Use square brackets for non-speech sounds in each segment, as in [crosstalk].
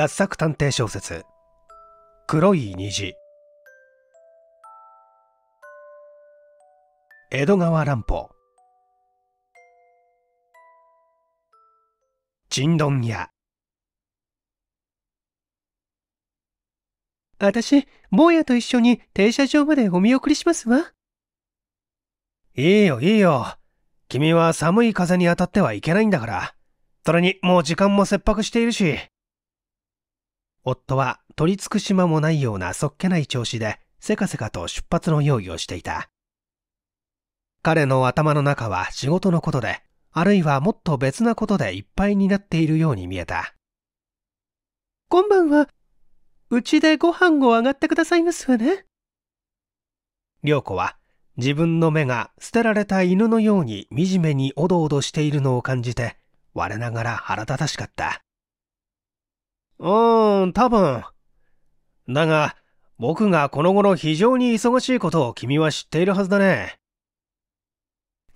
合作探偵小説黒い虹江戸川乱歩ちんどん屋私、坊やと一緒に停車場までお見送りしますわ。いいよ、いいよ。君は寒い風に当たってはいけないんだから。それに、もう時間も切迫しているし。夫は取り付く島もないようなそっけない調子でせかせかと出発の用意をしていた。彼の頭の中は仕事のことで、あるいはもっと別なことでいっぱいになっているように見えた。こんばんは。うちでご飯をあがってくださいますわね。涼子は自分の目が捨てられた犬のように惨めにおどおどしているのを感じて、我ながら腹立たしかった。うーん、多分。だが、僕がこの頃非常に忙しいことを君は知っているはずだね。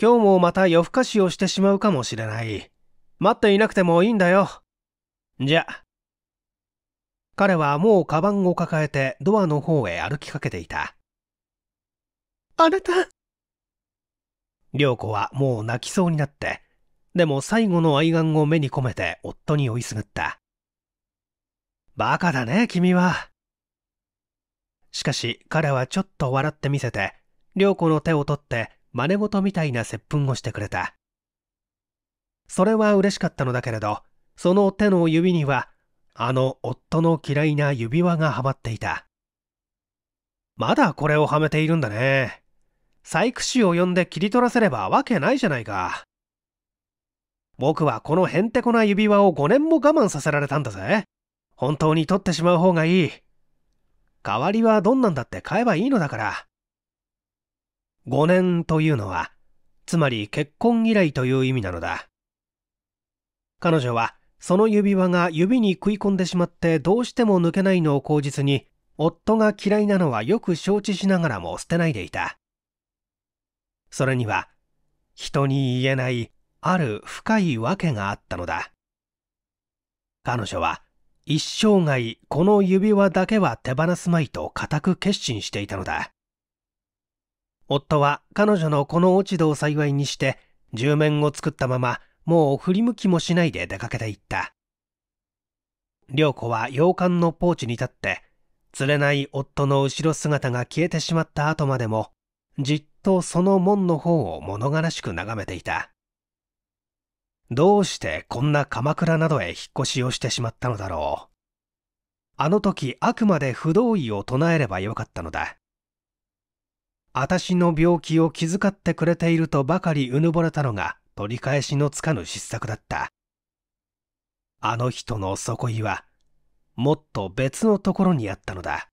今日もまた夜更かしをしてしまうかもしれない。待っていなくてもいいんだよ。じゃ。彼はもうカバンを抱えてドアの方へ歩きかけていた。あなた涼子はもう泣きそうになって、でも最後の愛玩を目に込めて夫に追いすぐった。バカだね、君は。しかし彼はちょっと笑ってみせて、良子の手を取って真似事みたいな接吻をしてくれた。それは嬉しかったのだけれど、その手の指には、あの夫の嫌いな指輪がはまっていた。まだこれをはめているんだね。細工師を呼んで切り取らせればわけないじゃないか。僕はこのへんてこな指輪を5年も我慢させられたんだぜ。本当に取ってしまう方がいい。代わりはどんなんだって買えばいいのだから。5年というのは、つまり結婚以来という意味なのだ。彼女は、その指輪が指に食い込んでしまってどうしても抜けないのを口実に、夫が嫌いなのはよく承知しながらも捨てないでいた。それには、人に言えない、ある深い訳があったのだ。彼女は、一生涯この指輪だけは手放すまいと固く決心していたのだ夫は彼女のこの落ち度を幸いにして10面を作ったままもう振り向きもしないで出かけていった良子は洋館のポーチに立って釣れない夫の後ろ姿が消えてしまった後までもじっとその門の方を物悲しく眺めていたどうしてこんな鎌倉などへ引っ越しをしてしまったのだろう。あの時あくまで不同意を唱えればよかったのだ。私の病気を気遣ってくれているとばかりうぬぼれたのが取り返しのつかぬ失策だった。あの人の底意は、もっと別のところにあったのだ。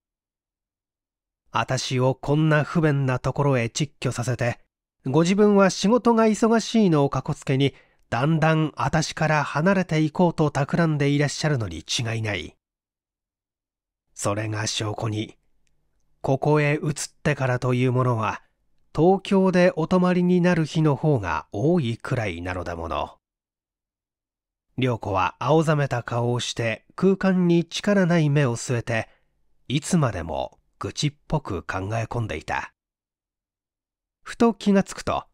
私をこんな不便なところへ窒居させて、ご自分は仕事が忙しいのをかこつけにだんだん私から離れていこうと企んでいらっしゃるのに違いない。それが証拠に、ここへ移ってからというものは、東京でお泊まりになる日の方が多いくらいなのだもの。良子は青ざめた顔をして空間に力ない目を据えて、いつまでも愚痴っぽく考え込んでいた。ふと気がつくと、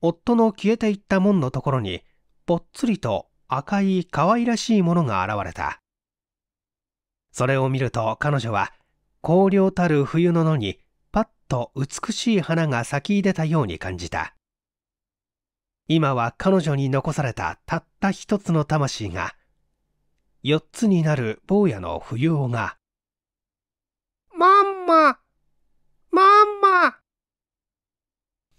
夫の消えていった門のところにぽっつりと赤い可愛らしいものが現れたそれを見ると彼女は荒涼たる冬の野にパッと美しい花が咲き出たように感じた今は彼女に残されたたった一つの魂が四つになる坊やの冬男が「まんままんま」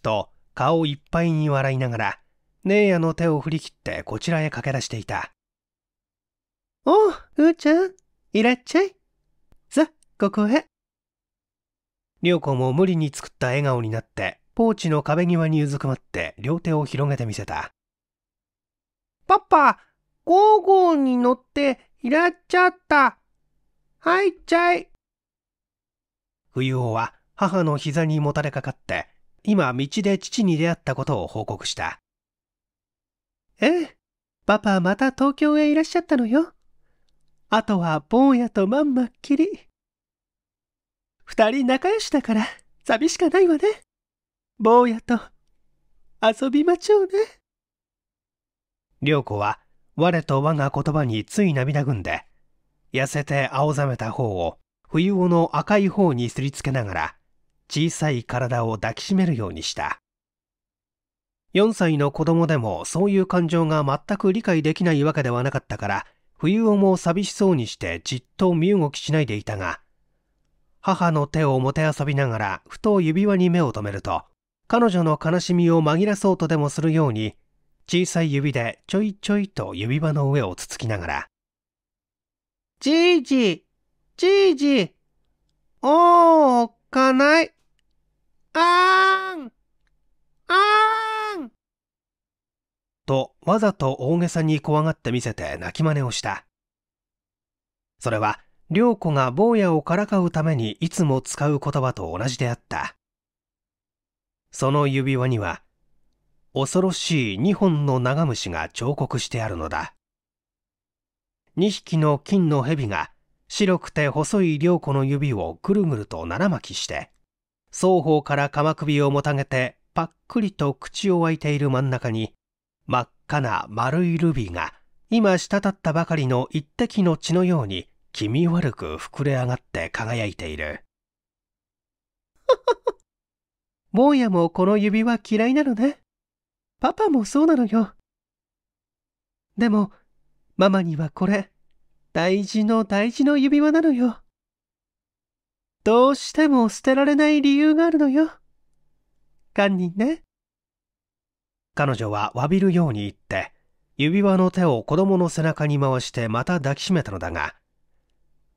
と顔いっぱいに笑いながら、姉やの手を振り切ってこちらへ駆け出していた。おう、うーちゃん、いらっしゃい。さ、ここへ。りょうこも無理に作った笑顔になって、ポーチの壁際にうずくまって両手を広げてみせた。パパ、ゴーゴーに乗っていらっちゃった。入っちゃい。冬男は母の膝にもたれかかって今道で父に出会ったことを報告した。ええ、パパまた東京へいらっしゃったのよ。あとは坊やとまんまっきり。二人仲良しだから寂しかないわね。坊やと遊びまちょうね。涼子は我と我が言葉につい涙ぐんで、痩せて青ざめた方を冬男の赤い方にすりつけながら小さい体を抱きしめるようにした。4歳の子供でもそういう感情が全く理解できないわけではなかったから、冬をも寂しそうにしてじっと身動きしないでいたが、母の手をもてあそびながらふと指輪に目を留めると、彼女の悲しみを紛らそうとでもするように、小さい指でちょいちょいと指輪の上をつつきながら、じいじ、じいじ、おー、かない。あーんあーんとわざと大げさに怖がって見せて泣き真似をしたそれは涼子が坊やをからかうためにいつも使う言葉と同じであったその指輪には恐ろしい2本の長虫が彫刻してあるのだ2匹の金の蛇が白くて細い涼子の指をぐるぐると七巻きして双方から鎌首をもたげてぱっくりと口を開いている真ん中に真っ赤な丸いルビーが今滴ったばかりの一滴の血のように気味悪く膨れ上がって輝いている [laughs] 坊やもこの指輪嫌いなのねパパもそうなのよでもママにはこれ大事の大事の指輪なのよどうしても捨てられない理由があるのよ。堪忍ね。彼女は詫びるように言って、指輪の手を子供の背中に回してまた抱きしめたのだが、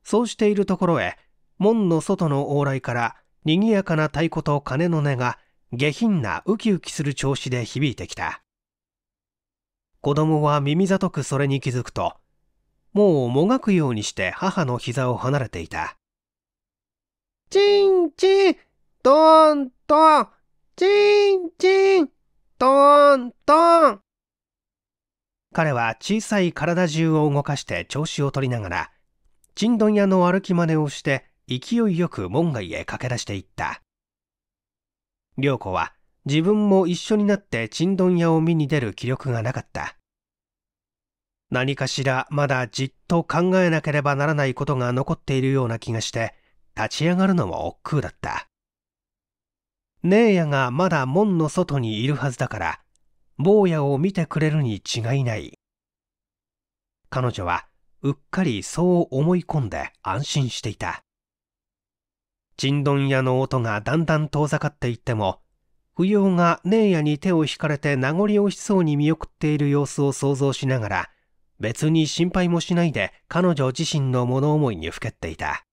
そうしているところへ、門の外の往来から、賑やかな太鼓と鐘の音が、下品なウキウキする調子で響いてきた。子供は耳ざとくそれに気づくと、もうもがくようにして母の膝を離れていた。チンチン、トントン、チンチン、トントン。彼は小さい体中を動かして調子を取りながら、ちんどん屋の歩き真似をして勢いよく門外へ駆け出していった。良子は自分も一緒になってちんどん屋を見に出る気力がなかった。何かしらまだじっと考えなければならないことが残っているような気がして、立ち上がるのも億劫だった。姉やがまだ門の外にいるはずだから、坊やを見てくれるに違いない。彼女はうっかりそう思い込んで安心していた。ちんどん屋の音がだんだん遠ざかっていっても、不要が姉やに手を引かれて名残惜しそうに見送っている様子を想像しながら、別に心配もしないで彼女自身の物思いにふけっていた。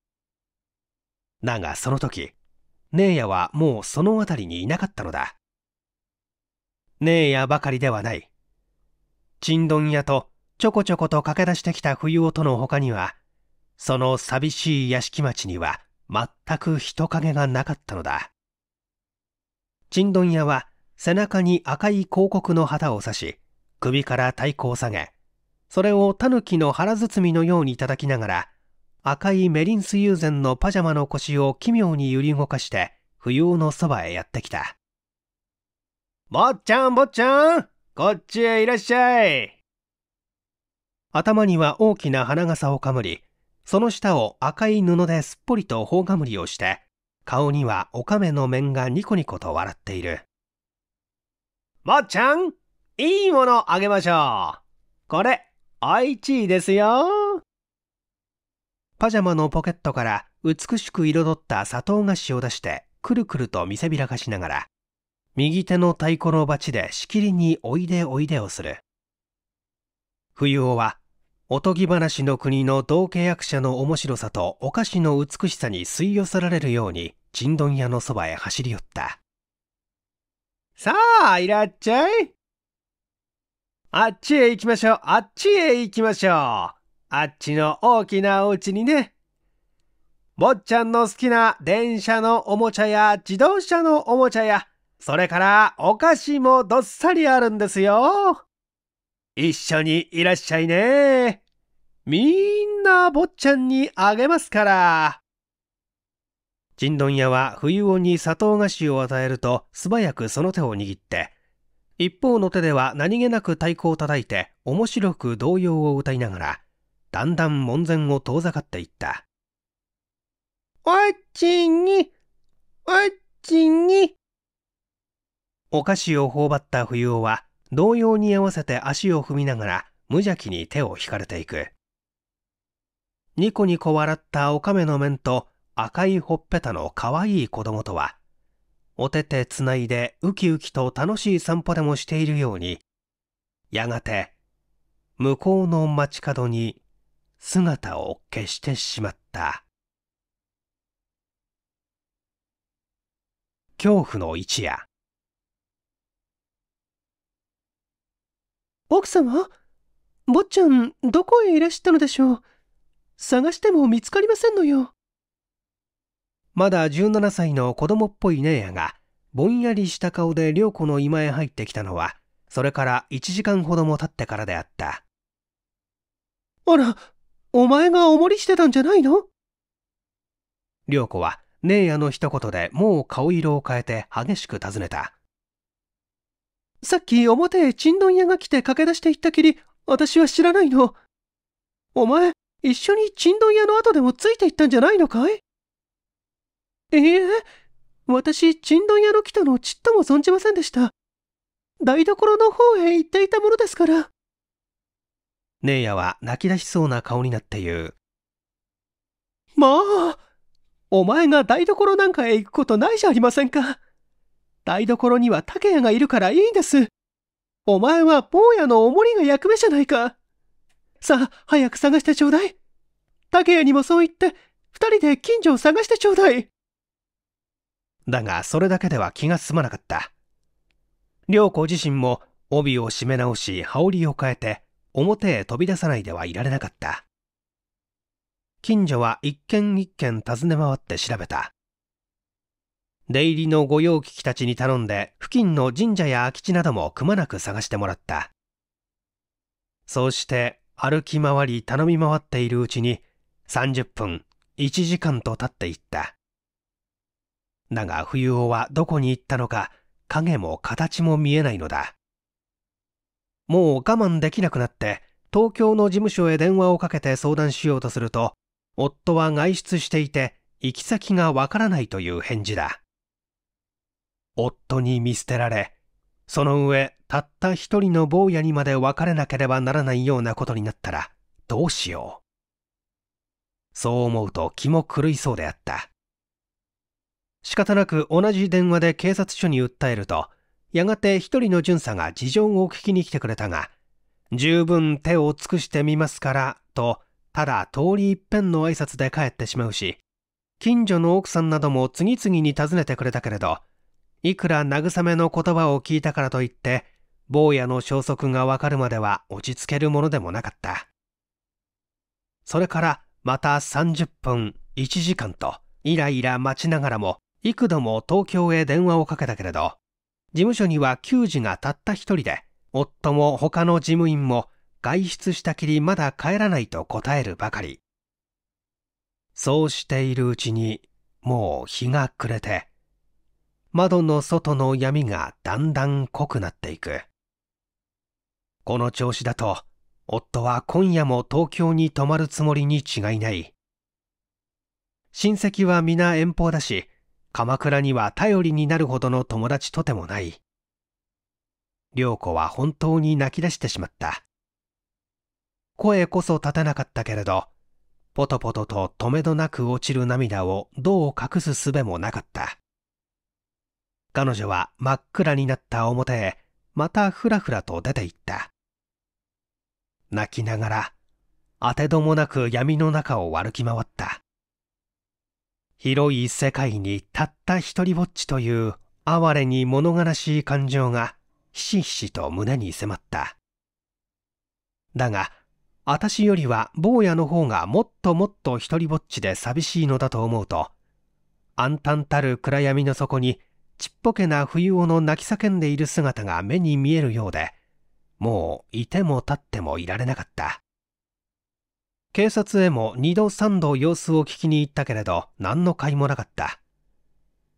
だがその時、姉やはもうその辺りにいなかったのだ。姉やばかりではない。ちんどん屋とちょこちょこと駆け出してきた冬男の他には、その寂しい屋敷町には全く人影がなかったのだ。ちんどん屋は背中に赤い広告の旗を刺し、首から太鼓を下げ、それをタヌキの腹包みのように叩きながら、赤いメリンス友禅のパジャマの腰を奇妙に揺り動かして、不要のそばへやってきた。坊ちゃん坊ちゃんこっちへいらっしゃい頭には大きな花笠をかむり、その下を赤い布ですっぽりと頬がむりをして、顔にはおかめの面がニコニコと笑っている。坊ちゃんいいものあげましょうこれ、おいちいですよパジャマのポケットから美しく彩った砂糖菓子を出してくるくると見せびらかしながら右手の太鼓のバチでしきりにおいでおいでをする冬男はおとぎ話の国の同契約者の面白さとお菓子の美しさに吸い寄せられるようにちんどん屋のそばへ走り寄ったさあいらっちゃいあっちへ行きましょうあっちへ行きましょうあっちの大きなお家にね。坊ちゃんの好きな電車のおもちゃや自動車のおもちゃや、それからお菓子もどっさりあるんですよ。一緒にいらっしゃいね。みんな坊ちゃんにあげますから。ちんどん屋は冬尾に砂糖菓子を与えると素早くその手を握って、一方の手では何気なく太鼓を叩いて面白く童謡を歌いながら、だんだん門前を遠ざかっていった。おっちに、おっちに。お菓子を頬張った冬男は、同様に合わせて足を踏みながら、無邪気に手を引かれていく。ニコニコ笑ったおかめの面と赤いほっぺたのかわいい子供とは、おててつないでウキウキと楽しい散歩でもしているように、やがて、向こうの街角に姿を消してしまった恐怖の一夜奥様坊ちゃんどこへいらしたのでしょう探しても見つかりませんのよまだ17歳の子供っぽい姉やがぼんやりした顔で涼子の居間へ入ってきたのはそれから1時間ほども経ってからであったあらお前がお守りしてたんじゃないの良子は、姉やの一言でもう顔色を変えて激しく尋ねた。さっき表へちんどん屋が来て駆け出していったきり、私は知らないの。お前、一緒にちんどん屋の後でもついて行ったんじゃないのかいええ私、ちんどん屋の来たのちっとも存じませんでした。台所の方へ行っていたものですから。姉やは泣き出しそうな顔になって言う。まあ、お前が台所なんかへ行くことないじゃありませんか。台所には竹谷がいるからいいんです。お前は坊やのおもりが役目じゃないか。さあ、早く探してちょうだい。竹谷にもそう言って、二人で近所を探してちょうだい。だが、それだけでは気が済まなかった。良子自身も帯を締め直し、羽織を変えて、表へ飛び出さないではいられなかった近所は一軒一軒訪ね回って調べた出入りの御用聞きたちに頼んで付近の神社や空き地などもくまなく探してもらったそうして歩き回り頼み回っているうちに30分1時間と経っていっただが冬男はどこに行ったのか影も形も見えないのだもう我慢できなくなって東京の事務所へ電話をかけて相談しようとすると夫は外出していて行き先がわからないという返事だ夫に見捨てられその上たった一人の坊やにまで別れなければならないようなことになったらどうしようそう思うと気も狂いそうであった仕方なく同じ電話で警察署に訴えるとやがて一人の巡査が事情を聞きに来てくれたが、十分手を尽くしてみますから、と、ただ通り一遍の挨拶で帰ってしまうし、近所の奥さんなども次々に訪ねてくれたけれど、いくら慰めの言葉を聞いたからといって、坊やの消息がわかるまでは落ち着けるものでもなかった。それからまた30分、1時間と、イライラ待ちながらも、幾度も東京へ電話をかけたけれど、事務所には給仕がたった一人で、夫も他の事務員も外出したきりまだ帰らないと答えるばかり。そうしているうちに、もう日が暮れて、窓の外の闇がだんだん濃くなっていく。この調子だと、夫は今夜も東京に泊まるつもりに違いない。親戚は皆遠方だし、鎌倉には頼りになるほどの友達とてもない。涼子は本当に泣き出してしまった。声こそ立たなかったけれど、ポトポトと止めどなく落ちる涙をどう隠す術もなかった。彼女は真っ暗になった表へ、またふらふらと出て行った。泣きながら、当てどもなく闇の中を歩き回った。広い世界にたった一人ぼっちという哀れに物悲しい感情がひしひしと胸に迫った。だが、私よりは坊やの方がもっともっと一人ぼっちで寂しいのだと思うと、暗淡たる暗闇の底にちっぽけな冬男の泣き叫んでいる姿が目に見えるようで、もういても立ってもいられなかった。警察へも2度3度様子を聞きに行ったけれど何の甲斐もなかった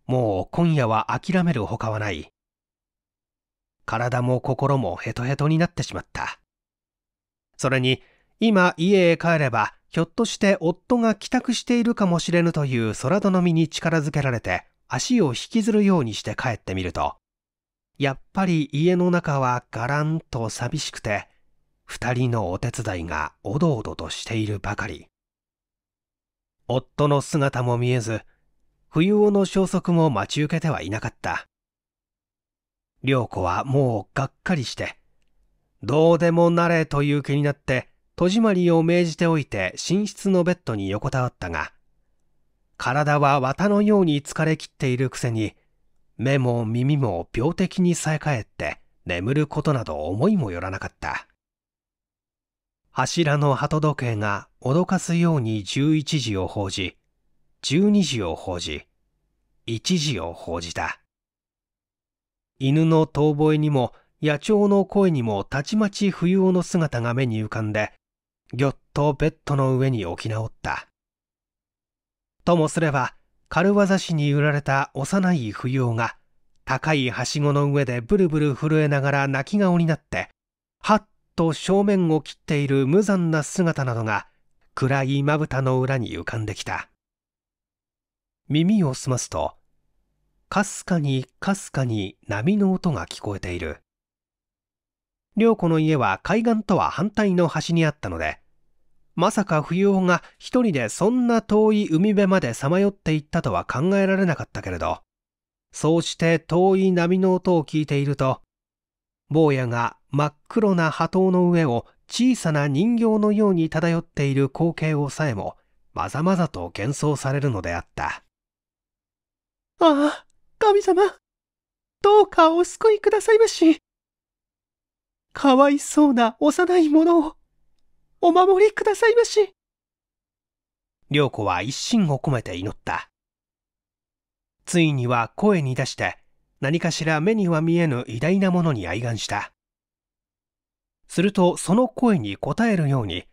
もう今夜は諦めるほかはない体も心もヘトヘトになってしまったそれに今家へ帰ればひょっとして夫が帰宅しているかもしれぬという空頼みに力づけられて足を引きずるようにして帰ってみるとやっぱり家の中はガランと寂しくて二人のお手伝いがおどおどとしているばかり。夫の姿も見えず、冬尾の消息も待ち受けてはいなかった。良子はもうがっかりして、どうでもなれという気になって、戸締まりを命じておいて寝室のベッドに横たわったが、体は綿のように疲れきっているくせに、目も耳も病的にさええって眠ることなど思いもよらなかった。柱の鳩時計が脅かすように11時を報じ、12時を報じ、1時を報じた。犬の遠吠えにも野鳥の声にもたちまち冬男の姿が目に浮かんで、ぎょっとベッドの上に置き直った。ともすれば、軽業師に売られた幼い冬男が、高いはしごの上でブルブル震えながら泣き顔になって、はっと正面を切っている無残な姿などが暗いまぶたの裏に浮かんできた耳を澄ますとかすかにかすかに波の音が聞こえている涼子の家は海岸とは反対の端にあったのでまさか冬男が一人でそんな遠い海辺までさまよっていったとは考えられなかったけれどそうして遠い波の音を聞いていると坊やが真っ黒な波頭の上を小さな人形のように漂っている光景をさえもまざまざと幻想されるのであったああ神様どうかお救いくださいましかわいそうな幼い者をお守りくださいまし涼子は一心を込めて祈ったついには声に出して何かしら目には見えぬ偉大なものに愛願したするとその声に応えるように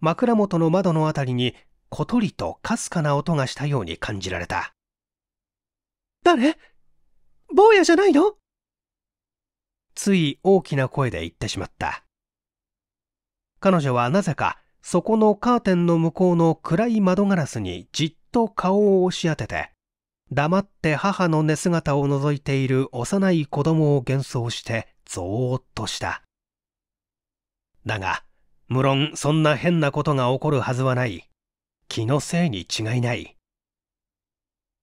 枕元の窓のあたりに小鳥とかすかな音がしたように感じられた誰坊やじゃないのつい大きな声で言ってしまった彼女はなぜかそこのカーテンの向こうの暗い窓ガラスにじっと顔を押し当てて黙って母の寝姿を覗いている幼い子供を幻想してぞーっとしただが無論そんな変なことが起こるはずはない気のせいに違いない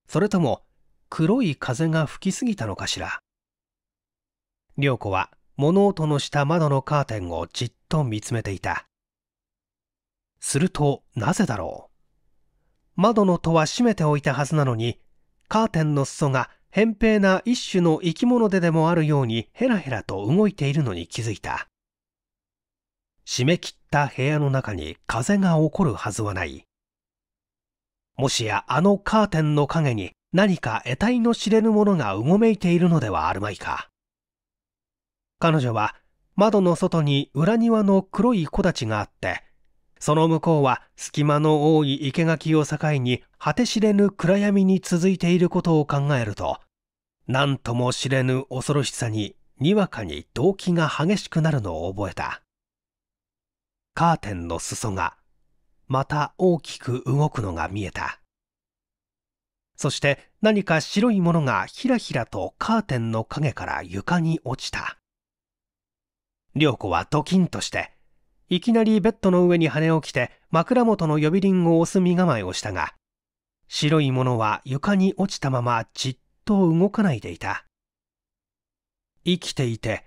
それとも黒い風が吹きすぎたのかしら涼子は物音のした窓のカーテンをじっと見つめていたするとなぜだろう窓の戸は閉めておいたはずなのにカーテンの裾が扁平な一種の生き物ででもあるようにヘラヘラと動いているのに気づいた締め切った部屋の中に風が起こるはずはない。もしやあのカーテンの影に何か得体の知れぬものがうごめいているのではあるまいか。彼女は窓の外に裏庭の黒い木立があって、その向こうは隙間の多い生垣を境に果て知れぬ暗闇に続いていることを考えると、何とも知れぬ恐ろしさににわかに動機が激しくなるのを覚えた。カーテンの裾がまた大きく動くのが見えたそして何か白いものがひらひらとカーテンの影から床に落ちた良子はドキンとしていきなりベッドの上に跳ね起きて枕元の呼び鈴を押す身構えをしたが白いものは床に落ちたままじっと動かないでいた生きていて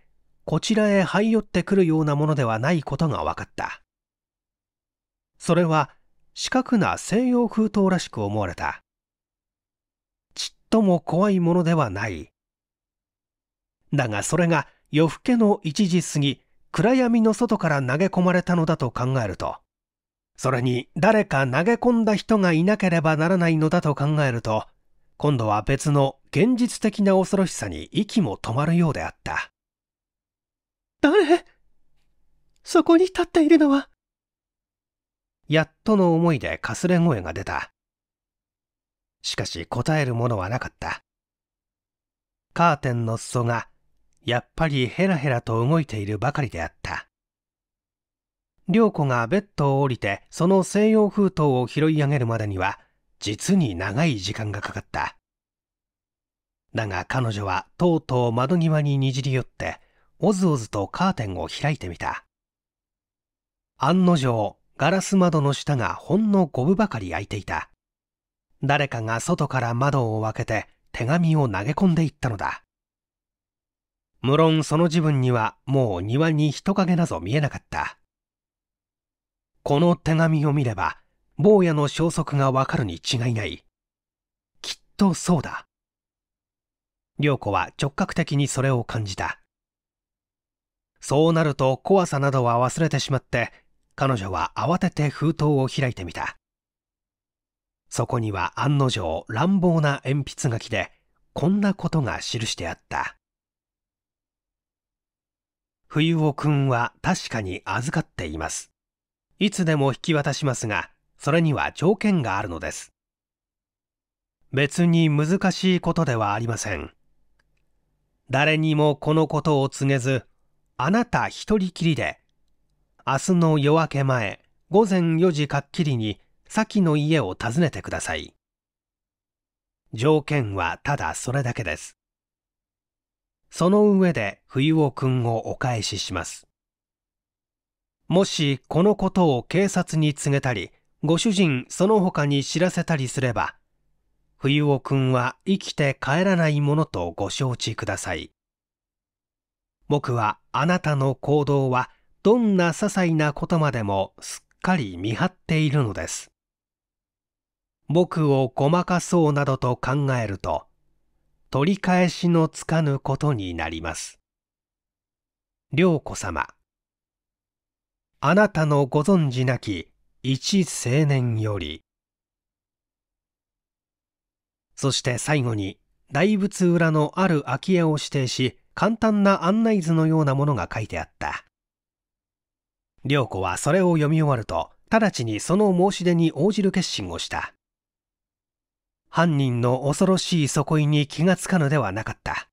こちらへ這い寄ってくるようなものではないことが分かったそれは四角な西洋風筒らしく思われたちっとも怖いものではないだがそれが夜更けの1時過ぎ暗闇の外から投げ込まれたのだと考えるとそれに誰か投げ込んだ人がいなければならないのだと考えると今度は別の現実的な恐ろしさに息も止まるようであった誰そこに立っているのは。やっとの思いでかすれ声が出た。しかし答えるものはなかった。カーテンの裾がやっぱりヘラヘラと動いているばかりであった。良子がベッドを降りてその西洋封筒を拾い上げるまでには実に長い時間がかかった。だが彼女はとうとう窓際ににじり寄っておずおずとカーテンを開いてみた案の定ガラス窓の下がほんの五分ばかり開いていた誰かが外から窓を開けて手紙を投げ込んでいったのだ無論その自分にはもう庭に人影なぞ見えなかったこの手紙を見れば坊やの消息がわかるに違いないきっとそうだ涼子は直角的にそれを感じたそうなると怖さなどは忘れてしまって彼女は慌てて封筒を開いてみたそこには案の定乱暴な鉛筆書きでこんなことが記してあった冬尾くんは確かに預かっていますいつでも引き渡しますがそれには条件があるのです別に難しいことではありません誰にもこのことを告げずあなた一人きりで、明日の夜明け前、午前4時かっきりに、先の家を訪ねてください。条件はただそれだけです。その上で冬尾くんをお返しします。もしこのことを警察に告げたり、ご主人その他に知らせたりすれば、冬尾くんは生きて帰らないものとご承知ください。僕はあなたの行動はどんな些細なことまでもすっかり見張っているのです。僕をごまかそうなどと考えると、取り返しのつかぬことになります。良子様。あなたのご存じなき一青年より。そして最後に、大仏裏のある空き家を指定し、簡単な案内図のようなものが書いてあった。良子はそれを読み終わると、直ちにその申し出に応じる決心をした。犯人の恐ろしい底意に気がつかぬではなかった。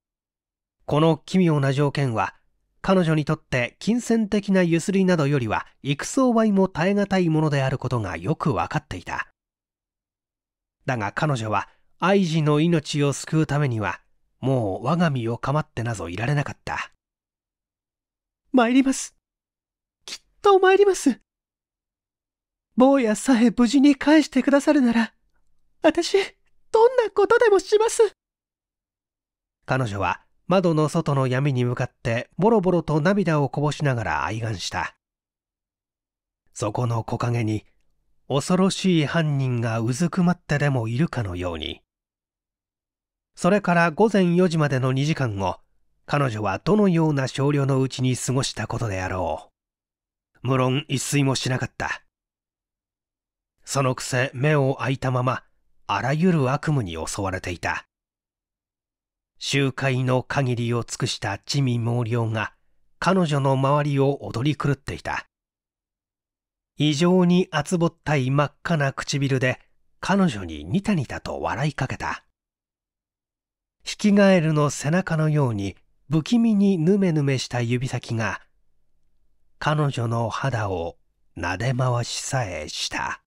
この奇妙な条件は、彼女にとって金銭的なゆすりなどよりは幾相倍も耐え難いものであることがよく分かっていた。だが彼女は愛児の命を救うためにはもう我が身を構ってなぞいられなかった。参ります。きっと参ります。坊やさえ無事に返してくださるなら、私、どんなことでもします。彼女は窓の外の闇に向かってボロボロと涙をこぼしながら哀願した。そこの木陰に恐ろしい犯人がうずくまってでもいるかのようにそれから午前4時までの2時間を彼女はどのような少量のうちに過ごしたことであろう。無論一睡もしなかった。そのくせ目を開いたまま、あらゆる悪夢に襲われていた。集会の限りを尽くした地味猛量が彼女の周りを踊り狂っていた。異常に厚ぼったい真っ赤な唇で彼女にニタニタと笑いかけた。ヒキガエルの背中のように不気味にヌメヌメした指先が彼女の肌を撫で回しさえした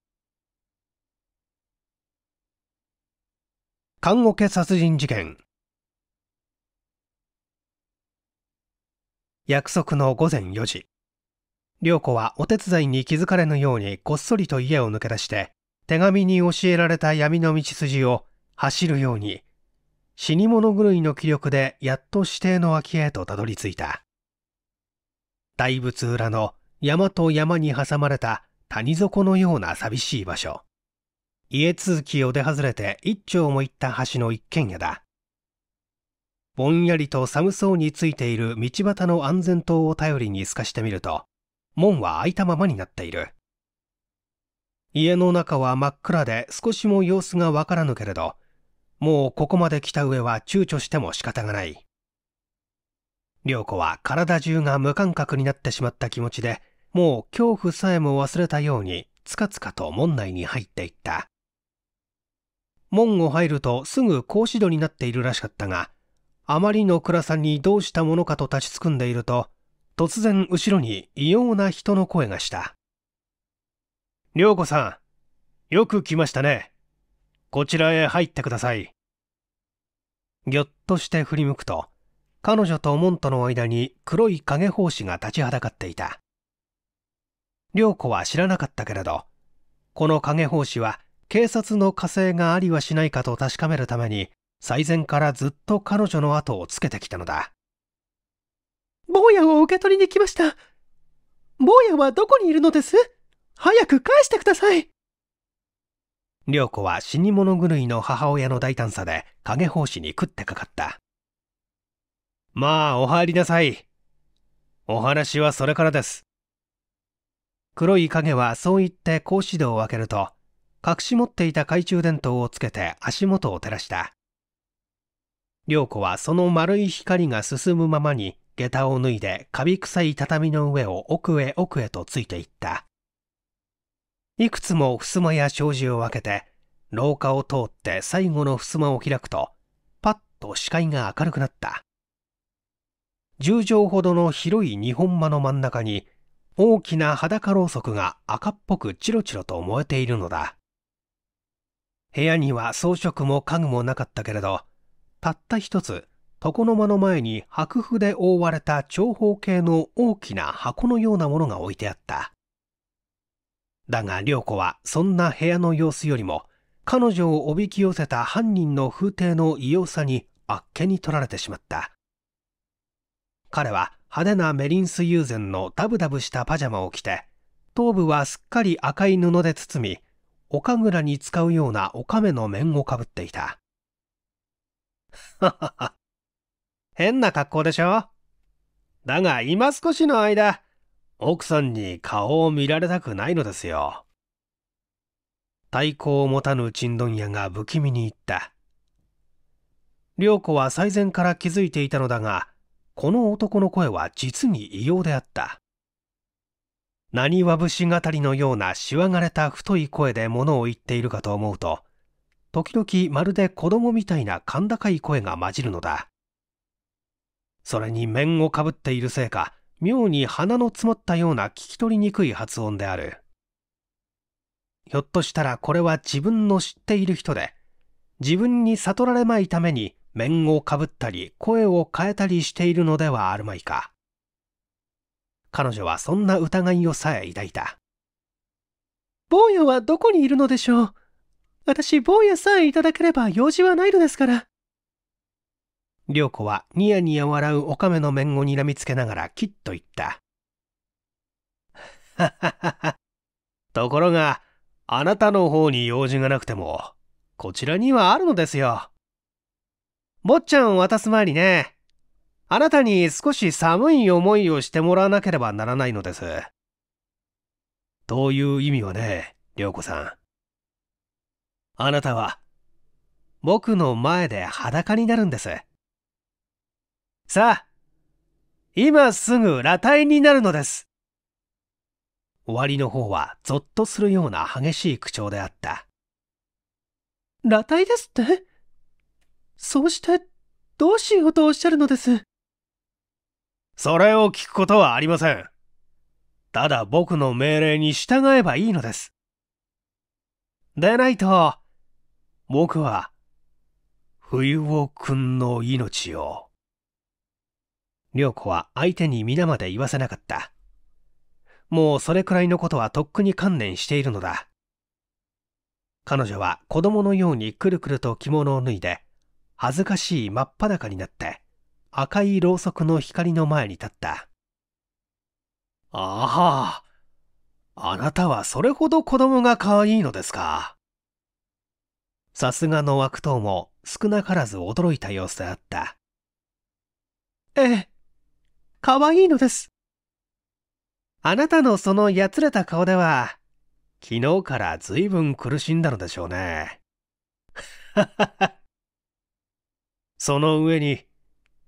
看護家殺人事件約束の午前4時涼子はお手伝いに気づかれぬようにこっそりと家を抜け出して手紙に教えられた闇の道筋を走るように死に物狂いの気力でやっと指定の脇へとたどり着いた。大仏裏の山と山に挟まれた谷底のような寂しい場所。家続きを出外れて一丁も行った橋の一軒家だ。ぼんやりと寒そうについている道端の安全灯を頼りに透かしてみると、門は開いたままになっている。家の中は真っ暗で少しも様子がわからぬけれど、もうここまで来た上は躊躇しても仕方がない。涼子は体中が無感覚になってしまった気持ちで、もう恐怖さえも忘れたように、つかつかと門内に入っていった。門を入るとすぐ格子戸になっているらしかったが、あまりの暗さにどうしたものかと立ちすくんでいると、突然後ろに異様な人の声がした。良子さん、よく来ましたね。こちらへ入ってください。ぎょっとして振り向くと、彼女とモントの間に黒い影法師が立ちはだかっていた。涼子は知らなかったけれど、この影法師は警察の火星がありはしないかと確かめるために、最前からずっと彼女の後をつけてきたのだ。坊やを受け取りに来ました。坊やはどこにいるのです早く返してください。涼子は死に物狂いの母親の大胆さで影奉仕に食ってかかった。まあ、お入りなさい。お話はそれからです。黒い影はそう言って格子戸を開けると、隠し持っていた懐中電灯をつけて足元を照らした。良子はその丸い光が進むままに下駄を脱いでカビ臭い畳の上を奥へ奥へとついていった。いくつも襖や障子を開けて、廊下を通って最後の襖を開くと、パッと視界が明るくなった。10畳ほどの広い日本間の真ん中に、大きな裸ろうそくが赤っぽくチロチロと燃えているのだ。部屋には装飾も家具もなかったけれど、たった一つ、床の間の前に白布で覆われた長方形の大きな箱のようなものが置いてあった。だが涼子はそんな部屋の様子よりも彼女をおびき寄せた犯人の風体の異様さにあっけに取られてしまった彼は派手なメリンス友禅のダブダブしたパジャマを着て頭部はすっかり赤い布で包みお神楽に使うようなおかめの面をかぶっていたははは変な格好でしょだが今少しの間奥さんに顔を見られたくないのですよ。太鼓を持たぬちんどん屋が不気味に言った。良子は最前から気づいていたのだが、この男の声は実に異様であった。何は節語りのようなしわがれた太い声で物を言っているかと思うと、時々まるで子供みたいな甲高い声が混じるのだ。それに面をかぶっているせいか、妙に鼻の詰まったような聞き取りにくい発音である。ひょっとしたらこれは自分の知っている人で、自分に悟られまいために面をかぶったり声を変えたりしているのではあるまいか。彼女はそんな疑いをさえ抱いた。坊やはどこにいるのでしょう私、坊やさえいただければ用事はないのですから。良子はニヤニヤ笑うおカメの面をにらみつけながらきっと言った。[laughs] ところが、あなたの方に用事がなくても、こちらにはあるのですよ。坊ちゃんを渡す前にね、あなたに少し寒い思いをしてもらわなければならないのです。という意味はね、良子さん。あなたは、僕の前で裸になるんです。さあ、今すぐ裸体になるのです。終わりの方はゾッとするような激しい口調であった。裸体ですってそうしてどうしようとおっしゃるのです。それを聞くことはありません。ただ僕の命令に従えばいいのです。でないと、僕は、冬をくんの命を。涼子は相手に皆まで言わせなかった。もうそれくらいのことはとっくに観念しているのだ。彼女は子供のようにくるくると着物を脱いで、恥ずかしい真っ裸になって、赤いろうそくの光の前に立った。ああ、あなたはそれほど子供が可愛いのですか。さすがの悪党も少なからず驚いた様子であった。ええ、可愛いのです。あなたのそのやつれた顔では、昨日から随分苦しんだのでしょうね。[laughs] その上に、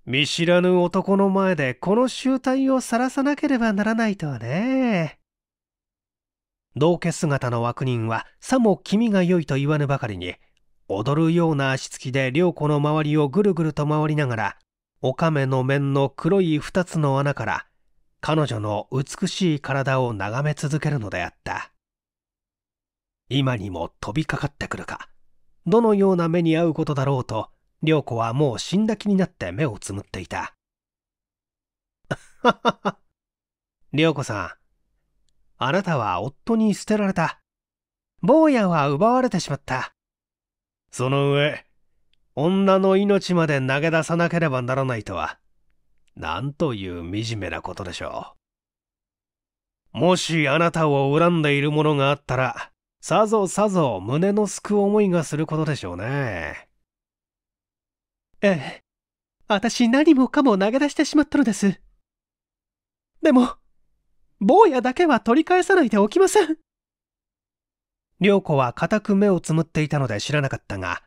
見知らぬ男の前でこの醜態を晒さなければならないとはね。道家姿の悪人はさも気味が良いと言わぬばかりに、踊るような足つきで良子の周りをぐるぐると回りながら、おかの面の黒い二つの穴から彼女の美しい体を眺め続けるのであった。今にも飛びかかってくるか、どのような目に遭うことだろうと、涼子はもう死んだ気になって目をつむっていた。涼 [laughs] 子さん、あなたは夫に捨てられた。坊やは奪われてしまった。その上、女の命まで投げ出さなければならないとは、なんという惨めなことでしょう。もしあなたを恨んでいるものがあったら、さぞさぞ胸のすく思いがすることでしょうね。ええ。私何もかも投げ出してしまったのです。でも、坊やだけは取り返さないでおきません。良子は固く目をつむっていたので知らなかったが、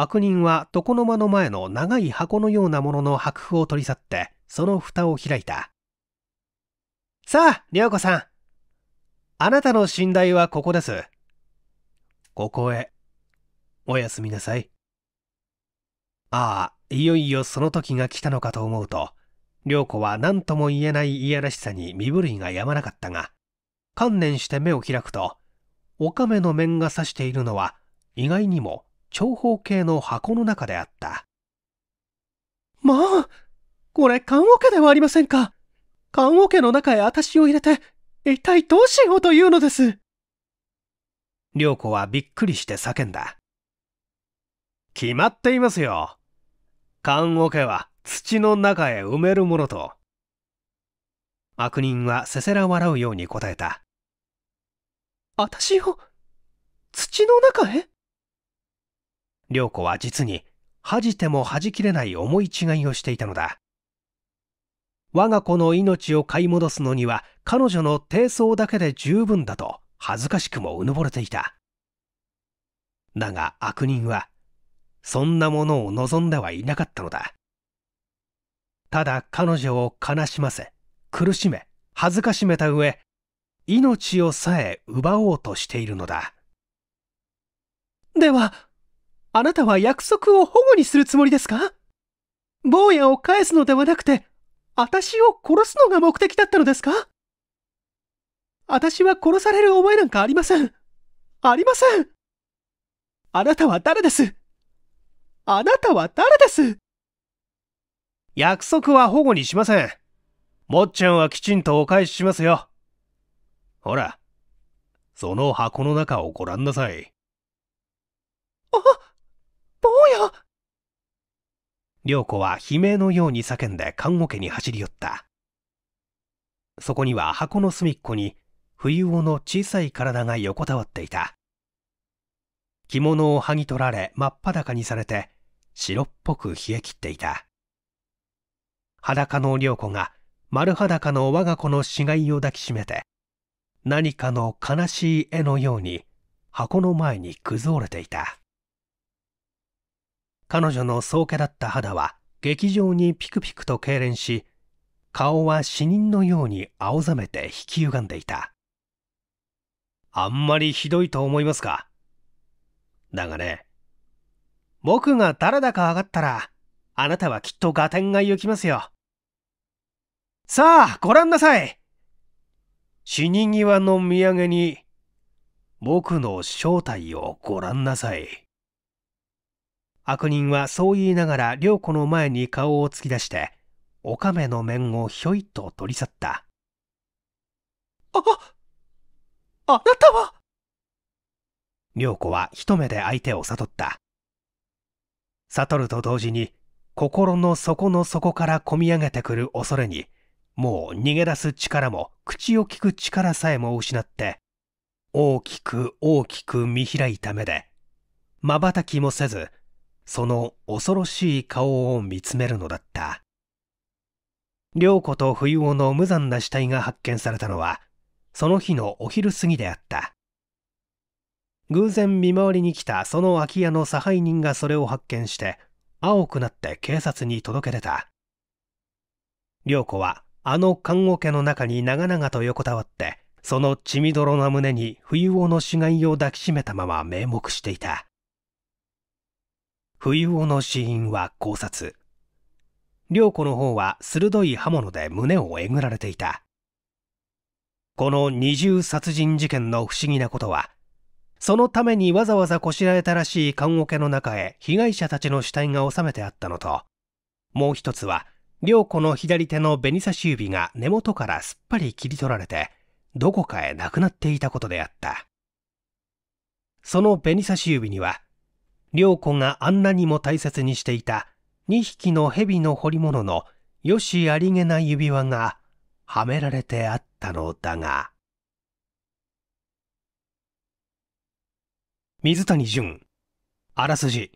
悪人は床の間の前の長い箱のようなものの白布を取り去って、その蓋を開いた。さあ、涼子さん。あなたの寝台はここです。ここへ。おやすみなさい。ああ、いよいよその時が来たのかと思うと、涼子は何とも言えないいやらしさに身震いがやまなかったが、観念して目を開くと、おかめの面が指しているのは、意外にも長方形の箱の中であった。まあ、これ、棺桶ではありませんか。棺桶の中へ私を入れて、一体どうしようというのです。良子はびっくりして叫んだ。決まっていますよ。棺桶は土の中へ埋めるものと。悪人はせせら笑うように答えた。私を土の中へ良子は実に恥じても恥じきれない思い違いをしていたのだ。我が子の命を買い戻すのには彼女の低層だけで十分だと恥ずかしくもうぬぼれていた。だが悪人はそんなものを望んではいなかったのだ。ただ彼女を悲しませ、苦しめ、恥ずかしめた上、命をさえ奪おうとしているのだ。では、あなたは約束を保護にするつもりですか坊やを返すのではなくて、私を殺すのが目的だったのですか私は殺される思いなんかありません。ありません。あなたは誰ですあなたは誰です約束は保護にしません。もっちゃんはきちんとお返ししますよ。ほら、その箱の中をご覧なさい。あっ坊や涼子は悲鳴のように叫んで看護家に走り寄ったそこには箱の隅っこに冬尾の小さい体が横たわっていた着物を剥ぎ取られ真っ裸にされて白っぽく冷え切っていた裸の涼子が丸裸の我が子の死骸を抱きしめて何かの悲しい絵のように箱の前にくずれていた彼女の宗家だった肌は劇場にピクピクと痙攣し顔は死人のように青ざめて引き歪んでいたあんまりひどいと思いますかだがね僕が誰だか上がったらあなたはきっと合点が行きますよさあご覧なさい死に際の土産に僕の正体をご覧なさい。悪人はそう言いながら良子の前に顔を突き出して、おかめの面をひょいと取り去った。あ、あなたは良子は一目で相手を悟った。悟ると同時に、心の底の底からこみ上げてくる恐れに、もう逃げ出す力も、口を利く力さえも失って、大きく大きく見開いた目で、瞬きもせず、その恐ろしい顔を見つめるのだった良子と冬男の無残な死体が発見されたのはその日のお昼過ぎであった偶然見回りに来たその空き家の差配人がそれを発見して青くなって警察に届け出た涼子はあの看護家の中に長々と横たわってその血みどろな胸に冬男の死骸を抱きしめたまま名目していた冬尾の死因は考察。涼子の方は鋭い刃物で胸をえぐられていた。この二重殺人事件の不思議なことは、そのためにわざわざこしらえたらしい棺桶の中へ被害者たちの死体が収めてあったのと、もう一つは、涼子の左手の紅差し指が根元からすっぱり切り取られて、どこかへなくなっていたことであった。その紅差し指には、良子があんなにも大切にしていた2匹の蛇の彫り物のよしありげな指輪がはめられてあったのだが水谷隼あらすじ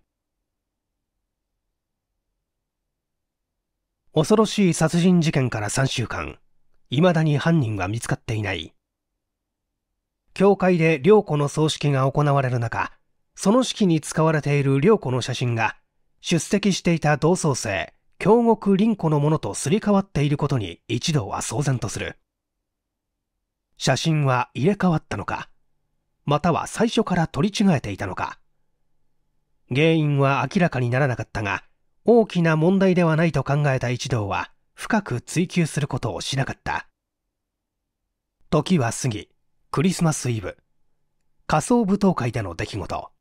恐ろしい殺人事件から3週間未だに犯人は見つかっていない教会で良子の葬式が行われる中その式に使われている良子の写真が、出席していた同窓生、京極凛子のものとすり替わっていることに一同は騒然とする。写真は入れ替わったのか、または最初から取り違えていたのか。原因は明らかにならなかったが、大きな問題ではないと考えた一同は、深く追求することをしなかった。時は過ぎ、クリスマスイブ。仮想舞踏会での出来事。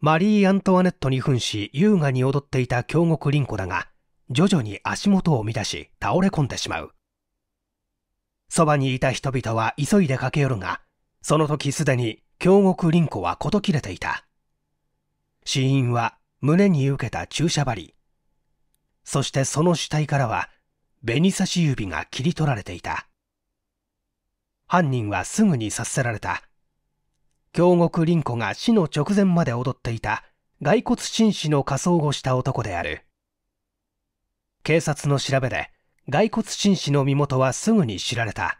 マリー・アントワネットに扮し優雅に踊っていた京極凛子だが徐々に足元を乱し倒れ込んでしまうそばにいた人々は急いで駆け寄るがその時すでに京極凛子は事切れていた死因は胸に受けた注射針そしてその死体からは紅差し指が切り取られていた犯人はすぐに察せられた京極凛子が死の直前まで踊っていた骸骨紳士の仮装をした男である警察の調べで骸骨紳士の身元はすぐに知られた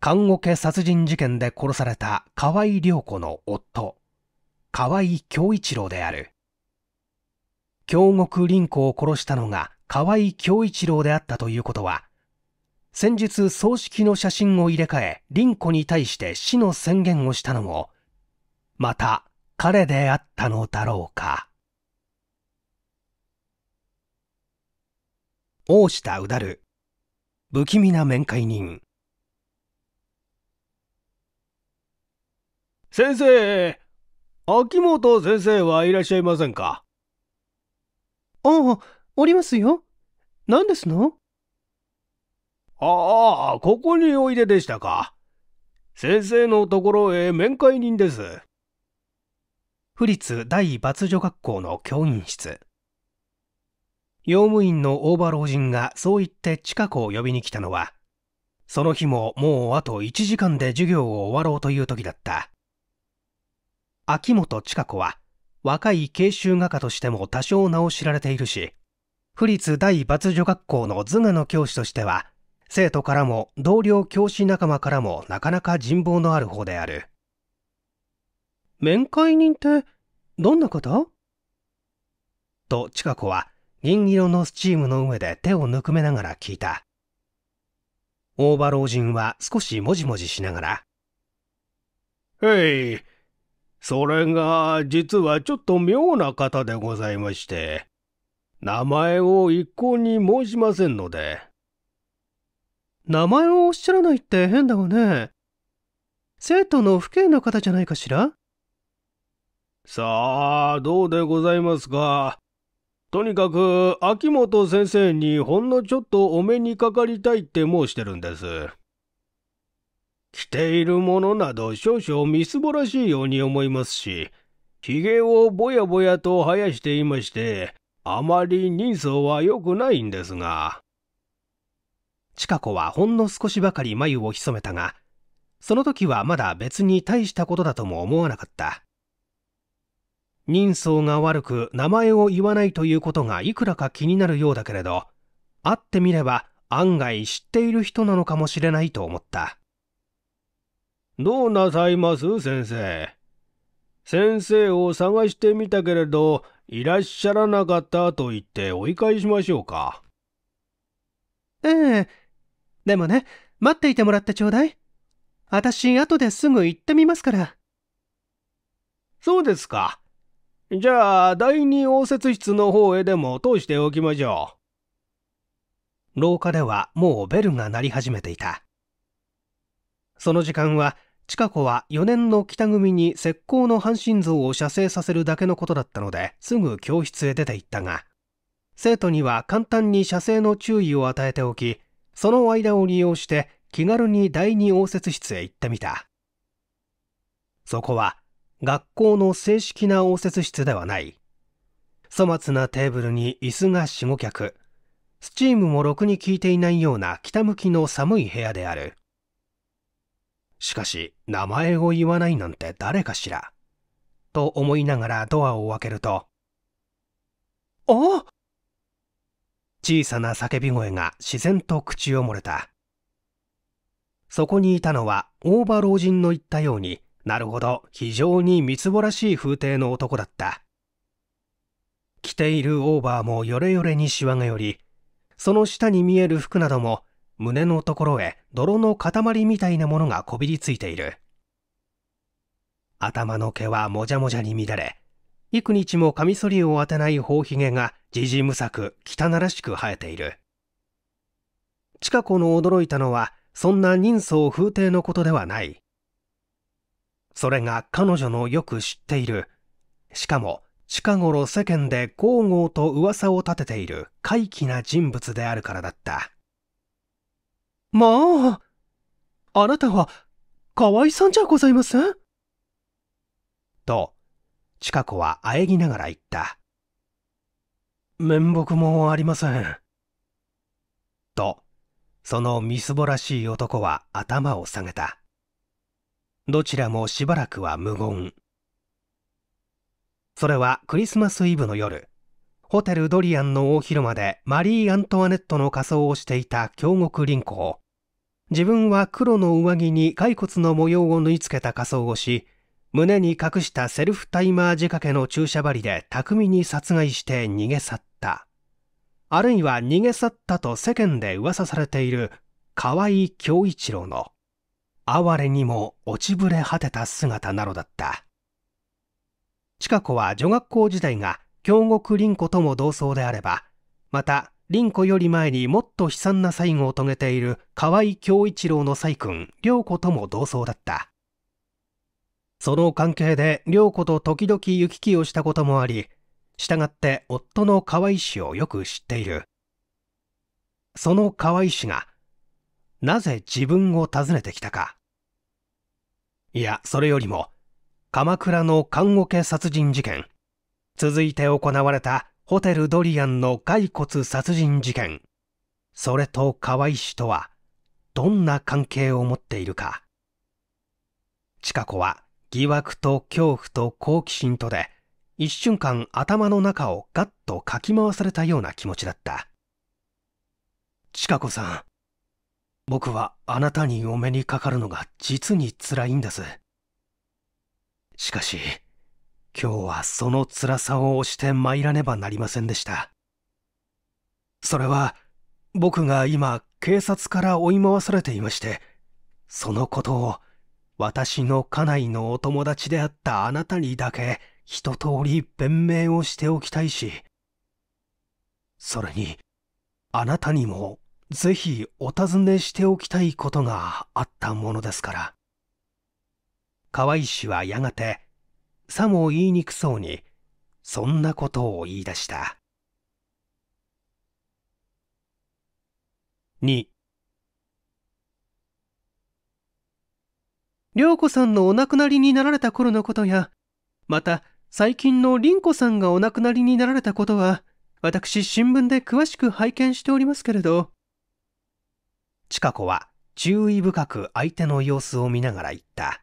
看護家殺人事件で殺された河合良子の夫河合恭一郎である京極凛子を殺したのが河合恭一郎であったということは先日葬式の写真を入れ替え凛子に対して死の宣言をしたのもまた彼であったのだろうか大下うだる不気味な面会人先生秋元先生はいらっしゃいませんかああおりますよ何ですのああ、ここにおいででしたか。先生のところへ面会人です。府立第罰女学校の教員室。用務員の大場老人がそう言って近くを呼びに来たのは、その日ももうあと1時間で授業を終わろうという時だった。秋元近子は若い慶州画家としても多少名を知られているし、府立大罰女学校の図画の教師としては生徒からも同僚教師仲間からもなかなか人望のある方である面会人ってどんなことと千近子は銀色のスチームの上で手をぬくめながら聞いた大場老人は少しもじもじしながら「へいそれが実はちょっと妙な方でございまして名前を一向に申しませんので名前をおっしゃらないって変だわね。生徒の父兄の方じゃないかしらさあ、どうでございますか。とにかく、秋元先生にほんのちょっとお目にかかりたいって申してるんです。着ているものなど少々みすぼらしいように思いますし、ひげをぼやぼやと生やしていまして、あまり人相は良くないんですが。近子はほんの少しばかり眉を潜めたが、その時はまだ別に大したことだとも思わなかった。人相が悪く名前を言わないということがいくらか気になるようだけれど、会ってみれば案外知っている人なのかもしれないと思った。どうなさいます先生。先生を探してみたけれど、いらっしゃらなかったと言って追い返しましょうか。ええ、でもね、待っていてもらってちょうだい。私、後ですぐ行ってみますから。そうですか。じゃあ、第二応接室の方へでも通しておきましょう。廊下ではもうベルが鳴り始めていた。その時間は、千佳子は4年の北組に石膏の半身像を射精させるだけのことだったので、すぐ教室へ出て行ったが、生徒には簡単に射精の注意を与えておき、その間を利用して気軽に第二応接室へ行ってみた。そこは学校の正式な応接室ではない。粗末なテーブルに椅子が4、5脚。スチームもろくに効いていないような北向きの寒い部屋である。しかし、名前を言わないなんて誰かしら。と思いながらドアを開けると、あ小さな叫び声が自然と口を漏れたそこにいたのは大場老人の言ったようになるほど非常にみつぼらしい風体の男だった着ているオーバーもヨレヨレにしわが寄りその下に見える服なども胸のところへ泥の塊みたいなものがこびりついている頭の毛はもじゃもじゃに乱れ幾日もカミソリを当てない頬ひげがじじ無く汚らしく生えている近子の驚いたのはそんな人相風体のことではないそれが彼女のよく知っているしかも近頃世間で皇后と噂を立てている怪奇な人物であるからだったまああなたは河合さんじゃございませんとチカ子は喘ぎながら言った。面目もありません。と、そのみすぼらしい男は頭を下げた。どちらもしばらくは無言。それはクリスマスイブの夜、ホテルドリアンの大広間でマリー・アントワネットの仮装をしていた京極林子を、自分は黒の上着に骸骨の模様を縫い付けた仮装をし、胸に隠したセルフタイマー仕掛けの注射針で巧みに殺害して逃げ去った。あるいは逃げ去ったと世間で噂されている河合京一郎の哀れにも落ちぶれ果てた姿なのだった。近子は女学校時代が京極凛子とも同窓であれば、また凛子より前にもっと悲惨な最後を遂げている河合京一郎の細君、良子とも同窓だった。その関係で良子と時々行き来をしたこともあり、従って夫の河合氏をよく知っている。その河合氏が、なぜ自分を訪ねてきたか。いや、それよりも、鎌倉の看護家殺人事件、続いて行われたホテルドリアンの骸骨殺人事件、それと河合氏とは、どんな関係を持っているか。千佳子は疑惑と恐怖と好奇心とで、一瞬間頭の中をガッとかき回されたような気持ちだった。ちかこさん、僕はあなたにお目にかかるのが実に辛いんです。しかし、今日はその辛さを押して参らねばなりませんでした。それは、僕が今警察から追い回されていまして、そのことを私の家内のお友達であったあなたにだけ一通り弁明をしておきたいし、それに、あなたにもぜひお尋ねしておきたいことがあったものですから。河合氏はやがて、さも言いにくそうに、そんなことを言い出した。2涼子さんのお亡くなりになられた頃のことや、また、最近の凛子さんがお亡くなりになられたことは、私、新聞で詳しく拝見しておりますけれど。チカ子は、注意深く相手の様子を見ながら言った。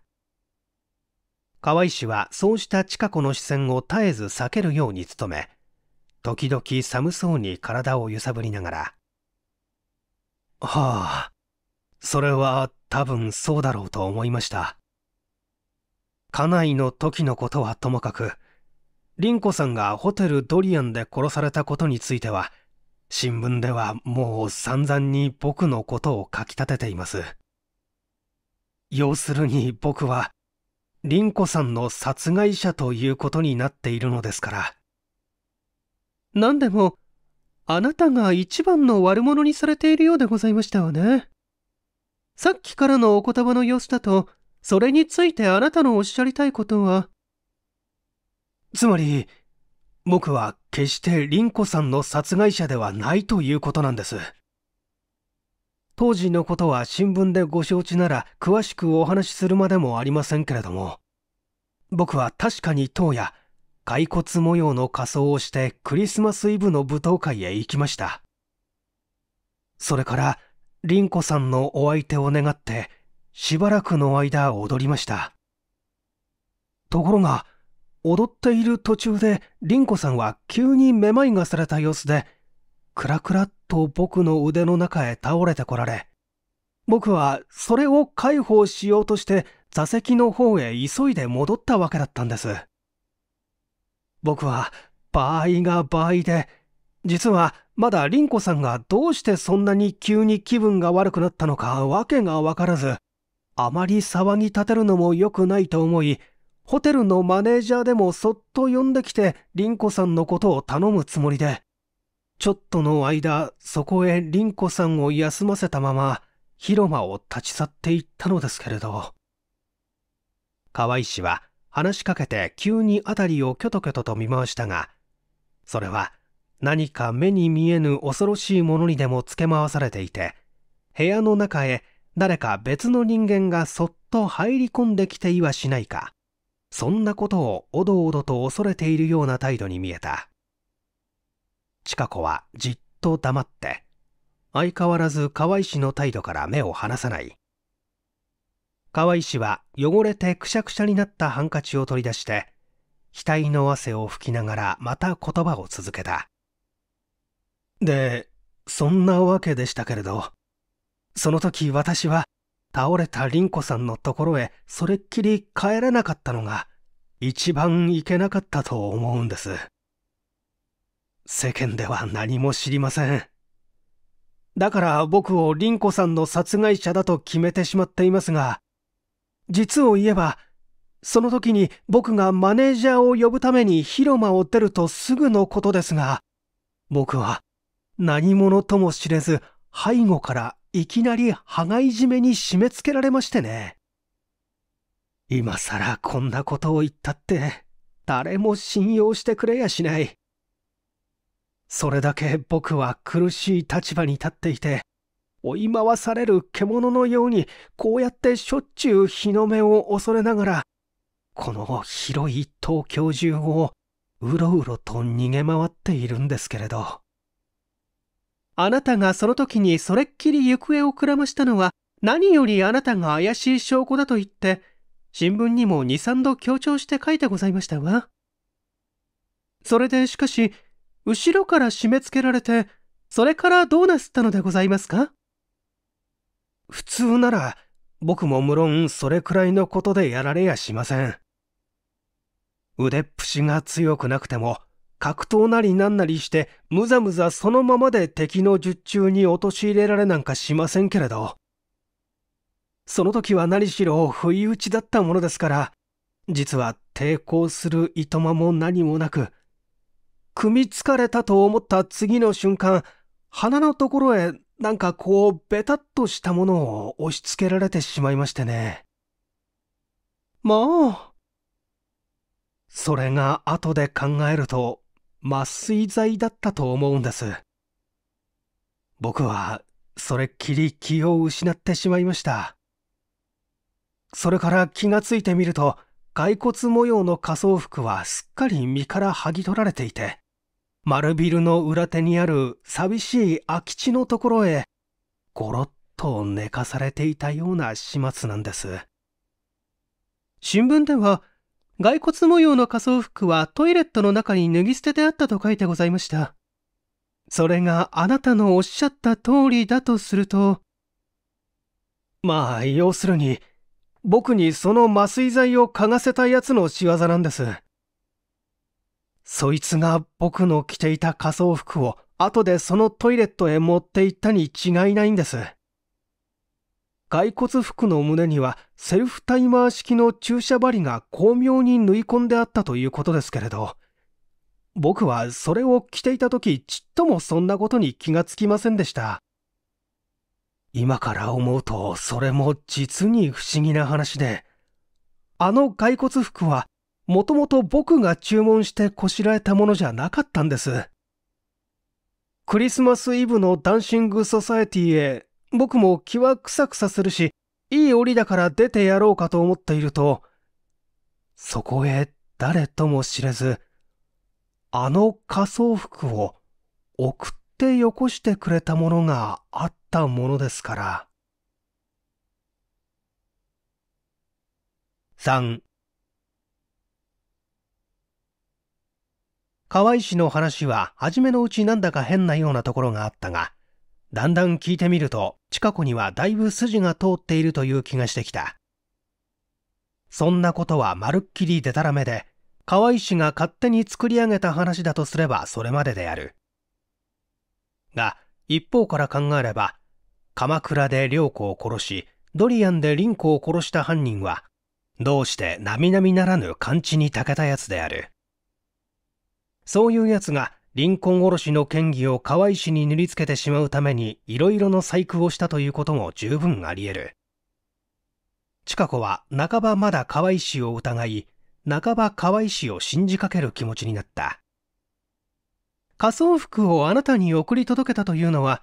河合氏はそうしたちか、子の視線を絶えず避けるように努め、時々寒そうに体を揺さぶりながら、はあ、それは多分そうだろうと思いました。家内の時のことはともかく、凛子さんがホテルドリアンで殺されたことについては、新聞ではもう散々に僕のことを書き立てています。要するに僕は、凛子さんの殺害者ということになっているのですから。何でも、あなたが一番の悪者にされているようでございましたわね。さっきからのお言葉の様子だと、それについてあなたのおっしゃりたいことは。つまり、僕は決して凛子さんの殺害者ではないということなんです。当時のことは新聞でご承知なら詳しくお話しするまでもありませんけれども、僕は確かに当夜、骸骨模様の仮装をしてクリスマスイブの舞踏会へ行きました。それから、凛子さんのお相手を願って、しばらくの間踊りました。ところが、踊っている途中で凛子さんは急にめまいがされた様子で、クラクラっと僕の腕の中へ倒れてこられ、僕はそれを介抱しようとして座席の方へ急いで戻ったわけだったんです。僕は場合が場合で、実はまだ凛子さんがどうしてそんなに急に気分が悪くなったのか訳がわからず、あまり騒ぎ立てるのも良くないと思い、ホテルのマネージャーでもそっと呼んできて凛子さんのことを頼むつもりで、ちょっとの間、そこへ凛子さんを休ませたまま、広間を立ち去っていったのですけれど。河合氏は話しかけて急に辺りをキョトキョトと見回したが、それは何か目に見えぬ恐ろしいものにでもつけ回されていて部屋の中へ誰か別の人間がそっと入り込んできていはしないかそんなことをおどおどと恐れているような態度に見えた近子はじっと黙って相変わらず河合氏の態度から目を離さない河合氏は汚れてくしゃくしゃになったハンカチを取り出して額の汗を拭きながらまた言葉を続けたで、そんなわけでしたけれど、その時私は倒れた凛子さんのところへそれっきり帰れなかったのが一番いけなかったと思うんです。世間では何も知りません。だから僕を凛子さんの殺害者だと決めてしまっていますが、実を言えば、その時に僕がマネージャーを呼ぶために広間を出るとすぐのことですが、僕は何者とも知れず背後からいきなり羽交い締めに締め付けられましてね。今更こんなことを言ったって誰も信用してくれやしない。それだけ僕は苦しい立場に立っていて、追い回される獣のようにこうやってしょっちゅう日の目を恐れながら、この広い東京中をうろうろと逃げ回っているんですけれど。あなたがその時にそれっきり行方をくらましたのは何よりあなたが怪しい証拠だと言って、新聞にも2、3度強調して書いてございましたわ。それでしかし、後ろから締め付けられて、それからどうなすったのでございますか普通なら、僕も無論それくらいのことでやられやしません。腕っぷしが強くなくても、格闘なりなんなりして、むざむざそのままで敵の術中に陥れられなんかしませんけれど。その時は何しろ不意打ちだったものですから、実は抵抗するいとまも何もなく、組みつかれたと思った次の瞬間、鼻のところへなんかこうベタっとしたものを押し付けられてしまいましてね。まあ。それが後で考えると麻酔剤だったと思うんです。僕はそれっきり気を失ってしまいました。それから気がついてみると、骸骨模様の仮装服はすっかり身から剥ぎ取られていて、丸ビルの裏手にある寂しい空き地のところへ、ごろっと寝かされていたような始末なんです。新聞では骸骨模様の仮装服はトイレットの中に脱ぎ捨ててあったと書いてございました。それがあなたのおっしゃった通りだとすると、まあ、要するに、僕にその麻酔剤を嗅がせた奴の仕業なんです。そいつが僕の着ていた仮装服を後でそのトイレットへ持って行ったに違いないんです。骸骨服の胸にはセルフタイマー式の注射針が巧妙に縫い込んであったということですけれど、僕はそれを着ていた時ちっともそんなことに気がつきませんでした。今から思うとそれも実に不思議な話で、あの骸骨服はもともと僕が注文してこしらえたものじゃなかったんです。クリスマスイブのダンシングソサエティへ僕も気はくさくさするし、いい檻だから出てやろうかと思っていると、そこへ誰とも知れず、あの仮装服を送ってよこしてくれたものがあったものですから。三。河合氏の話は初めのうちなんだか変なようなところがあったが、だんだん聞いてみると近子にはだいぶ筋が通っているという気がしてきた。そんなことはまるっきりでたらめで、河合氏が勝手に作り上げた話だとすればそれまでである。が、一方から考えれば、鎌倉で良子を殺し、ドリアンで凛子を殺した犯人は、どうして並々ならぬ勘違に長けたやつである。そういうやつがリンコン殺しの嫌疑を河合氏に塗りつけてしまうためにいろいろの細工をしたということも十分あり得る。近子は半ばまだ河合氏を疑い、半ば河合氏を信じかける気持ちになった。仮装服をあなたに送り届けたというのは、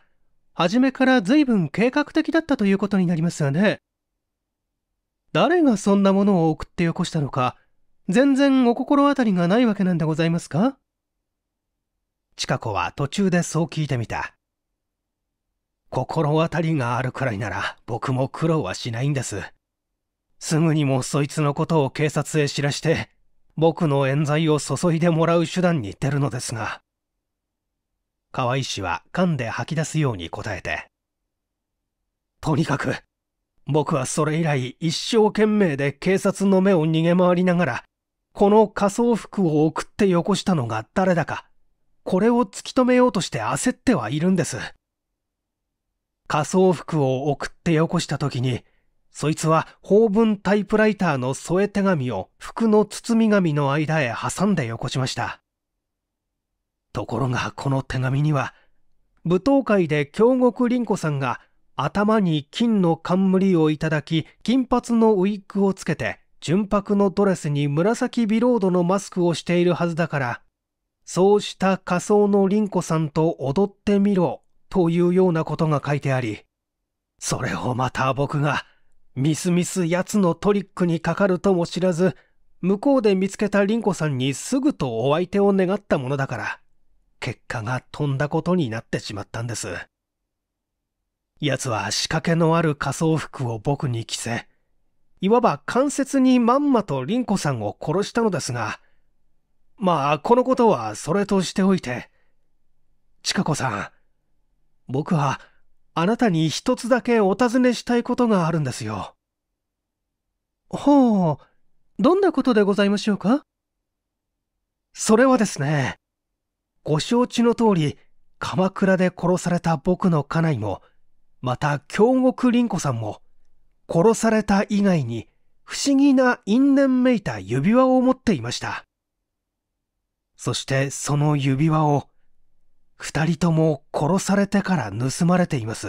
初めから随分計画的だったということになりますよね。誰がそんなものを送ってよこしたのか、全然お心当たりがないわけなんでございますか千佳子は途中でそう聞いてみた心当たりがあるくらいなら僕も苦労はしないんですすぐにもそいつのことを警察へ知らして僕の冤罪を注いでもらう手段に出るのですが河合氏は噛んで吐き出すように答えてとにかく僕はそれ以来一生懸命で警察の目を逃げ回りながらこの仮装服を送ってよこしたのが誰だかこれを突き止めようとして焦ってはいるんです。仮装服を送ってよこした時に、そいつは法文タイプライターの添え手紙を服の包み紙の間へ挟んでよこしました。ところがこの手紙には、舞踏会で京極凛子さんが頭に金の冠をいただき、金髪のウィッグをつけて、純白のドレスに紫ビロードのマスクをしているはずだから、そうした仮想の凛子さんと踊ってみろというようなことが書いてあり、それをまた僕がミスミス奴のトリックにかかるとも知らず、向こうで見つけた凛子さんにすぐとお相手を願ったものだから、結果が飛んだことになってしまったんです。奴は仕掛けのある仮装服を僕に着せ、いわば関節にまんまと凛子さんを殺したのですが、まあ、このことはそれとしておいて、ちかこさん、僕はあなたに一つだけお尋ねしたいことがあるんですよ。ほう、どんなことでございましょうかそれはですね、ご承知の通り、鎌倉で殺された僕の家内も、また京極凛子さんも、殺された以外に不思議な因縁めいた指輪を持っていました。そしてその指輪を二人とも殺されてから盗まれています。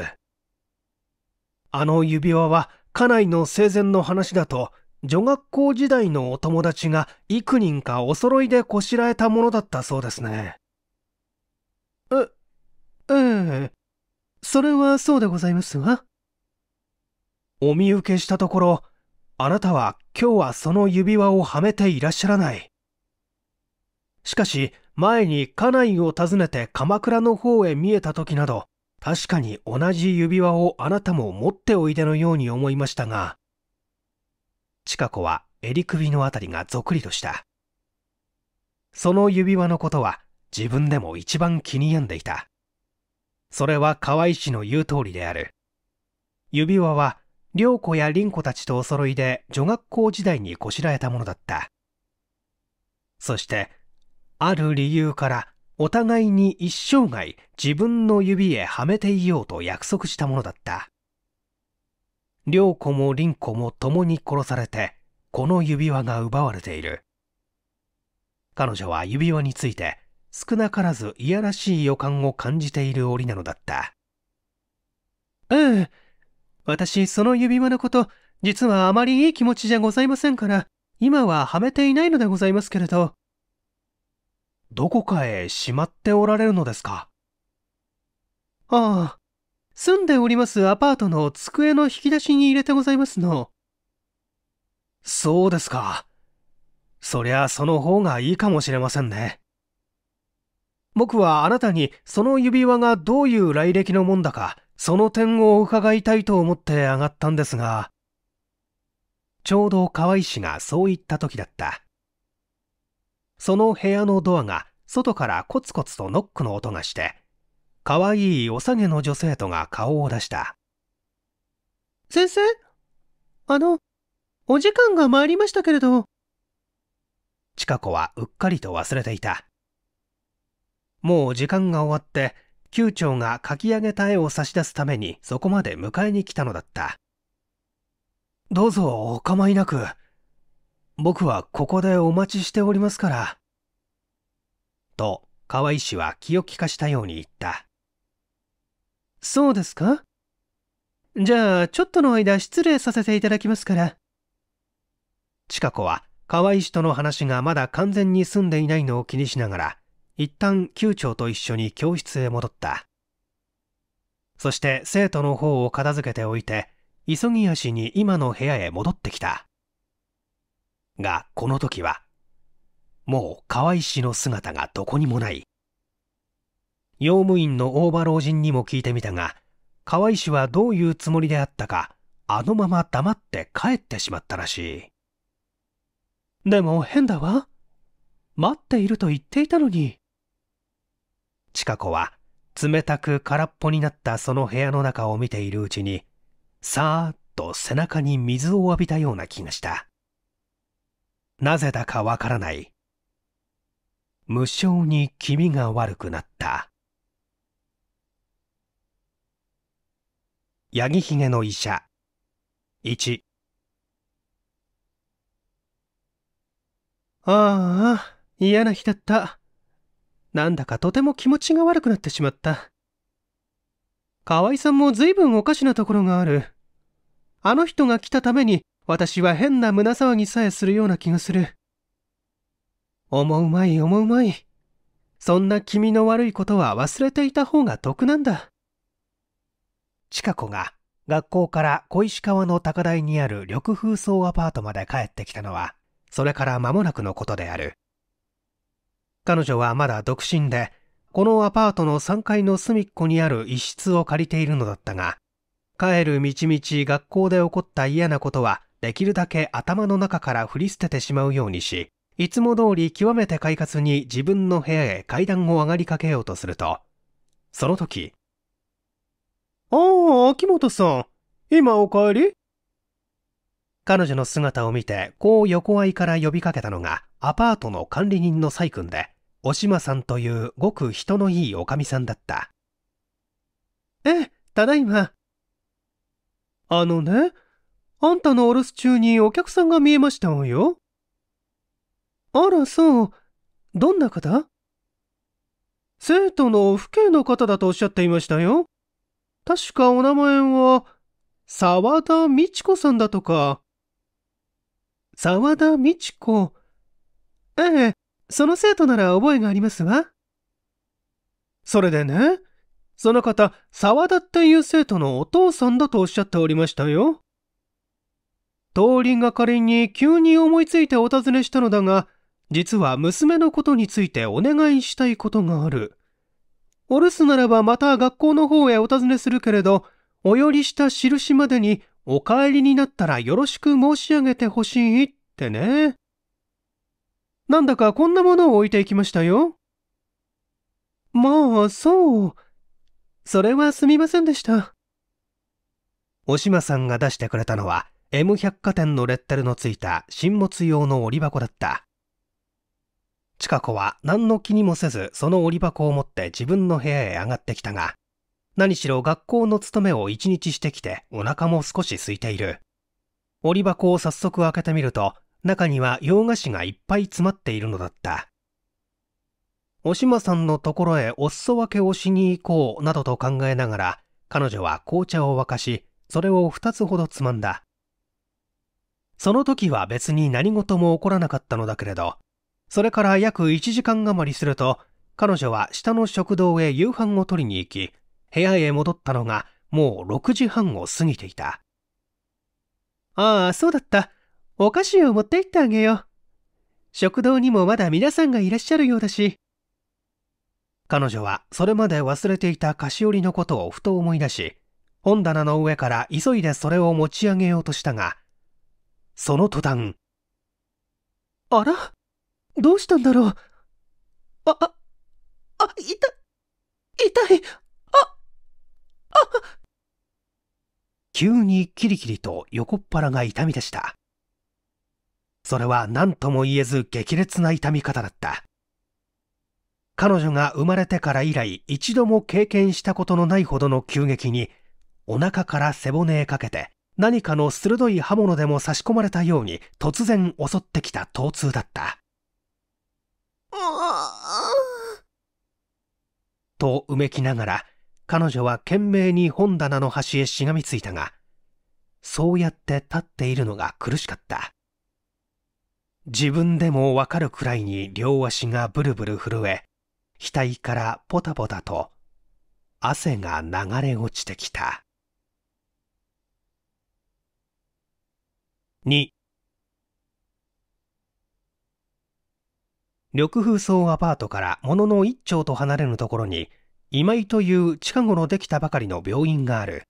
あの指輪は家内の生前の話だと女学校時代のお友達が幾人かお揃いでこしらえたものだったそうですね。え、ええそれはそうでございますわ。お見受けしたところ、あなたは今日はその指輪をはめていらっしゃらない。しかし前に家内を訪ねて鎌倉の方へ見えた時など確かに同じ指輪をあなたも持っておいでのように思いましたが千佳子は襟首のあたりがぞくりとしたその指輪のことは自分でも一番気に病んでいたそれは河合氏の言う通りである指輪は良子や凛子たちとお揃いで女学校時代にこしらえたものだったそしてある理由からお互いに一生涯自分の指へはめていようと約束したものだった良子も凛子も共に殺されてこの指輪が奪われている彼女は指輪について少なからずいやらしい予感を感じている折なのだったうん私その指輪のこと実はあまりいい気持ちじゃございませんから今ははめていないのでございますけれどどこかへしまっておられるのですかああ、住んでおりますアパートの机の引き出しに入れてございますの。そうですか。そりゃその方がいいかもしれませんね。僕はあなたにその指輪がどういう来歴のもんだか、その点を伺いたいと思って上がったんですが、ちょうど河合氏がそう言った時だった。その部屋のドアが外からコツコツとノックの音がして、可愛いおさげの女生徒が顔を出した。先生、あの、お時間が参りましたけれど。チカ子はうっかりと忘れていた。もう時間が終わって、宮長が書き上げた絵を差し出すためにそこまで迎えに来たのだった。どうぞお構いなく。僕はここでお待ちしておりますから。と、河合氏は気を利かしたように言った。そうですかじゃあ、ちょっとの間失礼させていただきますから。チカ子は、河合氏との話がまだ完全に済んでいないのを気にしながら、一旦球長と一緒に教室へ戻った。そして生徒の方を片付けておいて、急ぎ足に今の部屋へ戻ってきた。がこの時はもう川石氏の姿がどこにもない用務員の大場老人にも聞いてみたが河合氏はどういうつもりであったかあのまま黙って帰ってしまったらしいでも変だわ待っていると言っていたのに千佳子は冷たく空っぽになったその部屋の中を見ているうちにさーっと背中に水を浴びたような気がしたなぜだかわからない無性に気味が悪くなったヤギひげの医者1ああ嫌な日だったなんだかとても気持ちが悪くなってしまった河合さんも随分おかしなところがあるあの人が来たために私は変な胸騒ぎさえするような気がする。思うまい思うまい。そんな気味の悪いことは忘れていた方が得なんだ。千カ子が学校から小石川の高台にある緑風荘アパートまで帰ってきたのは、それから間もなくのことである。彼女はまだ独身で、このアパートの3階の隅っこにある一室を借りているのだったが、帰る道々学校で起こった嫌なことはできるだけ頭の中から振り捨ててしまうようにし、いつも通り極めて快活に自分の部屋へ階段を上がりかけようとすると、その時、ああ、秋元さん、今お帰り彼女の姿を見て、こう横合いから呼びかけたのが、アパートの管理人の細君で、おしまさんというごく人のいいおかみさんだった。ええ、ただいま。あのね、あんたのお留守中にお客さんが見えましたわよ。あら、そう。どんな方生徒の父兄の方だとおっしゃっていましたよ。確かお名前は、沢田美智子さんだとか。沢田美智子。ええ、その生徒なら覚えがありますわ。それでね、その方、沢田っていう生徒のお父さんだとおっしゃっておりましたよ。通りがかりに急に思いついてお尋ねしたのだが、実は娘のことについてお願いしたいことがある。お留守ならばまた学校の方へお尋ねするけれど、お寄りした印までにお帰りになったらよろしく申し上げてほしいってね。なんだかこんなものを置いていきましたよ。まあ、そう。それはすみませんでした。おしまさんが出してくれたのは、M 百貨店のレッテルのついた新物用の折り箱だった。近子は何の気にもせずその折り箱を持って自分の部屋へ上がってきたが、何しろ学校の勤めを一日してきてお腹も少し空いている。折り箱を早速開けてみると、中には洋菓子がいっぱい詰まっているのだった。おしまさんのところへお裾分けをしに行こうなどと考えながら、彼女は紅茶を沸かし、それを2つほどつまんだ。その時は別に何事も起こらなかったのだけれど、それから約1時間余りすると、彼女は下の食堂へ夕飯を取りに行き、部屋へ戻ったのがもう6時半を過ぎていた。ああ、そうだった。お菓子を持って行ってあげよう。食堂にもまだ皆さんがいらっしゃるようだし。彼女はそれまで忘れていた菓子折りのことをふと思い出し、本棚の上から急いでそれを持ち上げようとしたが、その途端あらどうしたんだろうああ痛痛痛いああ急にキリキリと横っ腹が痛みでしたそれは何とも言えず激烈な痛み方だった彼女が生まれてから以来一度も経験したことのないほどの急激にお腹から背骨へかけて何かの鋭い刃物でも差し込まれたように突然襲ってきた疼痛だった。とうめきながら彼女は懸命に本棚の端へしがみついたがそうやって立っているのが苦しかった自分でもわかるくらいに両足がブルブル震え額からポタポタと汗が流れ落ちてきた2緑風荘アパートからものの1丁と離れぬところに今井という近頃できたばかりの病院がある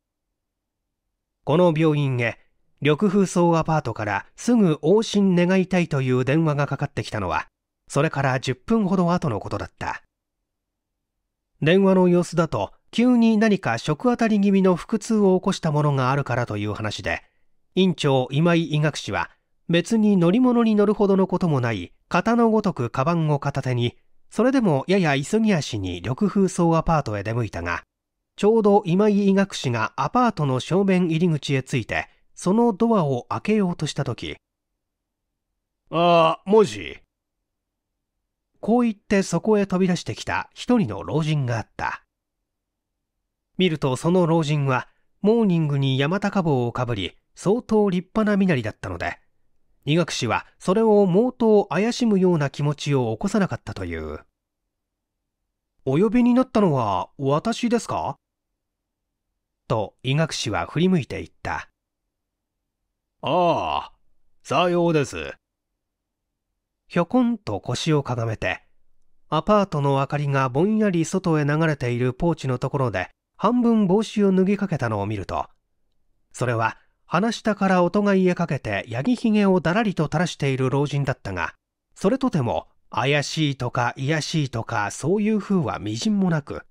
この病院へ緑風荘アパートからすぐ往診願いたいという電話がかかってきたのはそれから10分ほど後のことだった電話の様子だと急に何か食あたり気味の腹痛を起こしたものがあるからという話で院長今井医学士は別に乗り物に乗るほどのこともない型のごとくカバンを片手にそれでもやや急ぎ足に緑風荘アパートへ出向いたがちょうど今井医学士がアパートの正面入り口へ着いてそのドアを開けようとした時ああ文字こう言ってそこへ飛び出してきた一人の老人があった見るとその老人はモーニングに山高帽をかぶり相当立派な身なりだったので、医学士はそれを毛頭怪しむような気持ちを起こさなかったという。お呼びになったのは私ですかと医学士は振り向いて言った。ああ、さようです。ひょこんと腰をかがめて、アパートの明かりがぼんやり外へ流れているポーチのところで半分帽子を脱ぎかけたのを見ると、それは鼻下から音が言えかけてヤギひげをだらりと垂らしている老人だったがそれとても怪しいとか癒しいとかそういう風はみじんもなく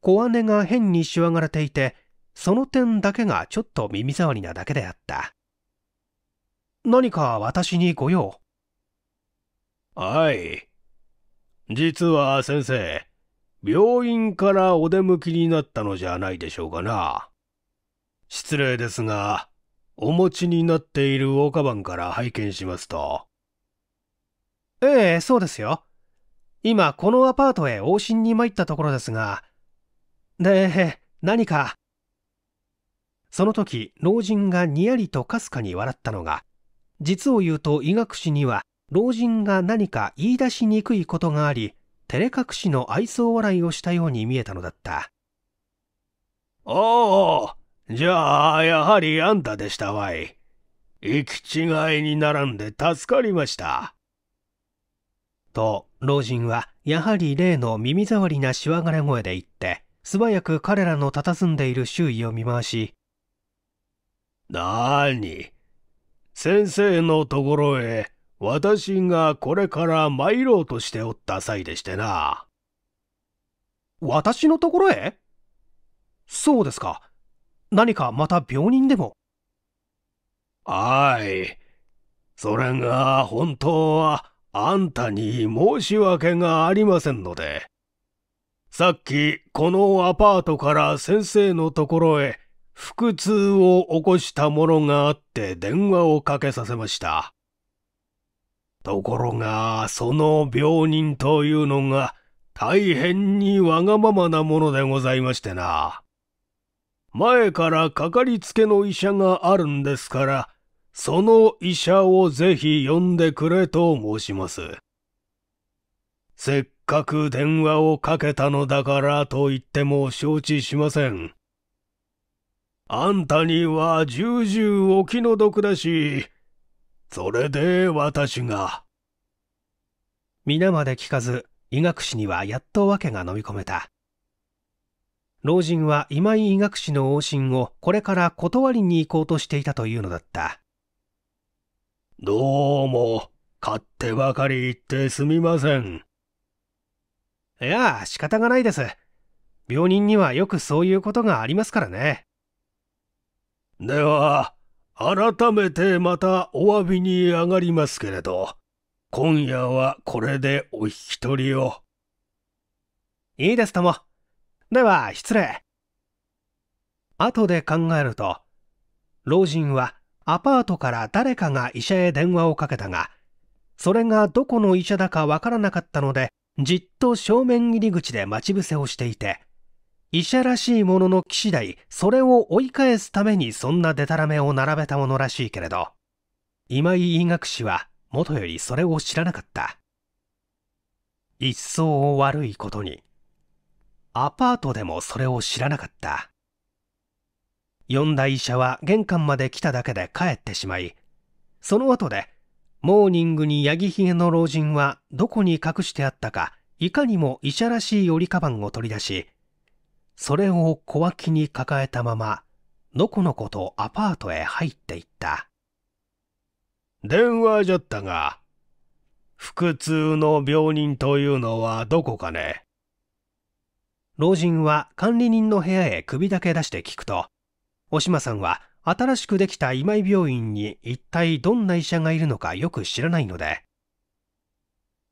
小姉が変にしわがれていてその点だけがちょっと耳障りなだけであった何か私にご用はい実は先生病院からお出向きになったのじゃないでしょうかな失礼ですがお持ちになっている大カバンから拝見しますと。ええ、そうですよ。今、このアパートへ往診に参ったところですが。で、何か。その時、老人がにやりとかすかに笑ったのが、実を言うと医学史には、老人が何か言い出しにくいことがあり、照れ隠しの愛想笑いをしたように見えたのだった。おお、じゃあ、やはりあんたでしたわい。行き違いに並んで助かりました。と、老人は、やはり例の耳障りなしわがれ声で言って、素早く彼らの佇んでいる周囲を見回し、なーに、先生のところへ、私がこれから参ろうとしておった際でしてな。私のところへそうですか。何かまた病人でもあい。それが本当はあんたに申し訳がありませんので。さっきこのアパートから先生のところへ腹痛を起こしたものがあって電話をかけさせました。ところがその病人というのが大変にわがままなものでございましてな。前からかかりつけの医者があるんですから、その医者をぜひ呼んでくれと申します。せっかく電話をかけたのだからと言っても承知しません。あんたには重々お気の毒だし、それで私が。皆まで聞かず、医学士にはやっと訳が飲み込めた。老人は今井医学士の往診をこれから断りに行こうとしていたというのだった。どうも、勝手ばかり言ってすみません。いや、仕方がないです。病人にはよくそういうことがありますからね。では、改めてまたお詫びに上がりますけれど、今夜はこれでお引き取りを。いいですとも。では、失礼。後で考えると、老人はアパートから誰かが医者へ電話をかけたが、それがどこの医者だかわからなかったので、じっと正面入り口で待ち伏せをしていて、医者らしいものの騎士代、それを追い返すためにそんなデタラメを並べたものらしいけれど、今井医学士はもとよりそれを知らなかった。一層悪いことに、アパートでもそれを知らなかった呼んだ医者は玄関まで来ただけで帰ってしまいその後でモーニングにヤギひげの老人はどこに隠してあったかいかにも医者らしい折りカバンを取り出しそれを小脇に抱えたままのこのことアパートへ入っていった電話じゃったが腹痛の病人というのはどこかね老人は管理人の部屋へ首だけ出して聞くと、おしまさんは新しくできた今井病院に一体どんな医者がいるのかよく知らないので、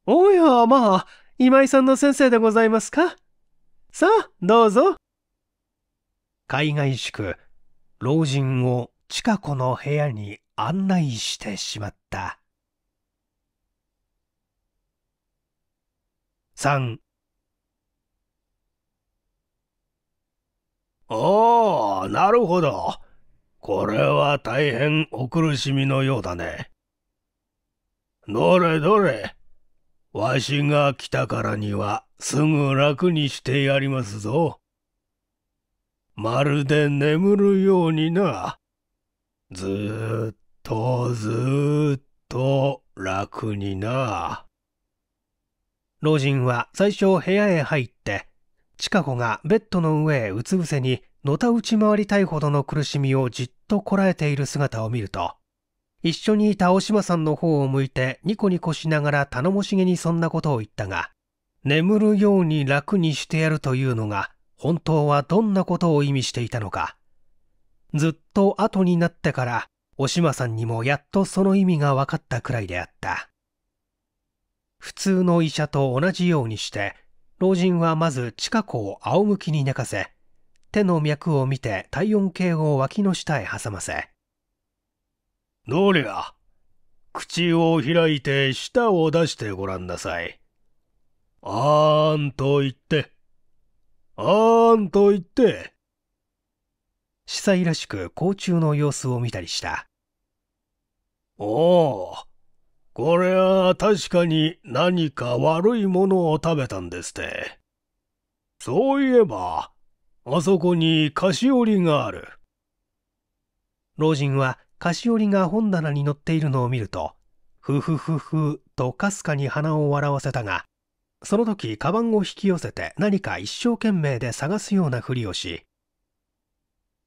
おや、まあ、今井さんの先生でございますかさあ、どうぞ。海外宿、老人を近子の部屋に案内してしまった。3. ああ、なるほど。これは大変お苦しみのようだね。どれどれ。わしが来たからにはすぐ楽にしてやりますぞ。まるで眠るようにな。ずっとずっと楽にな。老人は最初部屋へ入ってチカ子がベッドの上へうつ伏せにのたうち回りたいほどの苦しみをじっとこらえている姿を見ると、一緒にいた大島さんの方を向いてニコニコしながら頼もしげにそんなことを言ったが、眠るように楽にしてやるというのが本当はどんなことを意味していたのか。ずっと後になってから、おしまさんにもやっとその意味が分かったくらいであった。普通の医者と同じようにして、老人はまず近くを仰向きに寝かせ、手の脈を見て体温計を脇の下へ挟ませ。どれが口を開いて舌を出してごらんなさい。あーんと言って。あーんと言って。司祭らしく甲虫の様子を見たりした。おお、これは確かに何か悪いものを食べたんですって。そういえば、あそこに菓子折りがある。老人は菓子折りが本棚に載っているのを見ると、ふふふふとかすかに鼻を笑わせたが、その時、カバンを引き寄せて何か一生懸命で探すようなふりをし、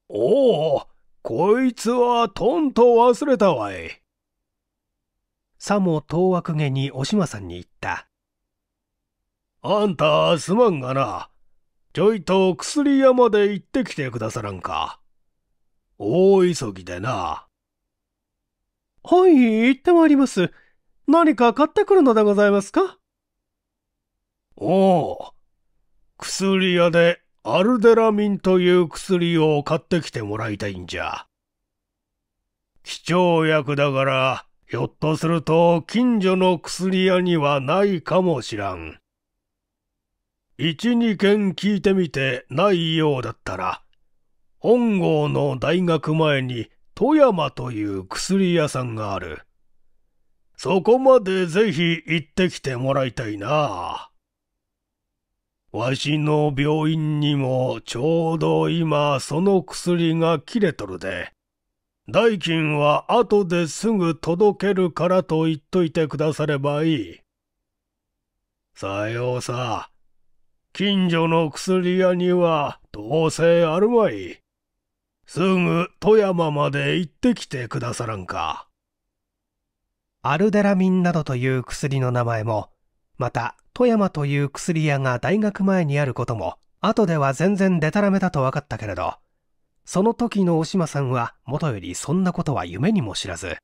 おお、こいつはとんと忘れたわい。さも当惑下にお島さんに言った。あんた、すまんがな。ちょいと薬屋まで行ってきてくださらんか。大急ぎでな。はい、行ってまいります。何か買ってくるのでございますかおお、薬屋でアルデラミンという薬を買ってきてもらいたいんじゃ。貴重薬だから、ひょっとすると近所の薬屋にはないかもしらん。一、二件聞いてみてないようだったら、本郷の大学前に富山という薬屋さんがある。そこまでぜひ行ってきてもらいたいな。わしの病院にもちょうど今その薬が切れとるで。代金は後ですぐ届けるからと言っといてくださればいい。さようさ、近所の薬屋にはどうせあるまい。すぐ富山まで行ってきてくださらんか。アルデラミンなどという薬の名前も、また富山という薬屋が大学前にあることも、後では全然デタラメだと分かったけれど、その時のお島さんはもとよりそんなことは夢にも知らず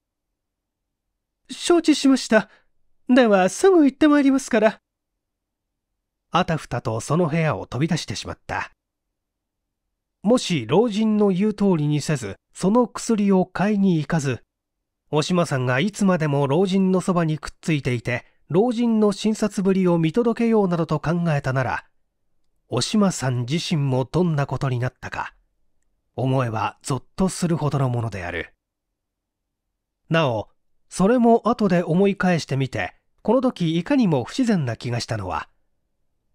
承知しましたではすぐ行ってまいりますからあたふたとその部屋を飛び出してしまったもし老人の言う通りにせずその薬を買いに行かずお島さんがいつまでも老人のそばにくっついていて老人の診察ぶりを見届けようなどと考えたならお島さん自身もどんなことになったか思えばぞっとするほどのものであるなおそれも後で思い返してみてこの時いかにも不自然な気がしたのは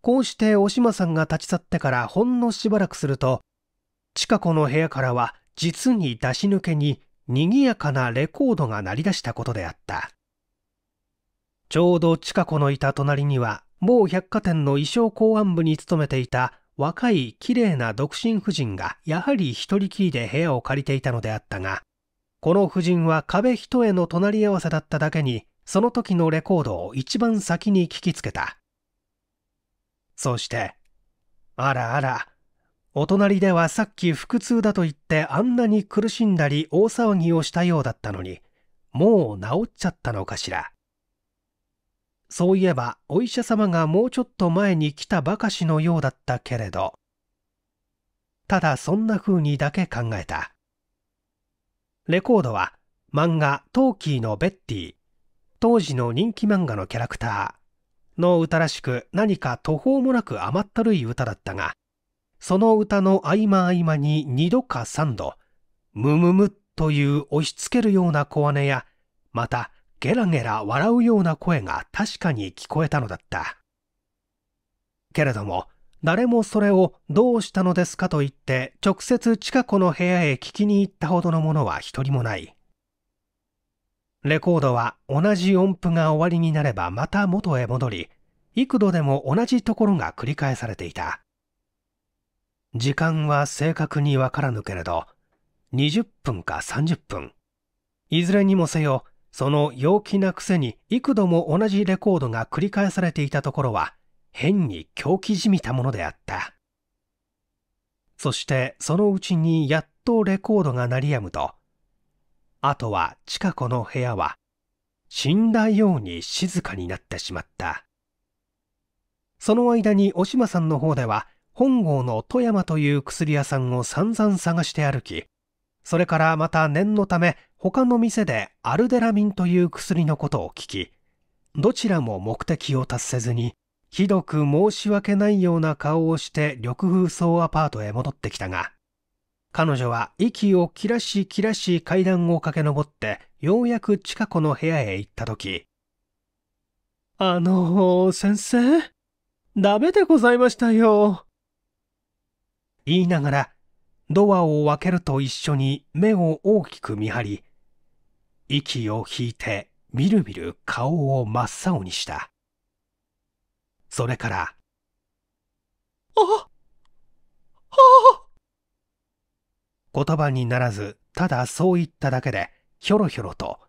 こうしておしまさんが立ち去ってからほんのしばらくすると千佳子の部屋からは実に出し抜けに賑やかなレコードが鳴り出したことであったちょうど千佳子のいた隣には某百貨店の衣装公安部に勤めていた若い綺麗な独身婦人がやはり一人きりで部屋を借りていたのであったが、この夫人は壁一重の隣り合わせだっただけに、その時のレコードを一番先に聞きつけた。そして、あらあら、お隣ではさっき腹痛だと言ってあんなに苦しんだり大騒ぎをしたようだったのに、もう治っちゃったのかしら。そういえばお医者様がもうちょっと前に来たばかしのようだったけれど。ただそんな風にだけ考えた。レコードは漫画トーキーのベッティ、当時の人気漫画のキャラクターの歌らしく何か途方もなく甘ったるい歌だったが、その歌の合間合間に2度か3度、ムムムという押し付けるような小姉や、また、ゲラゲラ笑うような声が確かに聞こえたのだったけれども誰もそれをどうしたのですかと言って直接近子の部屋へ聞きに行ったほどのものは一人もないレコードは同じ音符が終わりになればまた元へ戻り幾度でも同じところが繰り返されていた時間は正確にわからぬけれど20分か30分いずれにもせよその陽気なくせに幾度も同じレコードが繰り返されていたところは変に狂気じみたものであったそしてそのうちにやっとレコードが鳴りやむとあとは近子の部屋は死んだように静かになってしまったその間におしまさんの方では本郷の富山という薬屋さんを散々探して歩きそれからまた念のため他の店でアルデラミンという薬のことを聞きどちらも目的を達せずにひどく申し訳ないような顔をして緑風荘アパートへ戻ってきたが彼女は息を切らし切らし階段を駆け上ってようやく近子の部屋へ行った時あの先生ダメでございましたよ言いながらドアを開けると一緒に目を大きく見張り、息を引いてみるみる顔を真っ青にした。それから、ああ言葉にならず、ただそう言っただけで、ひょろひょろと、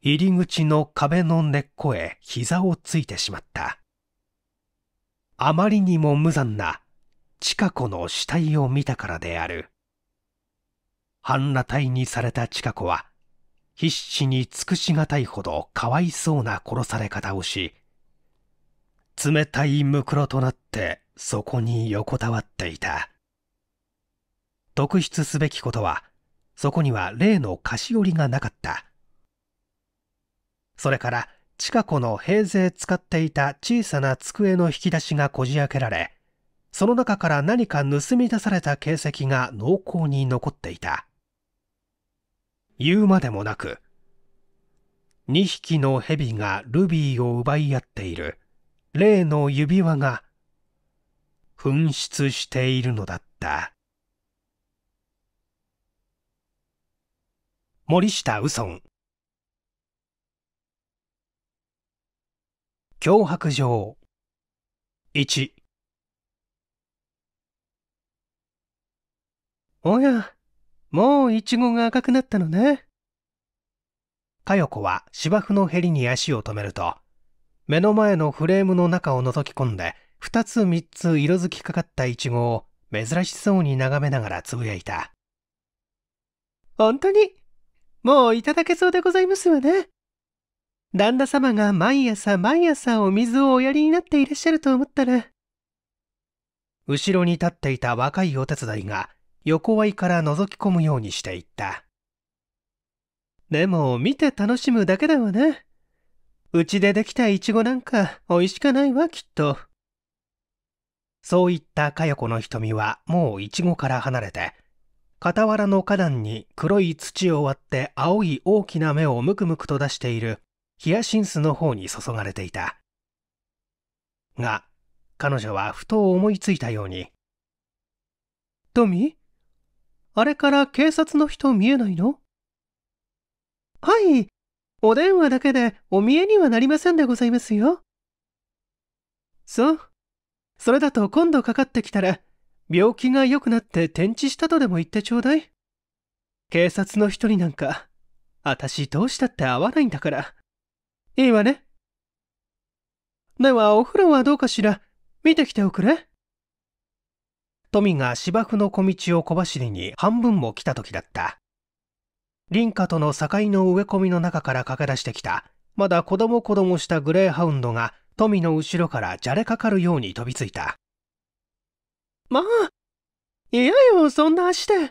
入り口の壁の根っこへ膝をついてしまった。あまりにも無残な、近子の死体を見たからである。半裸体にされた千佳子は、必死に尽くしがたいほどかわいそうな殺され方をし、冷たいむくろとなってそこに横たわっていた。特筆すべきことは、そこには例の菓子折りがなかった。それから、近子の平成使っていた小さな机の引き出しがこじ開けられ、その中から何か盗み出された形跡が濃厚に残っていた。言うまでもなく、2匹の蛇がルビーを奪い合っている例の指輪が紛失しているのだった。森下右尊脅迫状1おやもうイチゴが赤くなったのね。かよこは芝生のへりに足を止めると、目の前のフレームの中を覗き込んで、二つ三つ色づきかかったイチゴを珍しそうに眺めながらつぶやいた。本当に、もういただけそうでございますわね。旦那様が毎朝毎朝お水をおやりになっていらっしゃると思ったら。後ろに立っていた若いお手伝いが横合いから覗き込むようにしていった。でも見て楽しむだけだわね。うちでできたイチゴなんか美味しくないわきっと。そう言ったかよ子の瞳はもうイチゴから離れて、傍らの花壇に黒い土を割って青い大きな芽をむくむくと出しているヒヤシンスの方に注がれていた。が、彼女はふと思いついたように、トミあれから警察の人見えないのはい。お電話だけでお見えにはなりませんでございますよ。そう。それだと今度かかってきたら、病気が良くなって転地したとでも言ってちょうだい。警察の人になんか、あたしどうしたって会わないんだから。いいわね。ではお風呂はどうかしら見てきておくれ。富が芝生の小道を小走りに半分も来た時だった。林家との境の植え込みの中から駆け出してきた、まだ子供子供したグレーハウンドが富の後ろからじゃれかかるように飛びついた。まあ、嫌よ、そんな足で。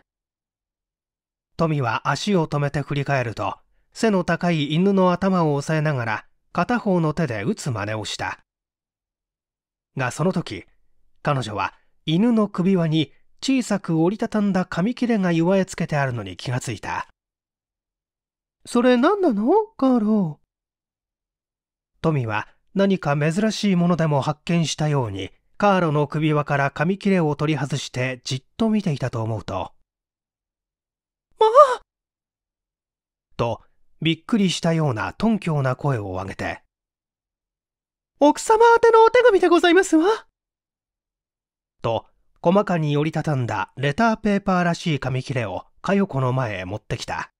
富は足を止めて振り返ると、背の高い犬の頭を押さえながら、片方の手で打つ真似をした。がその時、彼女は犬の首輪に小さく折りたたんだ紙切れが弱えつけてあるのに気がついた。それ何なのカーロー。トミは何か珍しいものでも発見したように、カーロの首輪から紙切れを取り外してじっと見ていたと思うと。まあと、びっくりしたような頓強な声を上げて。奥様宛てのお手紙でございますわ。と、細かに折りたたんだレターペーパーらしい紙切れを佳代子の前へ持ってきた。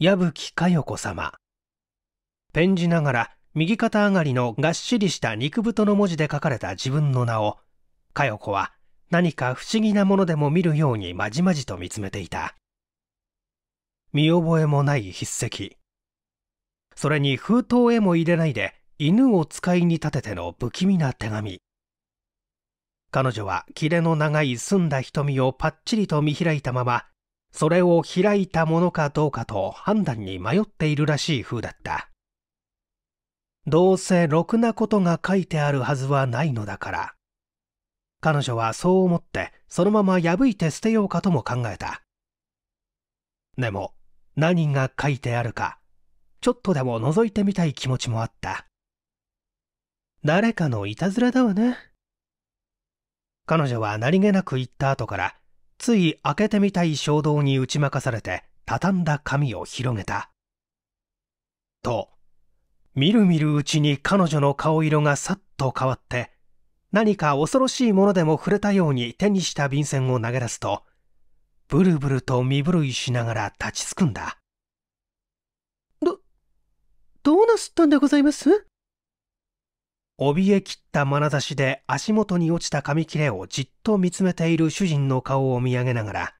矢吹佳代子様。ペン字ながら右肩上がりのがっしりした肉太の文字で書かれた自分の名を、佳代子は何か不思議なものでも見るようにまじまじと見つめていた。見覚えもない筆跡。それに封筒へも入れないで犬を使いに立てての不気味な手紙。彼女はキレの長い澄んだ瞳をパッチリと見開いたまま、それを開いたものかどうかと判断に迷っているらしい風だった。どうせろくなことが書いてあるはずはないのだから。彼女はそう思ってそのまま破いて捨てようかとも考えた。でも何が書いてあるか、ちょっとでも覗いてみたい気持ちもあった。誰かのいたずらだわね。彼女は何気なく言った後から、つい開けてみたい衝動に打ち負かされて、畳んだ紙を広げた。と、みるみるうちに彼女の顔色がさっと変わって、何か恐ろしいものでも触れたように手にした便箋を投げ出すと、ブルブルと身震いしながら立ちすくんだ。ど、どうなすったんでございます怯えきった眼差しで足元に落ちた紙切れをじっと見つめている主人の顔を見上げながら、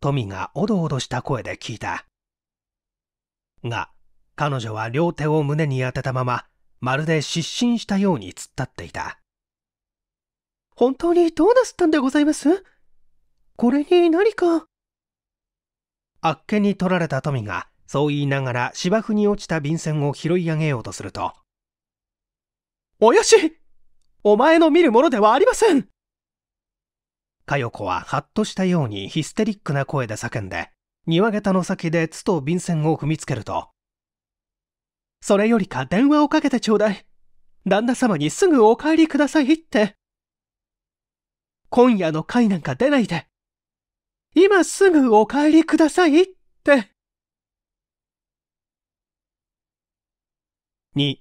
富がおどおどした声で聞いた。が、彼女は両手を胸に当てたまま、まるで失神したように突っ立っていた。本当にどうなすったんでございますこれに何か。あっけに取られた富が、そう言いながら芝生に落ちた便箋を拾い上げようとすると、およしお前の見るものではありませんかよ子はハッとしたようにヒステリックな声で叫んで、庭下の先で筒と便箋を踏みつけると、それよりか電話をかけてちょうだい。旦那様にすぐお帰りくださいって。今夜の会なんか出ないで。今すぐお帰りくださいって。2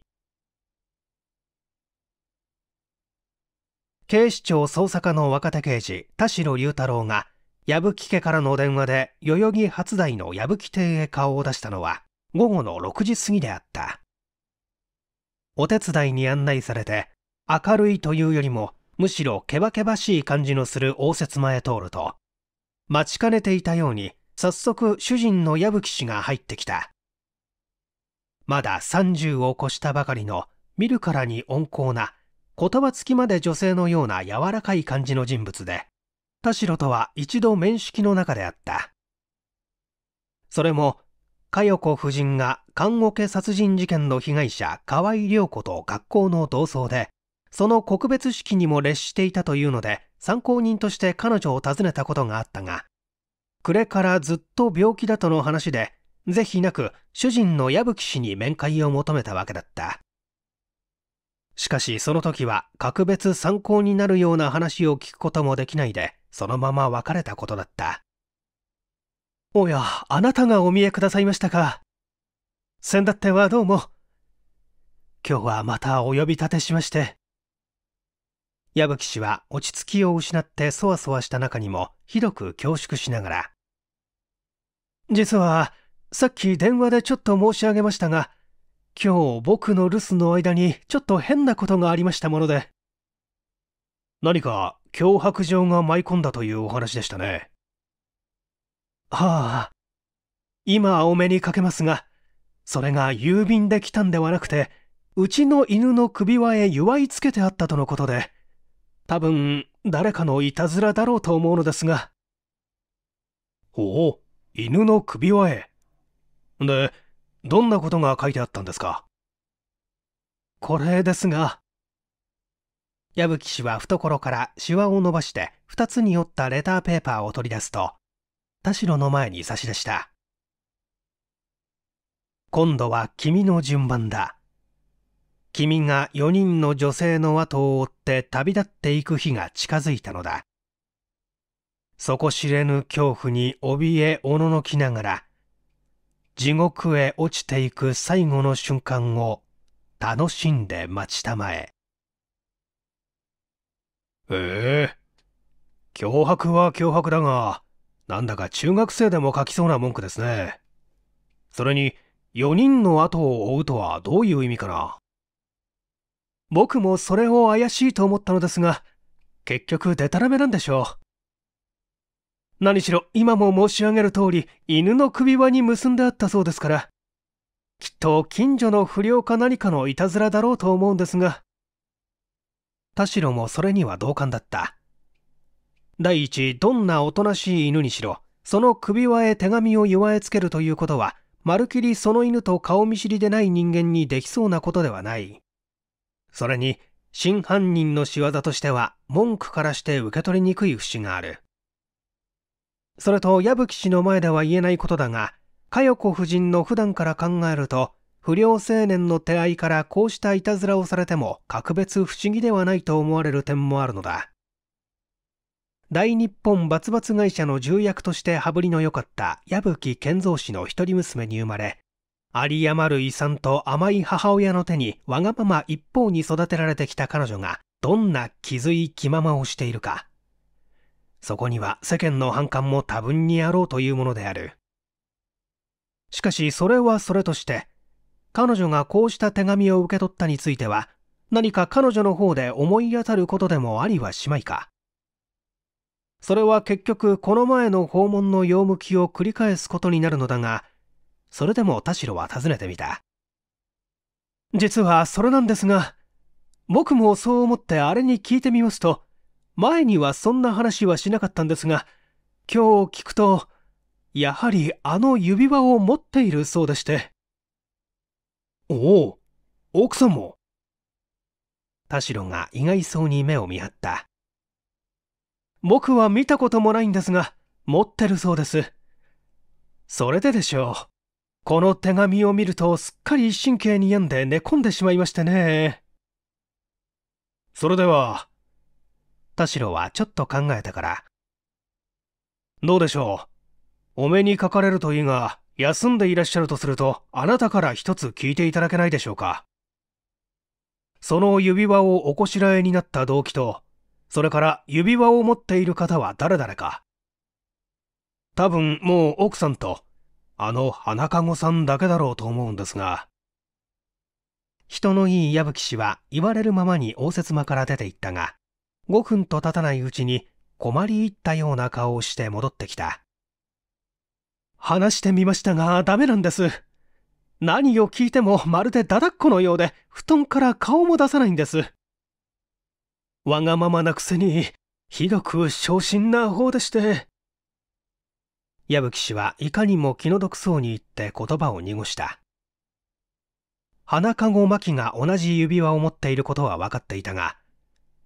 警視庁捜査課の若手刑事田代龍太郎が矢吹家からの電話で代々木初台の矢吹邸へ顔を出したのは午後の6時過ぎであったお手伝いに案内されて明るいというよりもむしろけばけばしい感じのする応接間へ通ると待ちかねていたように早速主人の矢吹氏が入ってきたまだ30を越したばかりの見るからに温厚な言葉付きまで女性のような柔らかい感じの人物で、田代とは一度面識の中であった。それも、佳代子夫人が看護家殺人事件の被害者河合良子と学校の同窓で、その告別式にも列していたというので、参考人として彼女を訪ねたことがあったが、暮れからずっと病気だとの話で、是非なく主人の矢吹氏に面会を求めたわけだった。しかしその時は格別参考になるような話を聞くこともできないで、そのまま別れたことだった。おや、あなたがお見えくださいましたか。先だってはどうも。今日はまたお呼び立てしまして。矢吹氏は落ち着きを失ってそわそわした中にもひどく恐縮しながら。実は、さっき電話でちょっと申し上げましたが、今日僕の留守の間にちょっと変なことがありましたもので何か脅迫状が舞い込んだというお話でしたねはあ今お目にかけますがそれが郵便で来たんではなくてうちの犬の首輪へ祝いつけてあったとのことで多分誰かのいたずらだろうと思うのですがほう犬の首輪へでどんなことが書いてあったんですかこれですが矢吹氏は懐からシワを伸ばして2つに折ったレターペーパーを取り出すと田代の前に差し出した今度は君の順番だ君が4人の女性の後を追って旅立っていく日が近づいたのだ底知れぬ恐怖に怯えおののきながら地獄へ落ちていく最後の瞬間を楽しんで待ちたまえ。ええ脅迫は脅迫だが、なんだか中学生でも書きそうな文句ですね。それに、4人の後を追うとはどういう意味かな。僕もそれを怪しいと思ったのですが、結局デタラメなんでしょう。何しろ今も申し上げる通り犬の首輪に結んであったそうですからきっと近所の不良か何かのいたずらだろうと思うんですが田代もそれには同感だった第一どんなおとなしい犬にしろその首輪へ手紙を祝えつけるということはまるきりその犬と顔見知りでない人間にできそうなことではないそれに真犯人の仕業としては文句からして受け取りにくい節があるそれと矢吹氏の前では言えないことだが、佳代子夫人の普段から考えると、不良青年の手合いからこうしたいたずらをされても格別不思議ではないと思われる点もあるのだ。大日本バツバツ会社の重役として羽振りの良かった矢吹健三氏の一人娘に生まれ、有り余る遺産と甘い母親の手にわがまま一方に育てられてきた彼女がどんな気づい気ままをしているか。そこには世間の反感も多分にあろうというものであるしかしそれはそれとして彼女がこうした手紙を受け取ったについては何か彼女の方で思い当たることでもありはしまいかそれは結局この前の訪問の用向きを繰り返すことになるのだがそれでも田代は尋ねてみた実はそれなんですが僕もそう思ってあれに聞いてみますと前にはそんな話はしなかったんですが、今日聞くと、やはりあの指輪を持っているそうでして。おお、奥さんも。田代が意外そうに目を見張った。僕は見たこともないんですが、持ってるそうです。それででしょう。この手紙を見るとすっかり神経に病んで寝込んでしまいましてね。それでは、田代はちょっと考えたからどうでしょうお目にかかれるといいが休んでいらっしゃるとするとあなたから一つ聞いていただけないでしょうかその指輪をおこしらえになった動機とそれから指輪を持っている方は誰々か多分もう奥さんとあの花籠さんだけだろうと思うんですが人のいい矢吹氏は言われるままに応接間から出て行ったが5分と経たないうちに困り入ったような顔をして戻ってきた。話してみましたがダメなんです。何を聞いてもまるでダダっ子のようで布団から顔も出さないんです。わがままなくせにひどく昇進な方でして。矢吹氏はいかにも気の毒そうに言って言葉を濁した。花籠真紀が同じ指輪を持っていることは分かっていたが、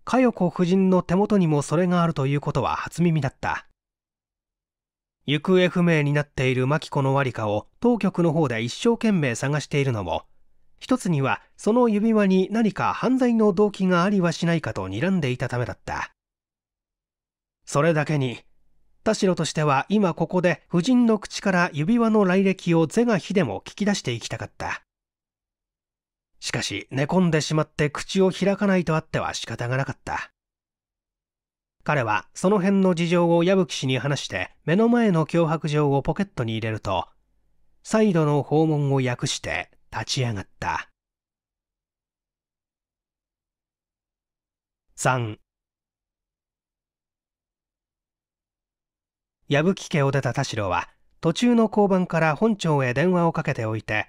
佳代子夫人の手元にもそれがあるということは初耳だった行方不明になっている真紀子のわりかを当局の方で一生懸命探しているのも一つにはその指輪に何か犯罪の動機がありはしないかと睨んでいたためだったそれだけに田代としては今ここで夫人の口から指輪の来歴を是が非でも聞き出していきたかったしかし寝込んでしまって口を開かないとあっては仕方がなかった彼はその辺の事情を矢吹氏に話して目の前の脅迫状をポケットに入れると再度の訪問を訳して立ち上がった3矢吹家を出た田代は途中の交番から本庁へ電話をかけておいて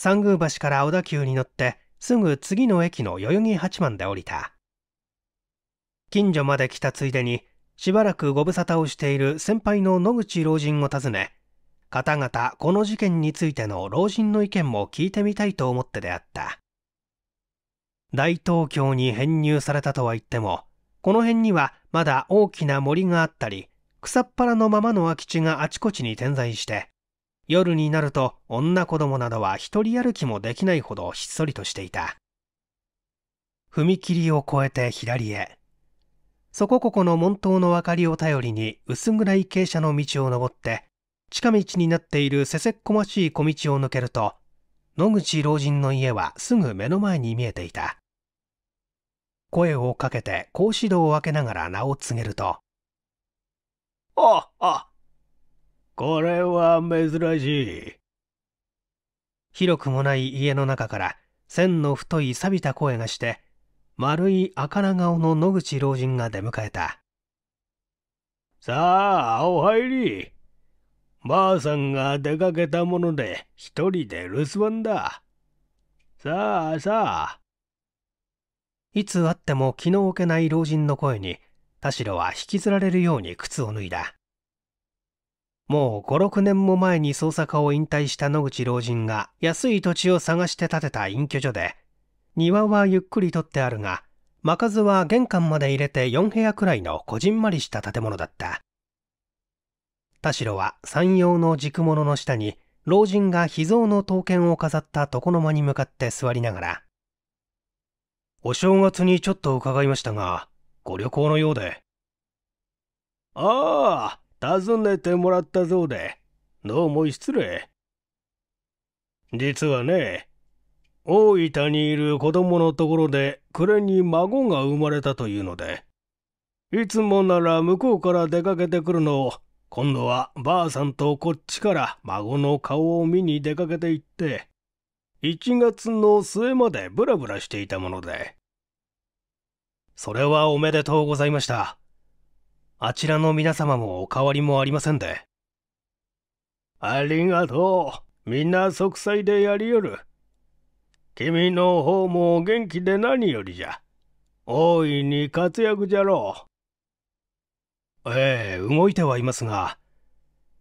三宮橋から小田急に乗ってすぐ次の駅の代々木八幡で降りた近所まで来たついでにしばらくご無沙汰をしている先輩の野口老人を訪ね方々この事件についての老人の意見も聞いてみたいと思ってであった大東京に編入されたとは言ってもこの辺にはまだ大きな森があったり草っぱらのままの空き地があちこちに点在して夜になると女子供などは一人歩きもできないほどひっそりとしていた。踏切を越えて左へ。そこここの門頭の明かりを頼りに薄暗い傾斜の道を登って、近道になっているせせっこましい小道を抜けると、野口老人の家はすぐ目の前に見えていた。声をかけて格子戸を開けながら名を告げると、ああ、これは珍しい。広くもない家の中から線の太い錆びた声がして、丸い赤ら顔の野口老人が出迎えた。さあ、お入り。ばあさんが出かけたもので一人で留守番だ。さあさあ。いつ会っても気の置けない老人の声に、田代は引きずられるように靴を脱いだ。もう5、6年も前に捜査課を引退した野口老人が安い土地を探して建てた隠居所で、庭はゆっくりとってあるが、巻数は玄関まで入れて4部屋くらいのこじんまりした建物だった。田代は山陽の軸物の下に、老人が秘蔵の刀剣を飾った床の間に向かって座りながら、お正月にちょっと伺いましたが、ご旅行のようで。ああ、訪ねてもらったそうで、どうも失礼。実はね、大分にいる子供のところで暮れに孫が生まれたというので、いつもなら向こうから出かけてくるのを、今度はばあさんとこっちから孫の顔を見に出かけて行って、1月の末までブラブラしていたもので。それはおめでとうございました。あちらの皆様もお変わりもありませんで。ありがとう。みんな息災でやりよる。君の方もお元気で何よりじゃ。大いに活躍じゃろう。ええ、動いてはいますが、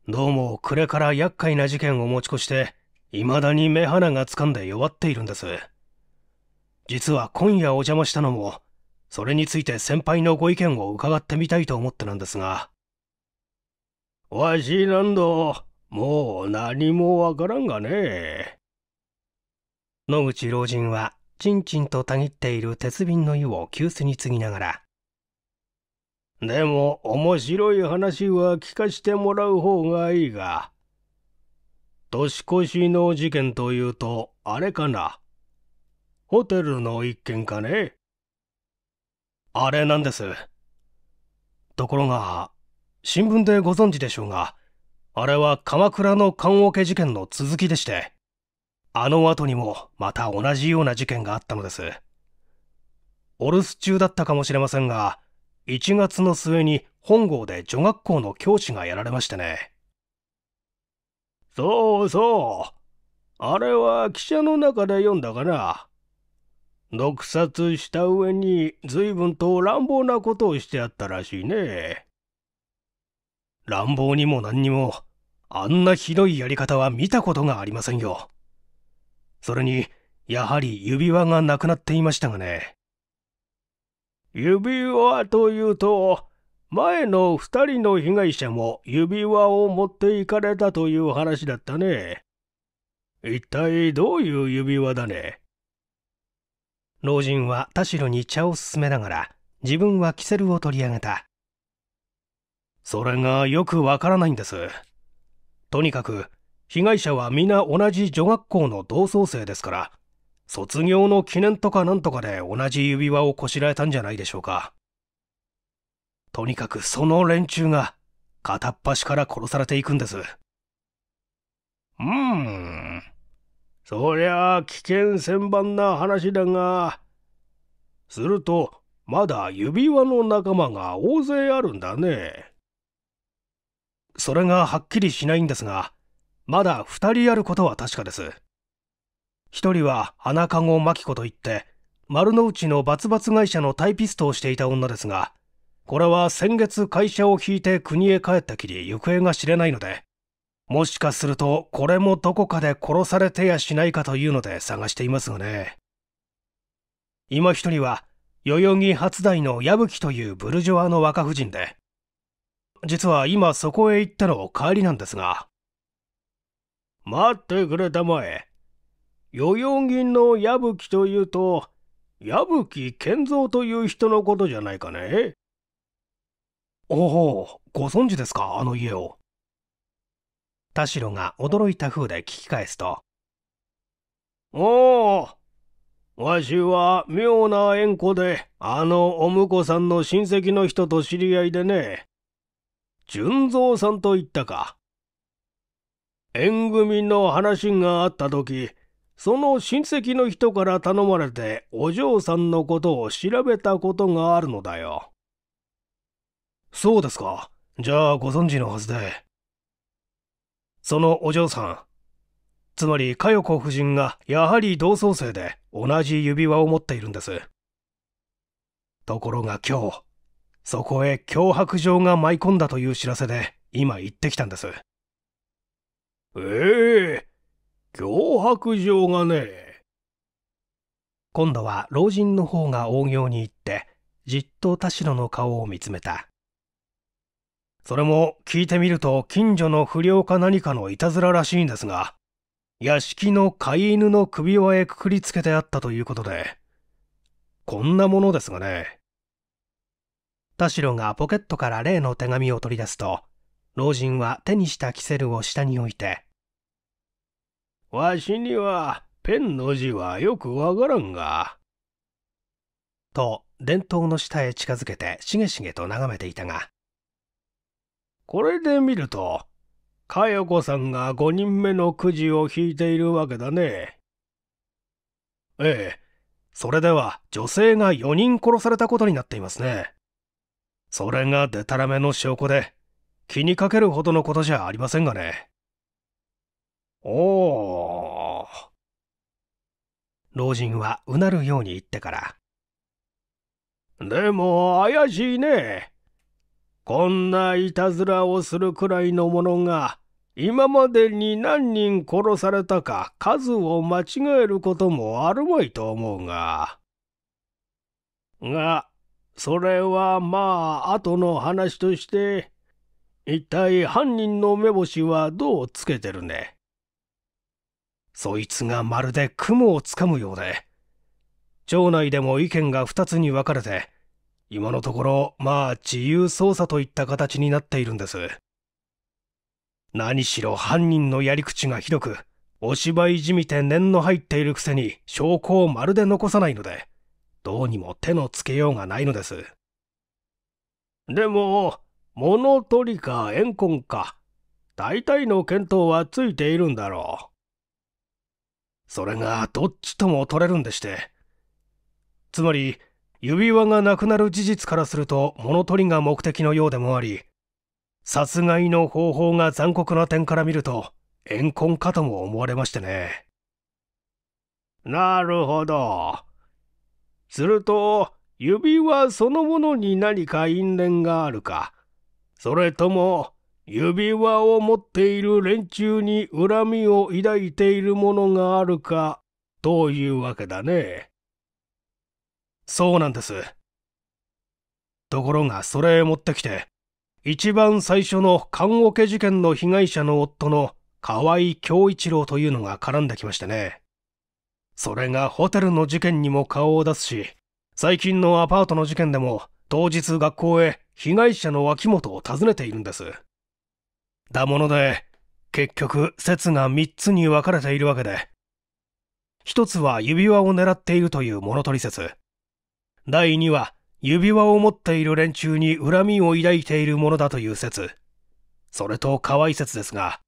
どうも暮れから厄介な事件を持ち越して、未だに目鼻がつかんで弱っているんです。実は今夜お邪魔したのも、それについて先輩のご意見を伺ってみたいと思ってなんですが。わしなんだ、もう何もわからんがね。野口老人は、ちんちんとたぎっている鉄瓶の湯を急須に継ぎながら、でも面白い話は聞かしてもらう方がいいが。年越しの事件というと、あれかな。ホテルの一件かねあれなんです。ところが、新聞でご存知でしょうが、あれは鎌倉の棺桶事件の続きでして、あの後にもまた同じような事件があったのです。お留守中だったかもしれませんが、1月の末に本郷で女学校の教師がやられましてね。そうそう。あれは記者の中で読んだかな。毒殺した上に随分と乱暴なことをしてあったらしいね。乱暴にも何にも、あんなひどいやり方は見たことがありませんよ。それに、やはり指輪がなくなっていましたがね。指輪というと、前の2人の被害者も指輪を持っていかれたという話だったね。一体どういう指輪だね老人は田代に茶を勧めながら自分はキセルを取り上げたそれがよくわからないんですとにかく被害者は皆同じ女学校の同窓生ですから卒業の記念とかなんとかで同じ指輪をこしらえたんじゃないでしょうかとにかくその連中が片っ端から殺されていくんですうーんそりゃあ危険千番な話だがするとまだ指輪の仲間が大勢あるんだねそれがはっきりしないんですがまだ2人あることは確かです1人は花籠真紀子といって丸の内のバツバツ会社のタイピストをしていた女ですがこれは先月会社を引いて国へ帰ったきり行方が知れないのでもしかするとこれもどこかで殺されてやしないかというので探していますがね今一人は代々木初代の矢吹というブルジョワの若婦人で実は今そこへ行ったの帰りなんですが待ってくれたまえ代々木の矢吹というと矢吹健三という人のことじゃないかねおおご存知ですかあの家を田代が驚いた風で聞き返すと、おお、わしは妙な縁故で、あのお婿さんの親戚の人と知り合いでね、純蔵さんと言ったか。縁組の話があった時、その親戚の人から頼まれてお嬢さんのことを調べたことがあるのだよ。そうですか。じゃあご存知のはずで。そのお嬢さんつまり佳代子夫人がやはり同窓生で同じ指輪を持っているんですところが今日そこへ脅迫状が舞い込んだという知らせで今行ってきたんですええー、脅迫状がね今度は老人の方が大行に行ってじっと田代の顔を見つめたそれも聞いてみると近所の不良か何かのいたずららしいんですが、屋敷の飼い犬の首輪へくくりつけてあったということで、こんなものですがね。田代がポケットから例の手紙を取り出すと、老人は手にしたキセルを下に置いて、わしにはペンの字はよくわからんが。と、伝統の下へ近づけてしげしげと眺めていたが、これで見ると、かよこさんが5人目のくじを引いているわけだね。ええ、それでは女性が4人殺されたことになっていますね。それがデタラメの証拠で、気にかけるほどのことじゃありませんがね。おー。老人はうなるように言ってから。でも怪しいね。こんないたずらをするくらいの者が、今までに何人殺されたか数を間違えることもあるまいと思うが。が、それはまあ後の話として、一体犯人の目星はどうつけてるね。そいつがまるで雲をつかむようで、町内でも意見が二つに分かれて、今のところ、まあ、自由捜査といった形になっているんです。何しろ犯人のやり口がひどく、お芝居じみて念の入っているくせに証拠をまるで残さないので、どうにも手のつけようがないのです。でも、物取りか怨恨か、大体の見当はついているんだろう。それがどっちとも取れるんでして。つまり、指輪がなくなる事実からすると物取りが目的のようでもあり殺害の方法が残酷な点から見ると怨恨かとも思われましてねなるほどすると指輪そのものに何か因縁があるかそれとも指輪を持っている連中に恨みを抱いているものがあるかというわけだね。そうなんです。ところがそれ持ってきて、一番最初の棺桶事件の被害者の夫の河合恭一郎というのが絡んできましてね。それがホテルの事件にも顔を出すし、最近のアパートの事件でも当日学校へ被害者の脇本を訪ねているんです。だもので、結局説が3つに分かれているわけで、1つは指輪を狙っているという物取り説。第2は、指輪を持っている連中に恨みを抱いているものだという説。それと河合説ですが、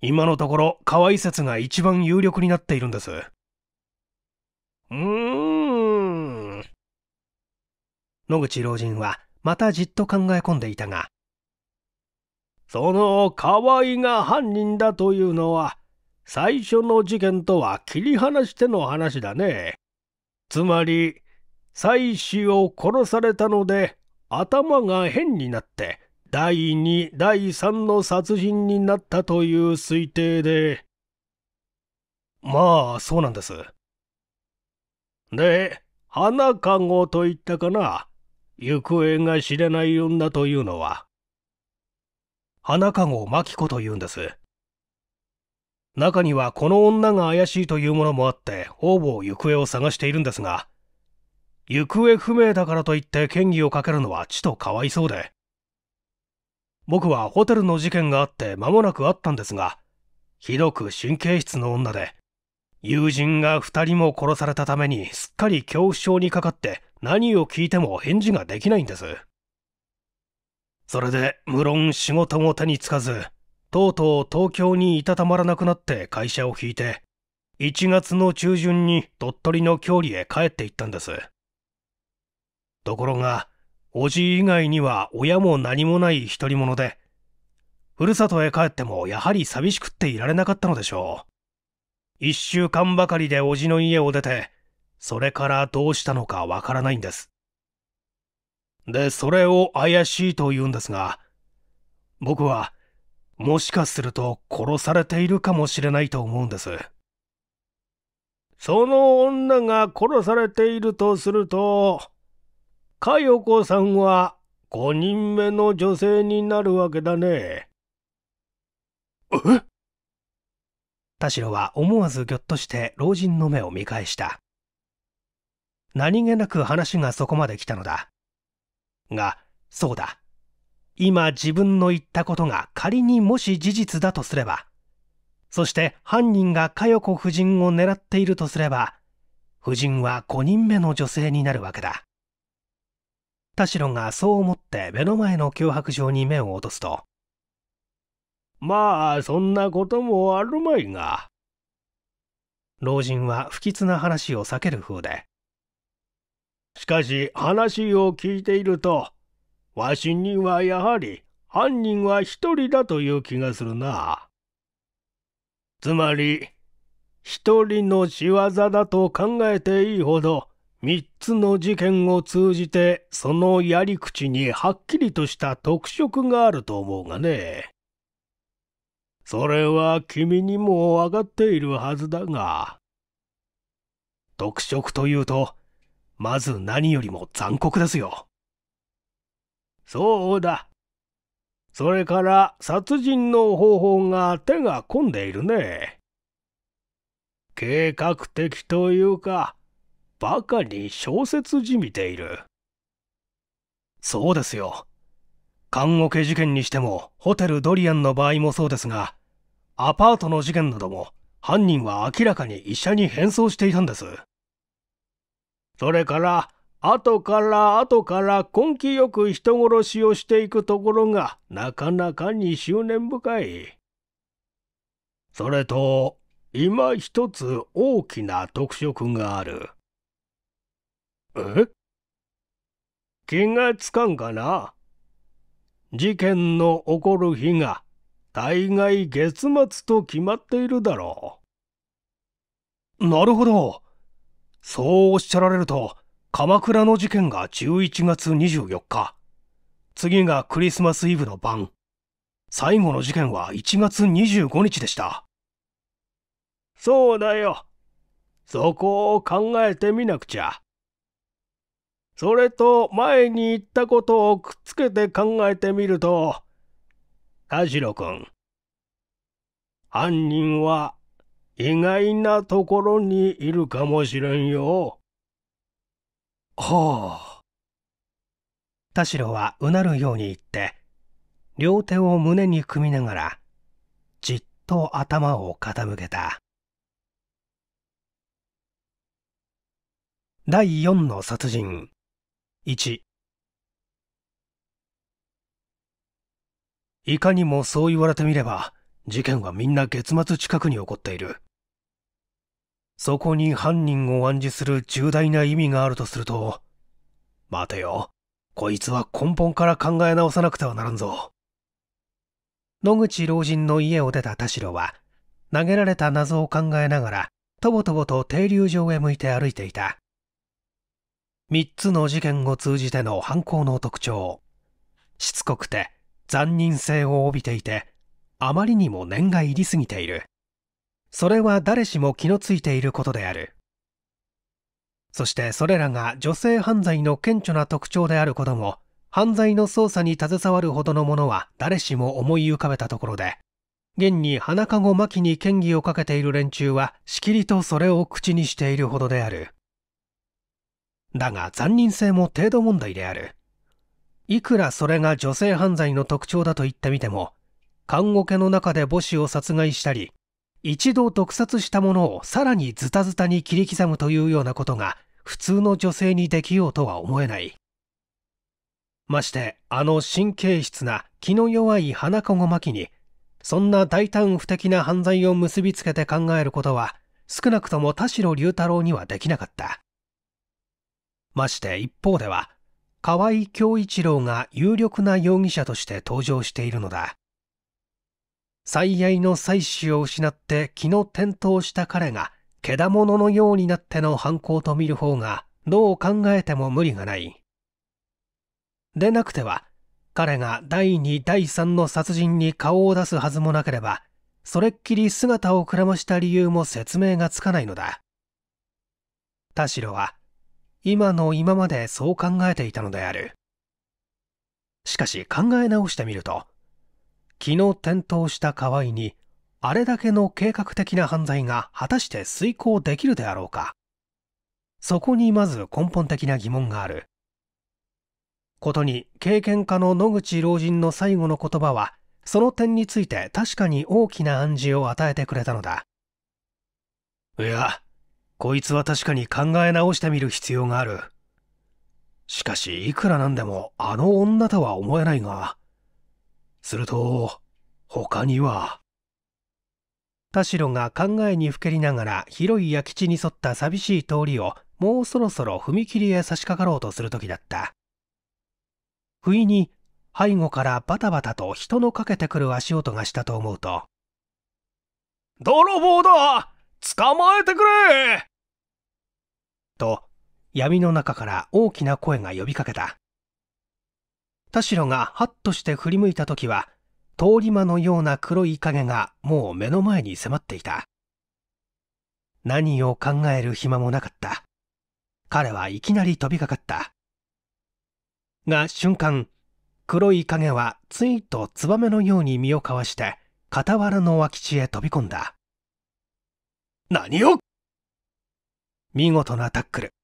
今のところ河合説が一番有力になっているんです。うーん。野口老人はまたじっと考え込んでいたが、その河合が犯人だというのは、最初の事件とは切り離しての話だね。つまり、妻子を殺されたので頭が変になって第2第3の殺人になったという推定でまあそうなんですで花籠と言ったかな行方が知れない女というのは花籠真紀子というんです中にはこの女が怪しいというものもあってほぼ行方を探しているんですが行方不明だからといって嫌疑をかけるのはちとかわいそうで。僕はホテルの事件があって間もなくあったんですが、ひどく神経質の女で、友人が2人も殺されたためにすっかり恐怖症にかかって何を聞いても返事ができないんです。それで無論仕事も手につかず、とうとう東京にいたたまらなくなって会社を引いて、1月の中旬に鳥取の郷里へ帰っていったんです。ところが、おじ以外には親も何もない独り者で、ふるさとへ帰ってもやはり寂しくっていられなかったのでしょう。一週間ばかりでおじの家を出て、それからどうしたのかわからないんです。で、それを怪しいと言うんですが、僕は、もしかすると殺されているかもしれないと思うんです。その女が殺されているとすると、佳代子さんは5人目の女性になるわけだね。え田代は思わずぎょっとして老人の目を見返した。何気なく話がそこまで来たのだ。が、そうだ。今自分の言ったことが仮にもし事実だとすれば、そして犯人が佳代子夫人を狙っているとすれば、夫人は5人目の女性になるわけだ。田代がそう思って目の前の脅迫状に目を落とすと。まあ、そんなこともあるまいが。老人は不吉な話を避ける風で。しかし話を聞いていると、わしにはやはり犯人は一人だという気がするな。つまり、一人の仕業だと考えていいほど、3つの事件を通じてそのやり口にはっきりとした特色があると思うがね。それは君にも分かっているはずだが。特色というと、まず何よりも残酷ですよ。そうだ。それから殺人の方法が手が込んでいるね。計画的というか、バカに小説じみている。そうですよ。看護系事件にしても、ホテルドリアンの場合もそうですが、アパートの事件なども、犯人は明らかに医者に変装していたんです。それから、後から後から根気よく人殺しをしていくところが、なかなかに執念深い。それと、今一つ大きな特色がある。え気がつかんかな事件の起こる日が大概月末と決まっているだろう。なるほど。そうおっしゃられると、鎌倉の事件が11月24日。次がクリスマスイブの晩。最後の事件は1月25日でした。そうだよ。そこを考えてみなくちゃ。それと前に言ったことをくっつけて考えてみると、田代君、犯人は意外なところにいるかもしれんよ。はあ。田代はうなるように言って、両手を胸に組みながら、じっと頭を傾けた。第4の殺人1いかにもそう言われてみれば事件はみんな月末近くに起こっているそこに犯人を暗示する重大な意味があるとすると待てよこいつは根本から考え直さなくてはならんぞ野口老人の家を出た田代は投げられた謎を考えながらとぼとぼと停留場へ向いて歩いていた3つの事件を通じての犯行の特徴しつこくて残忍性を帯びていてあまりにも念が入りすぎているそれは誰しも気のついていることであるそしてそれらが女性犯罪の顕著な特徴であることも犯罪の捜査に携わるほどのものは誰しも思い浮かべたところで現に花籠真紀に嫌疑をかけている連中はしきりとそれを口にしているほどであるだが残忍性も程度問題である。いくらそれが女性犯罪の特徴だと言ってみても、看護家の中で母子を殺害したり、一度毒殺したものをさらにズタズタに切り刻むというようなことが普通の女性にできようとは思えない。ましてあの神経質な気の弱い花籠巻にそんな大胆不敵な犯罪を結びつけて考えることは少なくとも田代龍太郎にはできなかった。まして一方では河合京一郎が有力な容疑者として登場しているのだ最愛の妻子を失って気の転倒した彼がけだもののようになっての犯行と見る方がどう考えても無理がないでなくては彼が第2第3の殺人に顔を出すはずもなければそれっきり姿をくらました理由も説明がつかないのだ田代は今の今までそう考えていたのである。しかし考え直してみると、昨日転倒した河合に、あれだけの計画的な犯罪が果たして遂行できるであろうか。そこにまず根本的な疑問がある。ことに、経験家の野口老人の最後の言葉は、その点について確かに大きな暗示を与えてくれたのだ。いや、こいつは確かに考え直してみる必要がある。しかし、いくらなんでもあの女とは思えないが。すると、他には。田代が考えにふけりながら広い焼き地に沿った寂しい通りをもうそろそろ踏切へ差し掛かろうとする時だった不意に背後からバタバタと人のかけてくる足音がしたと思うと「泥棒だ捕まえてくれ!」と闇の中から大きな声が呼びかけた。田代がハッとして振り向いた時は、通り魔のような黒い影がもう目の前に迫っていた。何を考える暇もなかった。彼はいきなり飛びかかった。が瞬間、黒い影はついとツバメのように身をかわして、傍らの脇地へ飛び込んだ。何を見事なタックル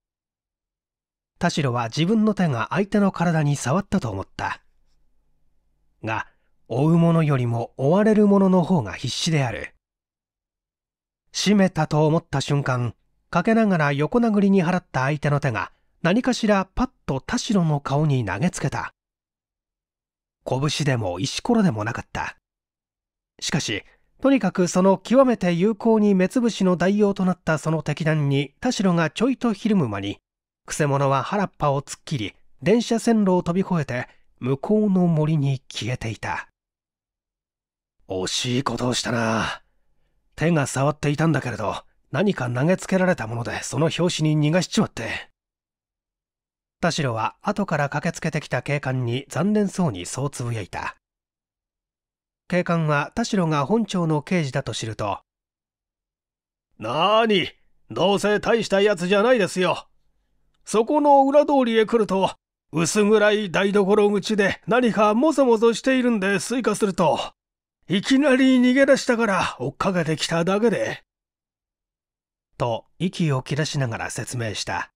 田代は自分の手が相手の体に触ったと思ったが追う者よりも追われる者の方が必死である締めたと思った瞬間かけながら横殴りに払った相手の手が何かしらパッと田代の顔に投げつけた拳でも石ころでもなかったしかしとにかくその極めて有効に目つぶしの代用となったその敵弾に田代がちょいとひるむ間に、くせ者は原っぱを突っ切り、電車線路を飛び越えて、向こうの森に消えていた。惜しいことをしたな。手が触っていたんだけれど、何か投げつけられたものでその拍子に逃がしちまって。田代は後から駆けつけてきた警官に残念そうにそうつぶやいた。警官は田代が本庁の刑事だと知ると。なーに、どうせ大したやつじゃないですよ。そこの裏通りへ来ると、薄暗い台所口で何かもぞもぞしているんで追加すると、いきなり逃げ出したから追っかけてきただけで。と、息を切らしながら説明した。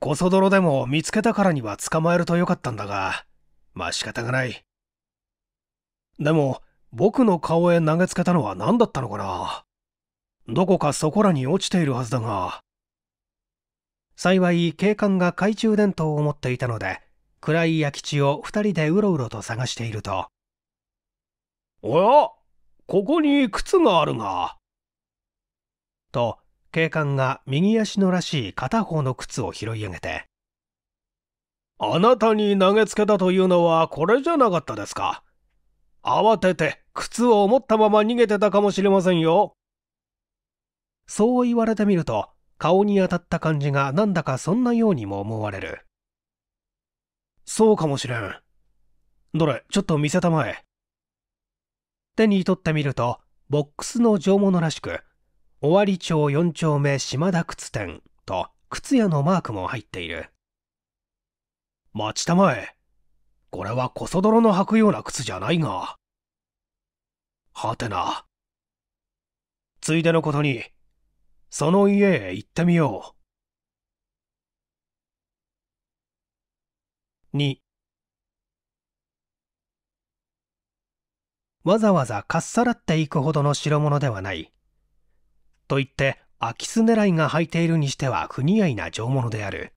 コソ泥でも見つけたからには捕まえるとよかったんだが、まあ仕方がない。でも、僕の顔へ投げつけたのは何だったのかなどこかそこらに落ちているはずだが。幸い警官が懐中電灯を持っていたので、暗い空き地を2人でうろうろと探していると。おやここに靴があるが。と、警官が右足のらしい片方の靴を拾い上げて。あなたに投げつけたというのはこれじゃなかったですか慌てて靴を持ったまま逃げてたかもしれませんよ。そう言われてみると、顔に当たった感じがなんだかそんなようにも思われる。そうかもしれん。どれ、ちょっと見せたまえ。手に取ってみると、ボックスの上物らしく、尾張町4丁目島田靴店と靴屋のマークも入っている。待ちたまえ。これはコソ泥の履くような靴じゃないが。はてな。ついでのことに、その家へ行ってみよう。2わざわざかっさらっていくほどの代物ではない。と言って、空き巣狙いが履いているにしては不似合いな上物である。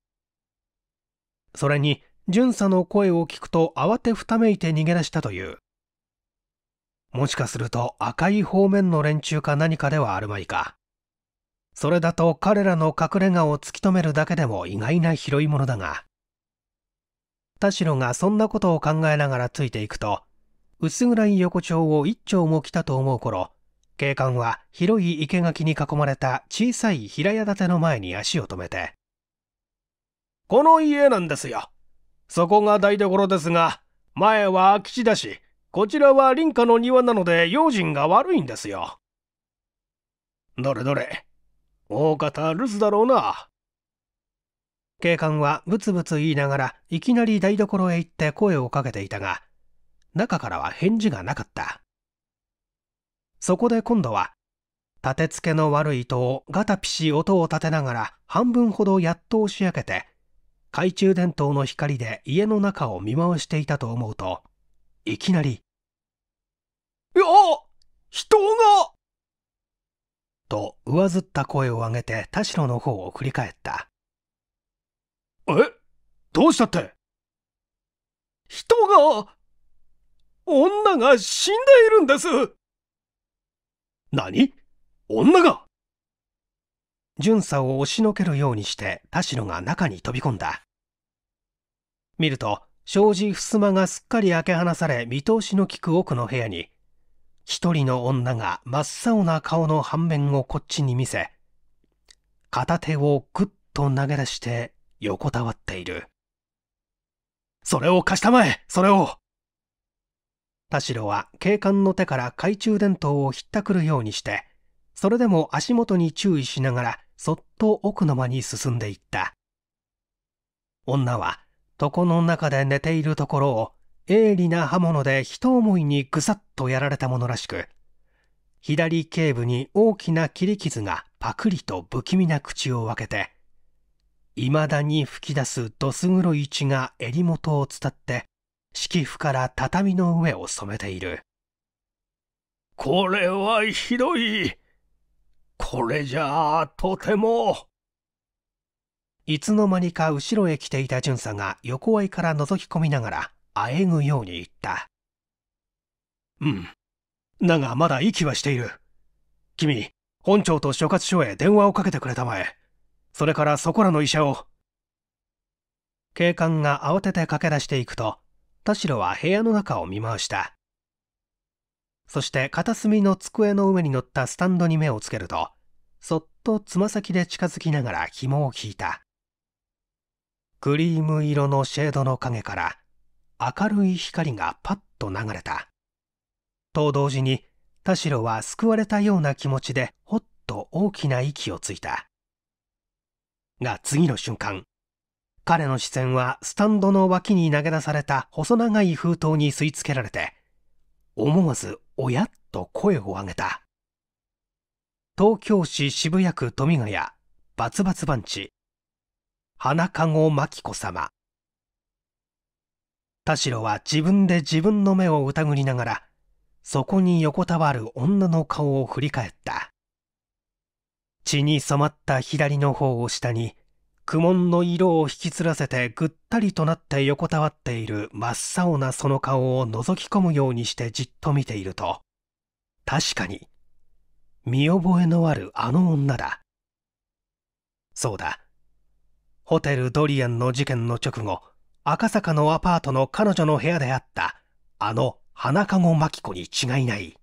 それに、巡査の声を聞くと慌てふためいて逃げ出したというもしかすると赤い方面の連中か何かではあるまいかそれだと彼らの隠れ家を突き止めるだけでも意外な拾い物だが田代がそんなことを考えながらついていくと薄暗い横丁を一丁も来たと思う頃警官は広い生垣に囲まれた小さい平屋建ての前に足を止めてこの家なんですよそこが台所ですが、前は空き地だし、こちらは林家の庭なので用心が悪いんですよ。どれどれ、大方留守だろうな。警官はブツブツ言いながらいきなり台所へ行って声をかけていたが、中からは返事がなかった。そこで今度は、立て付けの悪い戸をガタピシ音を立てながら半分ほどやっと押し上げて、懐中電灯の光で家の中を見回していたと思うと、いきなり、いや人がと、上ずった声を上げて田代の方を振り返った。えどうしたって人が、女が死んでいるんです何女が巡査を押しのけるようにして田代が中に飛び込んだ見ると障子襖がすっかり開け放され見通しのきく奥の部屋に一人の女が真っ青な顔の反面をこっちに見せ片手をぐっと投げ出して横たわっているそれを貸したまえそれを田代は警官の手から懐中電灯をひったくるようにしてそれでも足元に注意しながらそっと奥の間に進んでいった女は床の中で寝ているところを鋭利な刃物で一思いにぐさっとやられたものらしく左頸部に大きな切り傷がパクリと不気味な口を開けていまだに噴き出すどす黒い血が襟元を伝って敷布から畳の上を染めているこれはひどいこれじゃあとてもいつの間にか後ろへ来ていた巡査が横合いから覗き込みながらあえぐように言ったうんだがまだ息はしている君本庁と所轄署へ電話をかけてくれたまえそれからそこらの医者を警官が慌てて駆け出していくと田代は部屋の中を見回したそして片隅の机の上に乗ったスタンドに目をつけると、そっとつま先で近づきながら紐を引いた。クリーム色のシェードの影から明るい光がパッと流れた。と同時に、田代は救われたような気持ちでほっと大きな息をついた。が次の瞬間、彼の視線はスタンドの脇に投げ出された細長い封筒に吸い付けられて、思わずおやっと声を上げた。東京市渋谷区富ヶ谷、バツバツ番地、花籠真紀子様。田代は自分で自分の目を疑りながら、そこに横たわる女の顔を振り返った。血に染まった左の方を下に、苦悶の色を引きつらせてぐったりとなって横たわっている真っ青なその顔を覗き込むようにしてじっと見ていると、確かに、見覚えのあるあの女だ。そうだ。ホテルドリアンの事件の直後、赤坂のアパートの彼女の部屋であった、あの花籠真紀子に違いない。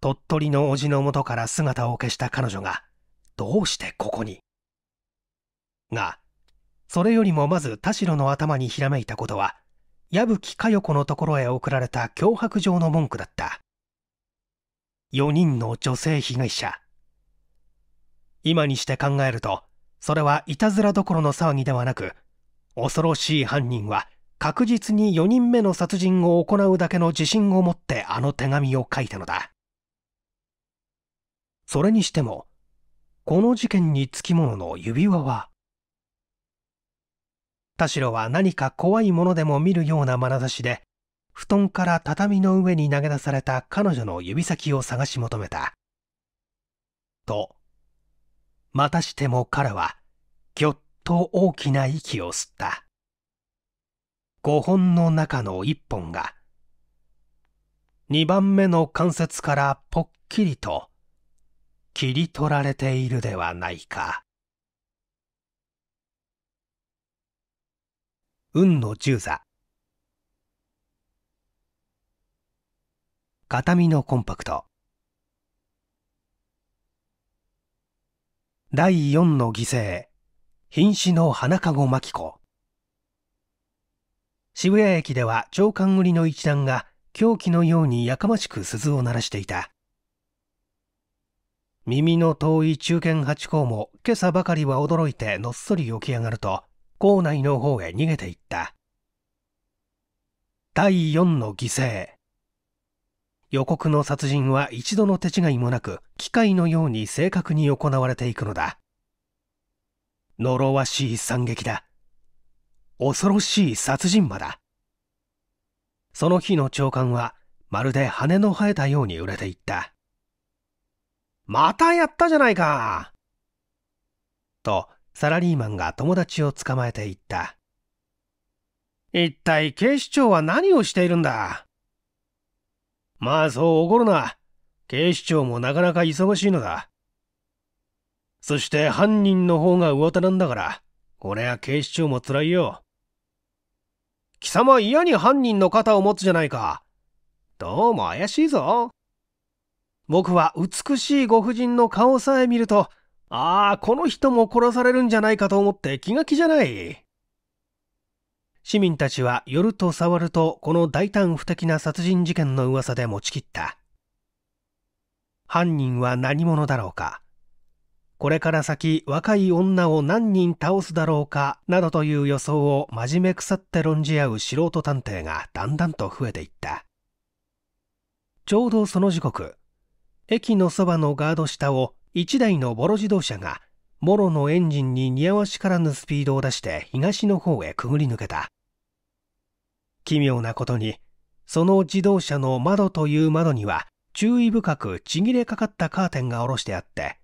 鳥取の叔父の元から姿を消した彼女が、どうしてここにがそれよりもまず田代の頭にひらめいたことは矢吹佳代子のところへ送られた脅迫状の文句だった4人の女性被害者今にして考えるとそれはいたずらどころの騒ぎではなく恐ろしい犯人は確実に4人目の殺人を行うだけの自信を持ってあの手紙を書いたのだそれにしてもこの事件につきものの指輪は田代は何か怖いものでも見るような眼差しで、布団から畳の上に投げ出された彼女の指先を探し求めた。と、またしても彼は、ぎょっと大きな息を吸った。5本の中の1本が、2番目の関節からぽっきりと切り取られているではないか。運の十座形見のコンパクト第4の犠牲瀕死の花籠真紀子渋谷駅では長官売りの一団が狂気のようにやかましく鈴を鳴らしていた耳の遠い中堅八公も今朝ばかりは驚いてのっそり起き上がると校内の方へ逃げていった第4の犠牲予告の殺人は一度の手違いもなく機械のように正確に行われていくのだ呪わしい惨劇だ恐ろしい殺人魔だその日の長官はまるで羽の生えたように売れていったまたやったじゃないかとサラリーマンが友達を捕まえていった。一体警視庁は何をしているんだまあそう怒るな。警視庁もなかなか忙しいのだ。そして犯人の方が上手なんだから、これは警視庁も辛いよ。貴様嫌に犯人の肩を持つじゃないか。どうも怪しいぞ。僕は美しいご婦人の顔さえ見ると、ああ、この人も殺されるんじゃないかと思って気が気じゃない。市民たちは寄ると触るとこの大胆不敵な殺人事件の噂で持ちきった。犯人は何者だろうか。これから先若い女を何人倒すだろうかなどという予想を真面目腐って論じ合う素人探偵がだんだんと増えていった。ちょうどその時刻、駅のそばのガード下を1台のボロ自動車がモロのエンジンに似合わしからぬスピードを出して東の方へくぐり抜けた奇妙なことにその自動車の窓という窓には注意深くちぎれかかったカーテンが下ろしてあって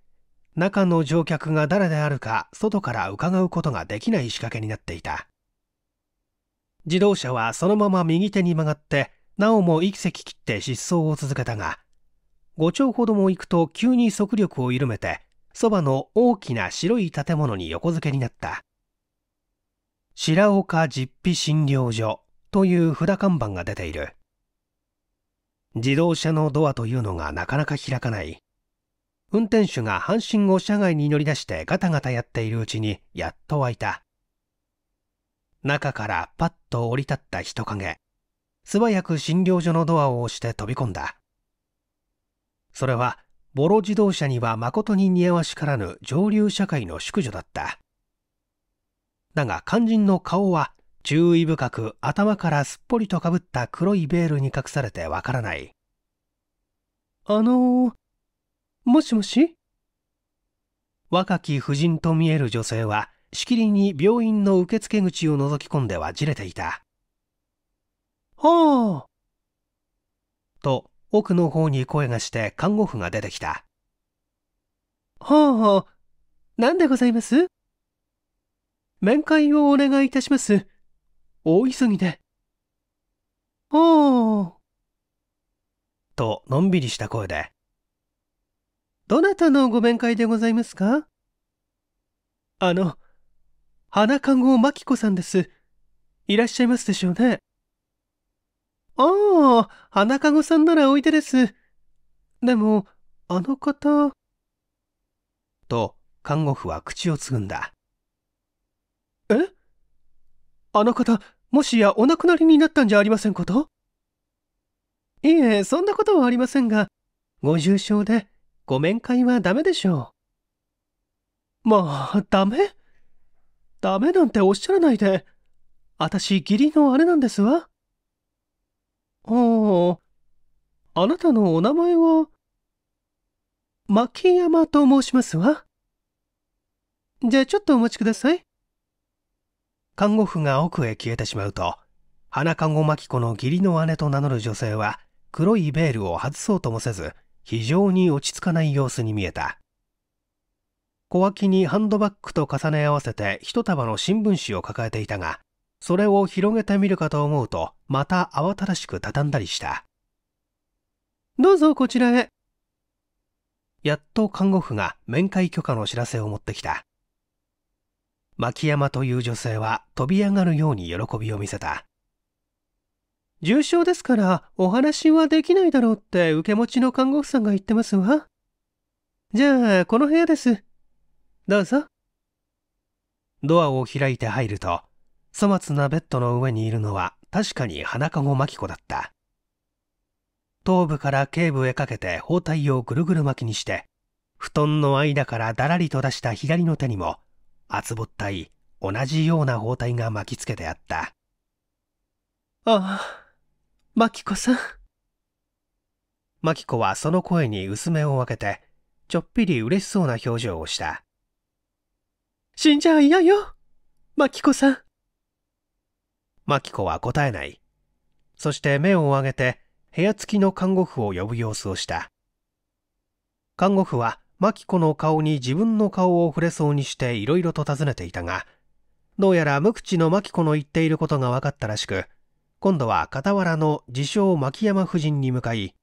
中の乗客が誰であるか外から伺うことができない仕掛けになっていた自動車はそのまま右手に曲がってなおも一席切って疾走を続けたが5丁ほども行くと急に速力を緩めて、そばの大きな白い建物に横付けになった。白岡実費診療所という札看板が出ている。自動車のドアというのがなかなか開かない。運転手が半身を車外に乗り出してガタガタやっているうちにやっと開いた。中からパッと降り立った人影。素早く診療所のドアを押して飛び込んだ。それはボロ自動車には誠に似合わしからぬ上流社会の宿女だっただが肝心の顔は注意深く頭からすっぽりとかぶった黒いベールに隠されてわからないあのー、もしもし若き夫人と見える女性はしきりに病院の受付口を覗き込んではじれていた。はあ。と、奥の方に声がして看護婦が出てきた。ほうほう、何でございます面会をお願いいたします。大急ぎで。ほう。と、のんびりした声で。どなたのご面会でございますかあの、花看護真紀子さんです。いらっしゃいますでしょうね。ああ、花籠さんならおいでです。でも、あの方。と、看護婦は口をつぐんだ。えあの方、もしやお亡くなりになったんじゃありませんこといえ、そんなことはありませんが、ご重傷でご面会はダメでしょう。まあ、ダメダメなんておっしゃらないで。私、義理の姉なんですわ。ああ、あなたのお名前は、牧山と申しますわ。じゃあちょっとお待ちください。看護婦が奥へ消えてしまうと、花看護牧子の義理の姉と名乗る女性は、黒いベールを外そうともせず、非常に落ち着かない様子に見えた。小脇にハンドバッグと重ね合わせて一束の新聞紙を抱えていたが、それを広げてみるかと思うとまた慌ただしく畳んだりしたどうぞこちらへやっと看護婦が面会許可の知らせを持ってきた牧山という女性は飛び上がるように喜びを見せた重症ですからお話はできないだろうって受け持ちの看護婦さんが言ってますわじゃあこの部屋ですどうぞドアを開いて入ると粗末なベッドの上にいるのは確かに花籠真紀子だった。頭部から頸部へかけて包帯をぐるぐる巻きにして、布団の間からだらりと出した左の手にも、厚ぼったい同じような包帯が巻きつけてあった。ああ、真キ子さん。真キ子はその声に薄目を開けて、ちょっぴり嬉しそうな表情をした。死んじゃ嫌よ、真キ子さん。マキコは答えない。そして目を上げて部屋付きの看護婦を呼ぶ様子をした。看護婦はマキコの顔に自分の顔を触れそうにしていろいろと尋ねていたが、どうやら無口のマキコの言っていることが分かったらしく、今度は傍らの自称牧山夫人に向かい、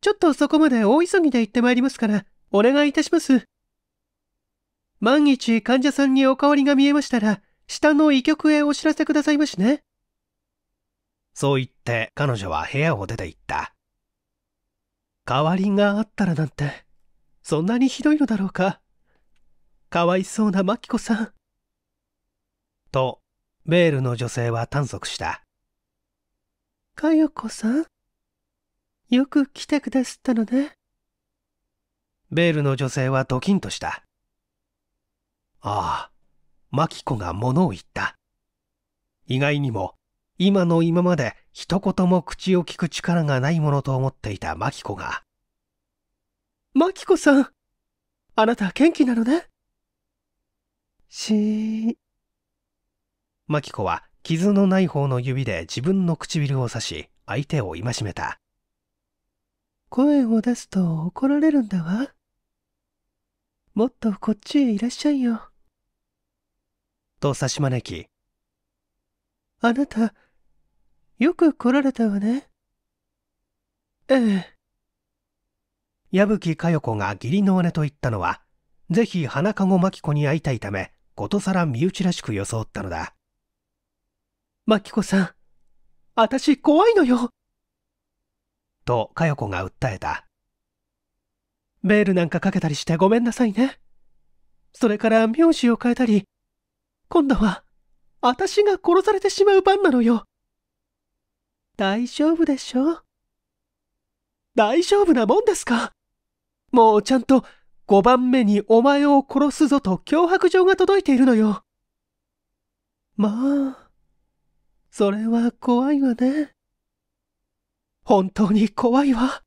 ちょっとそこまで大急ぎで行ってまいりますから、お願いいたします。万一患者さんにお変わりが見えましたら、下の医局へお知らせくださいましね。そう言って彼女は部屋を出て行った。代わりがあったらなんて、そんなにひどいのだろうか。かわいそうなマキコさん。と、ベールの女性は探索した。かよこさんよく来てくださったのね。ベールの女性はドキンとした。ああ、マキコが物を言った。意外にも、今の今まで一言も口を聞く力がないものと思っていたマキコが、マキコさん、あなた元気なのねしー。マキコは傷のない方の指で自分の唇を刺し、相手を戒めた。声を出すと怒られるんだわ。もっとこっちへいらっしゃいよ。と差し招き、あなた、よく来られたわね。ええ。矢吹佳代子が義理の姉と言ったのは、ぜひ花籠真紀子に会いたいため、ことさら身内らしく装ったのだ。真紀子さん、あたし怖いのよと佳代子が訴えた。ベールなんかかけたりしてごめんなさいね。それから名字を変えたり、今度は、私が殺されてしまう番なのよ。大丈夫でしょ大丈夫なもんですかもうちゃんと5番目にお前を殺すぞと脅迫状が届いているのよ。まあ、それは怖いわね。本当に怖いわ。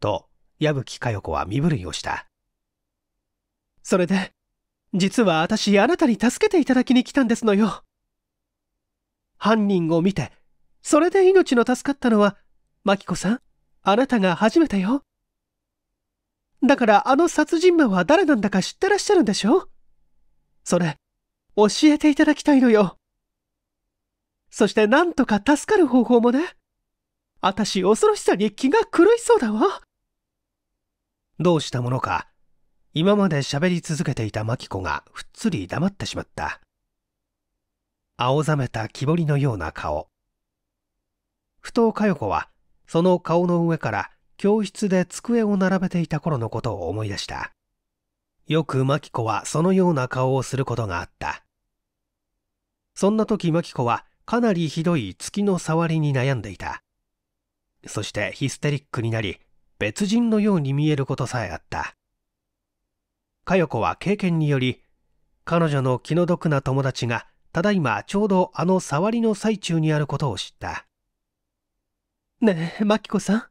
と、矢吹かよ子は身震いをした。それで、実は私あなたに助けていただきに来たんですのよ。犯人を見て、それで命の助かったのは、マキコさん、あなたが初めてよ。だからあの殺人魔は誰なんだか知ってらっしゃるんでしょそれ、教えていただきたいのよ。そしてなんとか助かる方法もね。私恐ろしさに気が狂いそうだわ。どうしたものか。今まで喋り続けていたマキコがふっつり黙ってしまった。青ざめた木彫りのような顔。ふと佳代子は、その顔の上から教室で机を並べていた頃のことを思い出した。よくマキコはそのような顔をすることがあった。そんな時マキコはかなりひどい月の触りに悩んでいた。そしてヒステリックになり、別人のように見えることさえあった。佳代子は経験により彼女の気の毒な友達がただいまちょうどあの触りの最中にあることを知ったねえ真紀子さん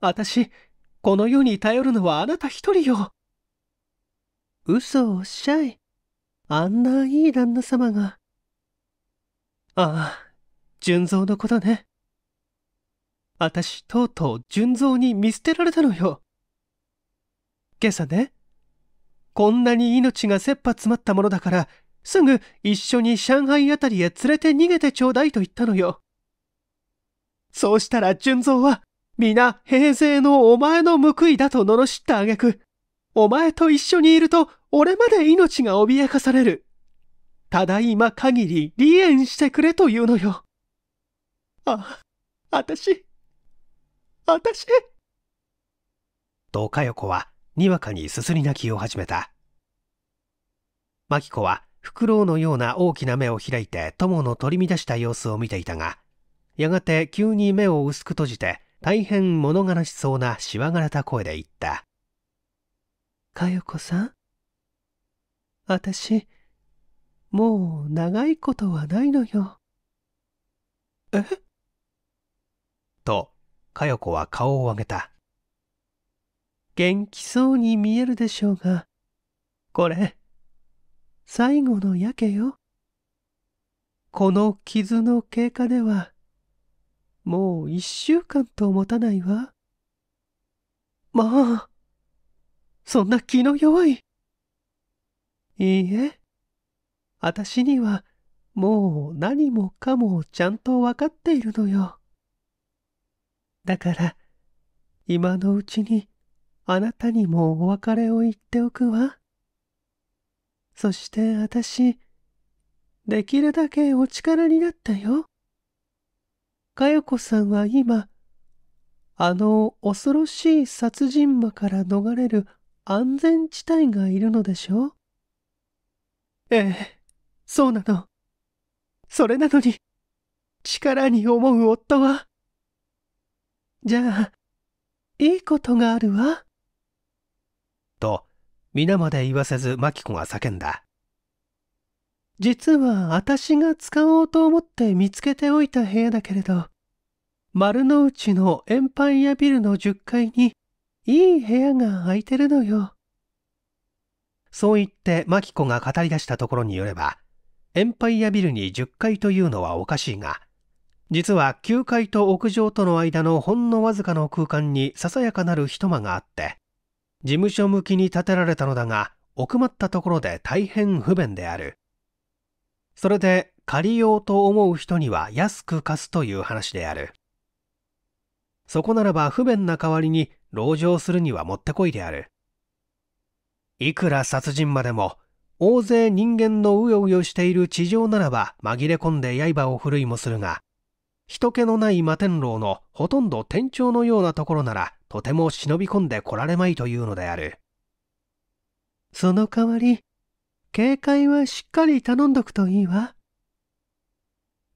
私この世に頼るのはあなた一人よ嘘をおっしゃいあんないい旦那様がああ純蔵のことね私とうとう純蔵に見捨てられたのよ今朝ねこんなに命が切羽詰まったものだから、すぐ一緒に上海あたりへ連れて逃げてちょうだいと言ったのよ。そうしたら純蔵は、皆平勢のお前の報いだと罵ったげく、お前と一緒にいると俺まで命が脅かされる。ただ今限り離縁してくれというのよ。あ、あたし、あたし。とかよこはにわかにすすり泣きを始めた。マキコは、フクロウのような大きな目を開いて友の取り乱した様子を見ていたが、やがて急に目を薄く閉じて、大変物悲しそうなしわがれた声で言った。かよこさん、私、もう長いことはないのよ。えと、かよこは顔を上げた。元気そうに見えるでしょうが、これ、最後のやけよ。この傷の経過では、もう一週間と持たないわ。まあ、そんな気の弱い。いいえ、私にはもう何もかもちゃんとわかっているのよ。だから、今のうちにあなたにもお別れを言っておくわ。そして私、できるだけお力になったよ。かよこさんは今、あの恐ろしい殺人魔から逃れる安全地帯がいるのでしょうええ、そうなの。それなのに、力に思う夫は。じゃあ、いいことがあるわ。と、皆まで言わせず真希子が叫んだ。実は私が使おうと思って見つけておいた部屋だけれど、丸の内のエンパイアビルの10階にいい部屋が空いてるのよ。そう言ってマキコが語り出したところによれば、エンパイアビルに10階というのはおかしいが、実は9階と屋上との間のほんのわずかの空間にささやかなる一間があって、事務所向きに建てられたのだが奥まったところで大変不便であるそれで借りようと思う人には安く貸すという話であるそこならば不便な代わりに籠城するにはもってこいであるいくら殺人までも大勢人間のうようよしている地上ならば紛れ込んで刃を振るいもするが人気のない摩天楼のほとんど天井のようなところならとても忍び込んでこられまいというのである。その代わり、警戒はしっかり頼んどくといいわ。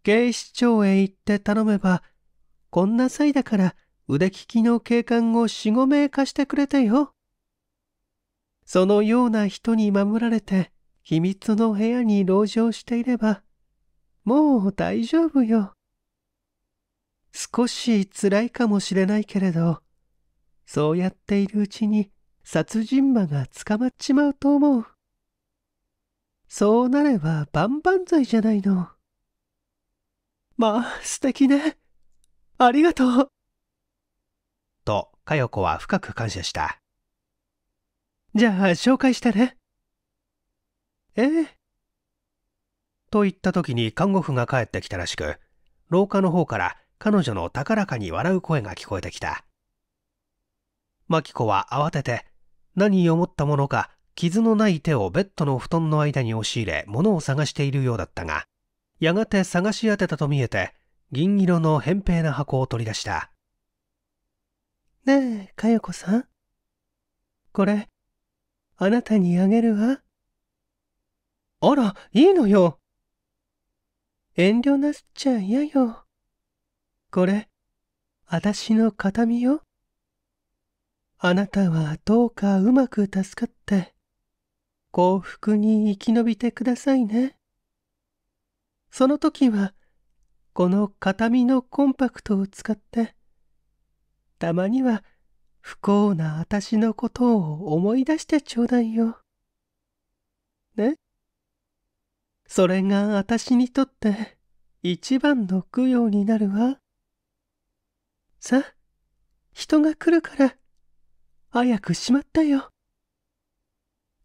警視庁へ行って頼めば、こんな際だから腕利きの警官を四五名貸してくれてよ。そのような人に守られて秘密の部屋に籠城していれば、もう大丈夫よ。少し辛いかもしれないけれど、そうやっているうちに殺人魔が捕まっちまうと思う。そうなれば万々歳じゃないの。まあ、素敵ね。ありがとう。と、佳代子は深く感謝した。じゃあ、紹介してね。ええ。と言った時に看護婦が帰ってきたらしく、廊下の方から彼女の高らかに笑う声が聞こえてきた。マキコは慌てて、何を思ったものか、傷のない手をベッドの布団の間に押し入れ、物を探しているようだったが、やがて探し当てたと見えて、銀色の扁平な箱を取り出した。ねえ、かよこさん。これ、あなたにあげるわ。あら、いいのよ。遠慮なすっちゃ嫌よ。これ、あたしの形見よ。あなたはどうかうまく助かって幸福に生き延びてくださいね。その時はこの形見のコンパクトを使ってたまには不幸な私のことを思い出してちょうだいよ。ねそれが私にとって一番の供養になるわ。さ、人が来るから。早くしまったよ。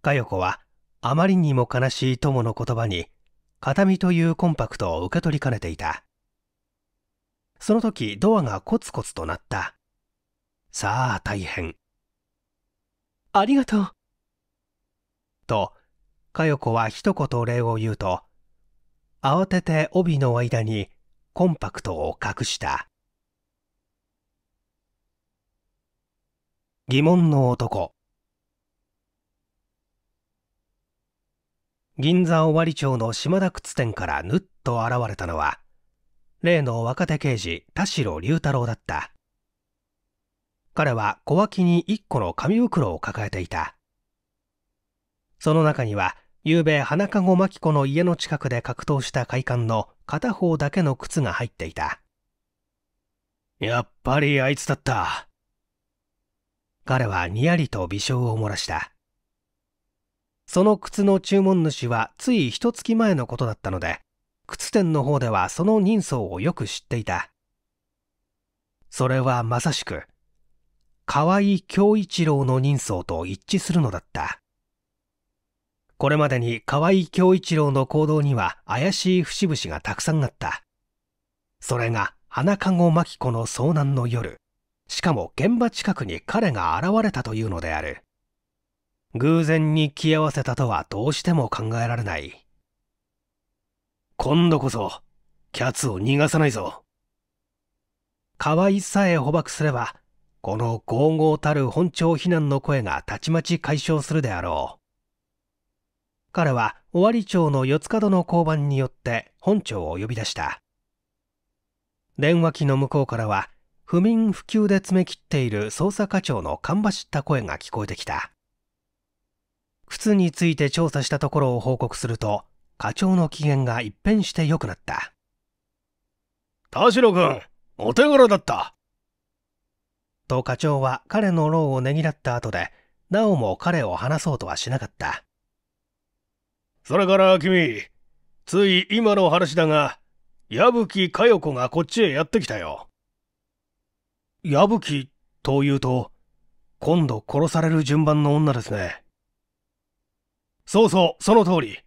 かよ子は、あまりにも悲しい友の言葉に、形見というコンパクトを受け取りかねていた。その時、ドアがコツコツとなった。さあ、大変。ありがとう。と、かよ子は一言礼を言うと、慌てて帯の間にコンパクトを隠した。疑問の男銀座尾張町の島田靴店からぬっと現れたのは例の若手刑事田代龍太郎だった彼は小脇に一個の紙袋を抱えていたその中には夕べ花籠真紀子の家の近くで格闘した快感の片方だけの靴が入っていたやっぱりあいつだった彼はにやりと微笑を漏らした。その靴の注文主はつい一月前のことだったので、靴店の方ではその人相をよく知っていた。それはまさしく、河合恭一郎の人相と一致するのだった。これまでに河合恭一郎の行動には怪しい節々がたくさんあった。それが花籠真紀子の遭難の夜、しかも現場近くに彼が現れたというのである。偶然に気合わせたとはどうしても考えられない。今度こそ、キャツを逃がさないぞ。可愛さえ捕獲すれば、この豪豪たる本庁避難の声がたちまち解消するであろう。彼は尾張町の四つ角の交番によって本庁を呼び出した。電話機の向こうからは不眠不休で詰め切っている捜査課長の芳しった声が聞こえてきた靴について調査したところを報告すると課長の機嫌が一変して良くなった田代君お手柄だったと課長は彼の労をねぎらった後でなおも彼を話そうとはしなかったそれから君つい今の話だが矢吹佳代子がこっちへやってきたよ矢吹というと、今度殺される順番の女ですね。そうそう、その通り。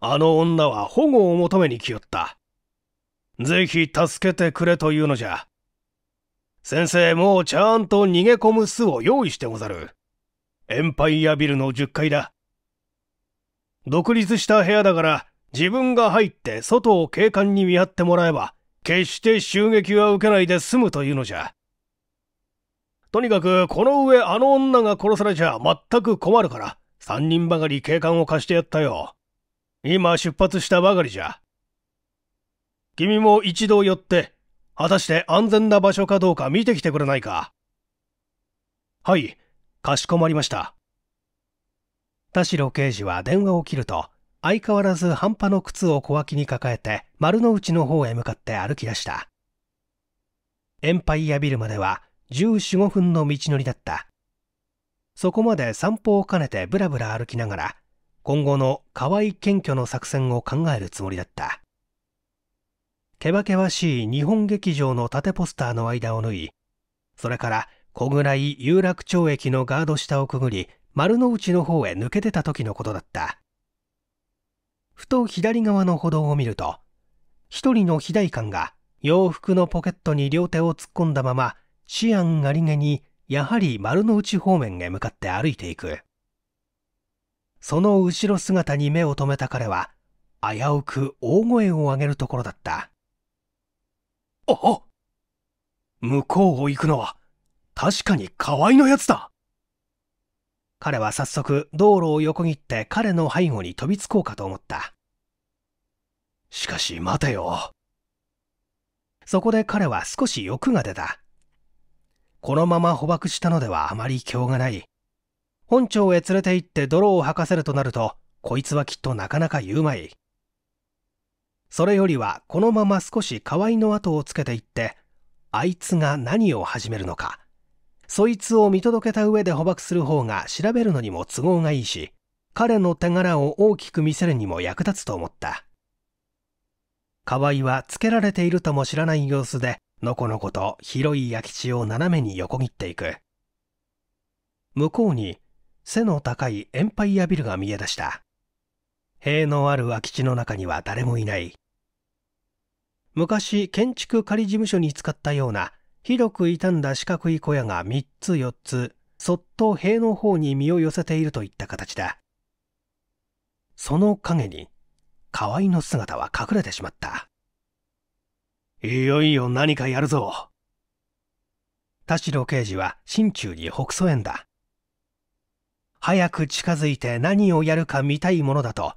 あの女は保護を求めに来よった。ぜひ助けてくれというのじゃ。先生、もうちゃんと逃げ込む巣を用意してござる。エンパイアビルの10階だ。独立した部屋だから、自分が入って外を警官に見張ってもらえば、決して襲撃は受けないで済むというのじゃ。とにかくこの上あの女が殺されちゃ全く困るから、三人ばかり警官を貸してやったよ。今出発したばかりじゃ。君も一度寄って、果たして安全な場所かどうか見てきてくれないか。はい、かしこまりました。田代刑事は電話を切ると、相変わらず半端の靴を小脇に抱えて丸の内の方へ向かって歩き出した。エンパイアビルまでは14、分の道のりだった。そこまで散歩を兼ねてぶらぶら歩きながら、今後の河合謙虚の作戦を考えるつもりだった。けばけばしい日本劇場の縦ポスターの間を縫い、それから小倉井有楽町駅のガード下をくぐり、丸の内の方へ抜けてた時のことだった。ふと左側の歩道を見ると、一人の肥大官が洋服のポケットに両手を突っ込んだままシアンありげにやはり丸の内方面へ向かって歩いていくその後ろ姿に目を留めた彼は危うく大声を上げるところだったあ向こうを行くのは確かに河合のやつだ彼は早速道路を横切って彼の背後に飛びつこうかと思ったしかし待てよそこで彼は少し欲が出たこのまま捕獲したのではあまり興がない。本庁へ連れて行って泥を吐かせるとなると、こいつはきっとなかなか言うまい。それよりはこのまま少し河合の後をつけていって、あいつが何を始めるのか。そいつを見届けた上で捕獲する方が調べるのにも都合がいいし、彼の手柄を大きく見せるにも役立つと思った。河合はつけられているとも知らない様子で、のこのこと広い空き地を斜めに横切っていく向こうに背の高いエンパイアビルが見えだした塀のある空き地の中には誰もいない昔建築仮事務所に使ったような広く傷んだ四角い小屋が3つ4つそっと塀の方に身を寄せているといった形だその影に河合の姿は隠れてしまったいよいよ何かやるぞ。田代刑事は心中に北曽園だ。早く近づいて何をやるか見たいものだと、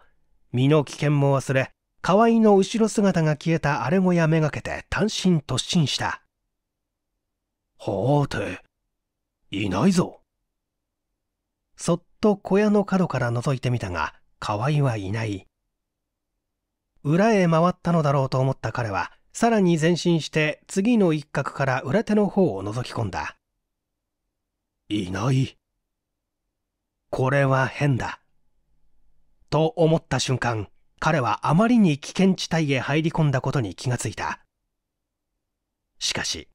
身の危険も忘れ、河合の後ろ姿が消えた荒れ小屋めがけて単身突進した。はーて、いないぞ。そっと小屋の角から覗いてみたが、河合はいない。裏へ回ったのだろうと思った彼は、さらに前進して次の一角から裏手の方を覗き込んだ。いない。これは変だ。と思った瞬間、彼はあまりに危険地帯へ入り込んだことに気がついた。しかし、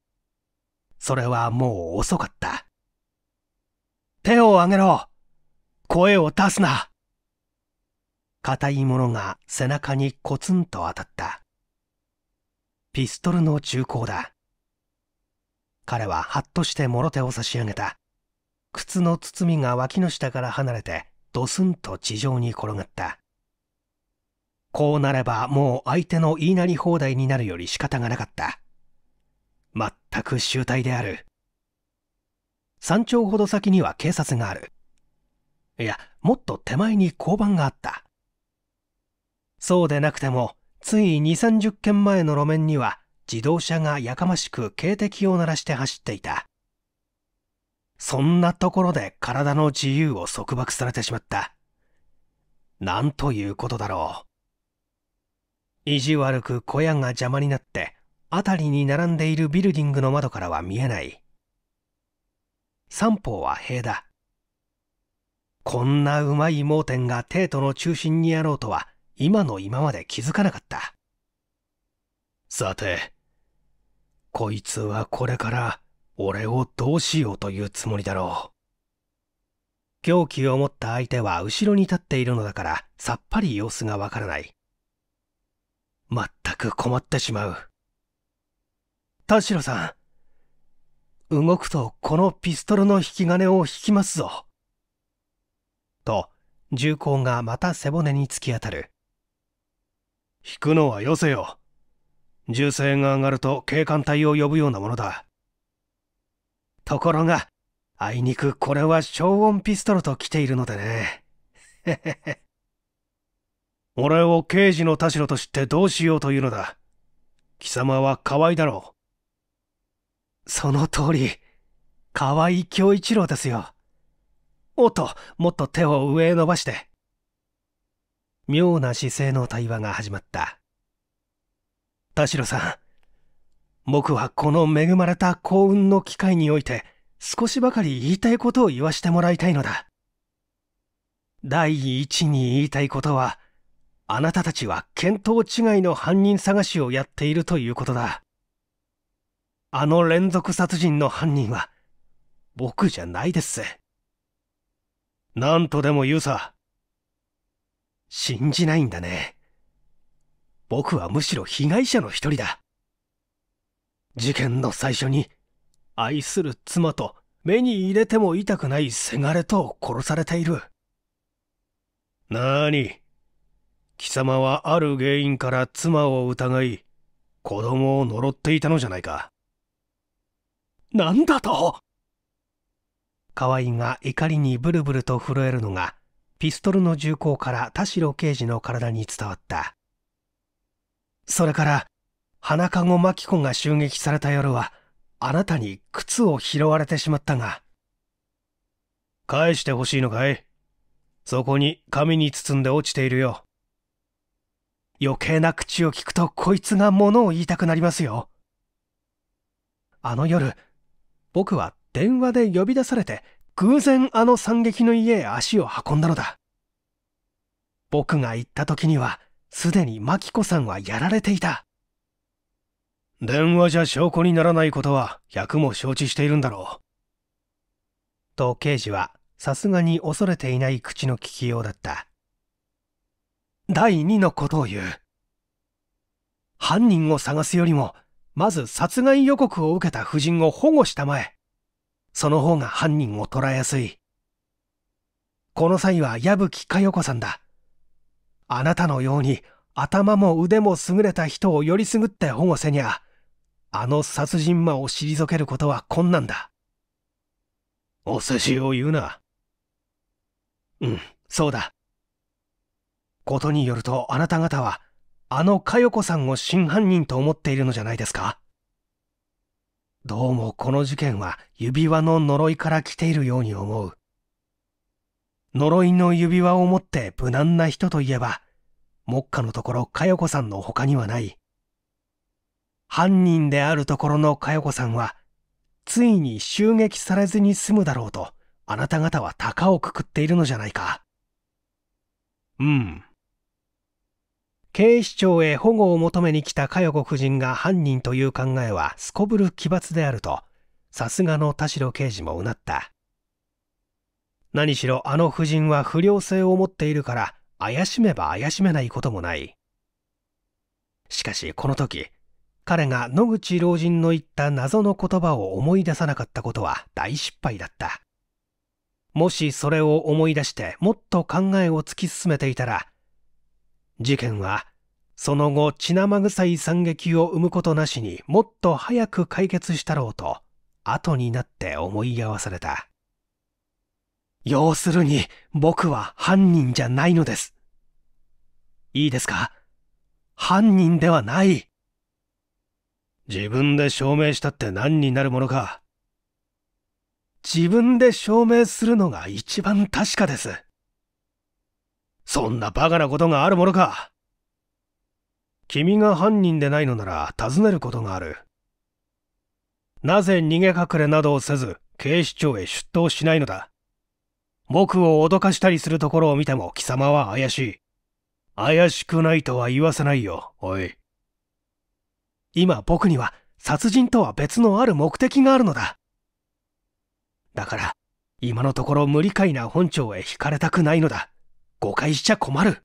それはもう遅かった。手を上げろ声を出すな硬いものが背中にコツンと当たった。ピストルの銃口だ彼はハッとしてもろ手を差し上げた靴の包みが脇の下から離れてドスンと地上に転がったこうなればもう相手の言いなり放題になるより仕方がなかった全く醜態である山頂ほど先には警察があるいやもっと手前に交番があったそうでなくてもつい2、30軒前の路面には自動車がやかましく警笛を鳴らして走っていた。そんなところで体の自由を束縛されてしまった。なんということだろう。意地悪く小屋が邪魔になって、辺りに並んでいるビルディングの窓からは見えない。三方は塀だ。こんなうまい盲点が帝都の中心にあろうとは今の今まで気づかなかった。さて、こいつはこれから俺をどうしようというつもりだろう。狂気を持った相手は後ろに立っているのだからさっぱり様子がわからない。まったく困ってしまう。田代さん、動くとこのピストルの引き金を引きますぞ。と、銃口がまた背骨に突き当たる。引くのはよせよ銃声が上がると警官隊を呼ぶようなものだところがあいにくこれは消音ピストルと来ているのでねへへへ俺を刑事の田代と知ってどうしようというのだ貴様は河合だろうその通り河合京一郎ですよおっともっと手を上へ伸ばして妙な姿勢の対話が始まった田代さん僕はこの恵まれた幸運の機会において少しばかり言いたいことを言わしてもらいたいのだ第一に言いたいことはあなたたちは見当違いの犯人探しをやっているということだあの連続殺人の犯人は僕じゃないですなんとでも言うさ信じないんだね。僕はむしろ被害者の一人だ。事件の最初に、愛する妻と目に入れても痛くないせがれと殺されている。なーに、貴様はある原因から妻を疑い、子供を呪っていたのじゃないか。なんだと河合が怒りにブルブルと震えるのがピストルの銃口から田代刑事の体に伝わった。それから、花籠真紀子が襲撃された夜は、あなたに靴を拾われてしまったが。返してほしいのかいそこに紙に包んで落ちているよ。余計な口を聞くとこいつが物を言いたくなりますよ。あの夜、僕は電話で呼び出されて偶然あの惨劇の家へ足を運んだのだ僕が行った時にはすでにマキコさんはやられていた電話じゃ証拠にならないことは百も承知しているんだろうと刑事はさすがに恐れていない口の利きようだった第2のことを言う犯人を探すよりもまず殺害予告を受けた夫人を保護したまえその方が犯人を捕らえやすい。この際は矢吹佳代子さんだ。あなたのように頭も腕も優れた人をよりすぐって保護せにゃ、あの殺人魔を退けることは困難だ。お世辞を言うな。うん、そうだ。ことによるとあなた方は、あの佳代子さんを真犯人と思っているのじゃないですかどうもこの事件は指輪の呪いから来ているように思う。呪いの指輪を持って無難な人といえば、目下のところ佳代子さんの他にはない。犯人であるところの佳代子さんは、ついに襲撃されずに済むだろうと、あなた方は高をくくっているのじゃないか。うん。警視庁へ保護を求めに来た佳代子夫人が犯人という考えはすこぶる奇抜であると、さすがの田代刑事もうなった。何しろあの夫人は不良性を持っているから、怪しめば怪しめないこともない。しかしこの時、彼が野口老人の言った謎の言葉を思い出さなかったことは大失敗だった。もしそれを思い出してもっと考えを突き進めていたら、事件はその後血生臭い惨劇を生むことなしにもっと早く解決したろうと後になって思い合わされた要するに僕は犯人じゃないのですいいですか犯人ではない自分で証明したって何になるものか自分で証明するのが一番確かですそんなバカなことがあるものか。君が犯人でないのなら尋ねることがある。なぜ逃げ隠れなどをせず警視庁へ出頭しないのだ。僕を脅かしたりするところを見ても貴様は怪しい。怪しくないとは言わせないよ、おい。今僕には殺人とは別のある目的があるのだ。だから、今のところ無理解な本庁へ惹かれたくないのだ。誤解しちゃ困る。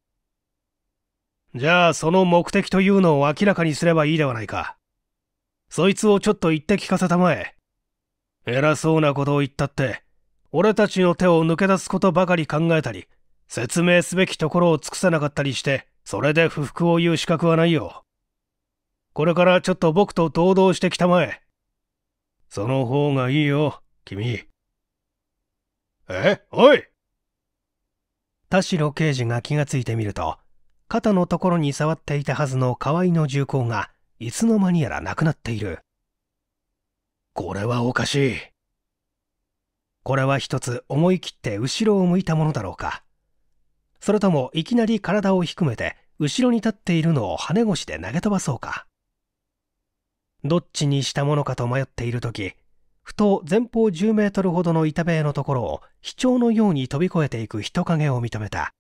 じゃあその目的というのを明らかにすればいいではないか。そいつをちょっと言って聞かせたまえ。偉そうなことを言ったって、俺たちの手を抜け出すことばかり考えたり、説明すべきところを尽くせなかったりして、それで不服を言う資格はないよ。これからちょっと僕と堂々してきたまえ。その方がいいよ、君。えおい田代刑事が気がついてみると、肩のところに触っていたはずの河合の銃口が、いつの間にやらなくなっている。これはおかしい。これは一つ思い切って後ろを向いたものだろうか。それともいきなり体を低めて後ろに立っているのを跳ね越しで投げ飛ばそうか。どっちにしたものかと迷っている時、ふと前方10メートルほどの板塀のところを飛鳥のように飛び越えていく人影を認めた。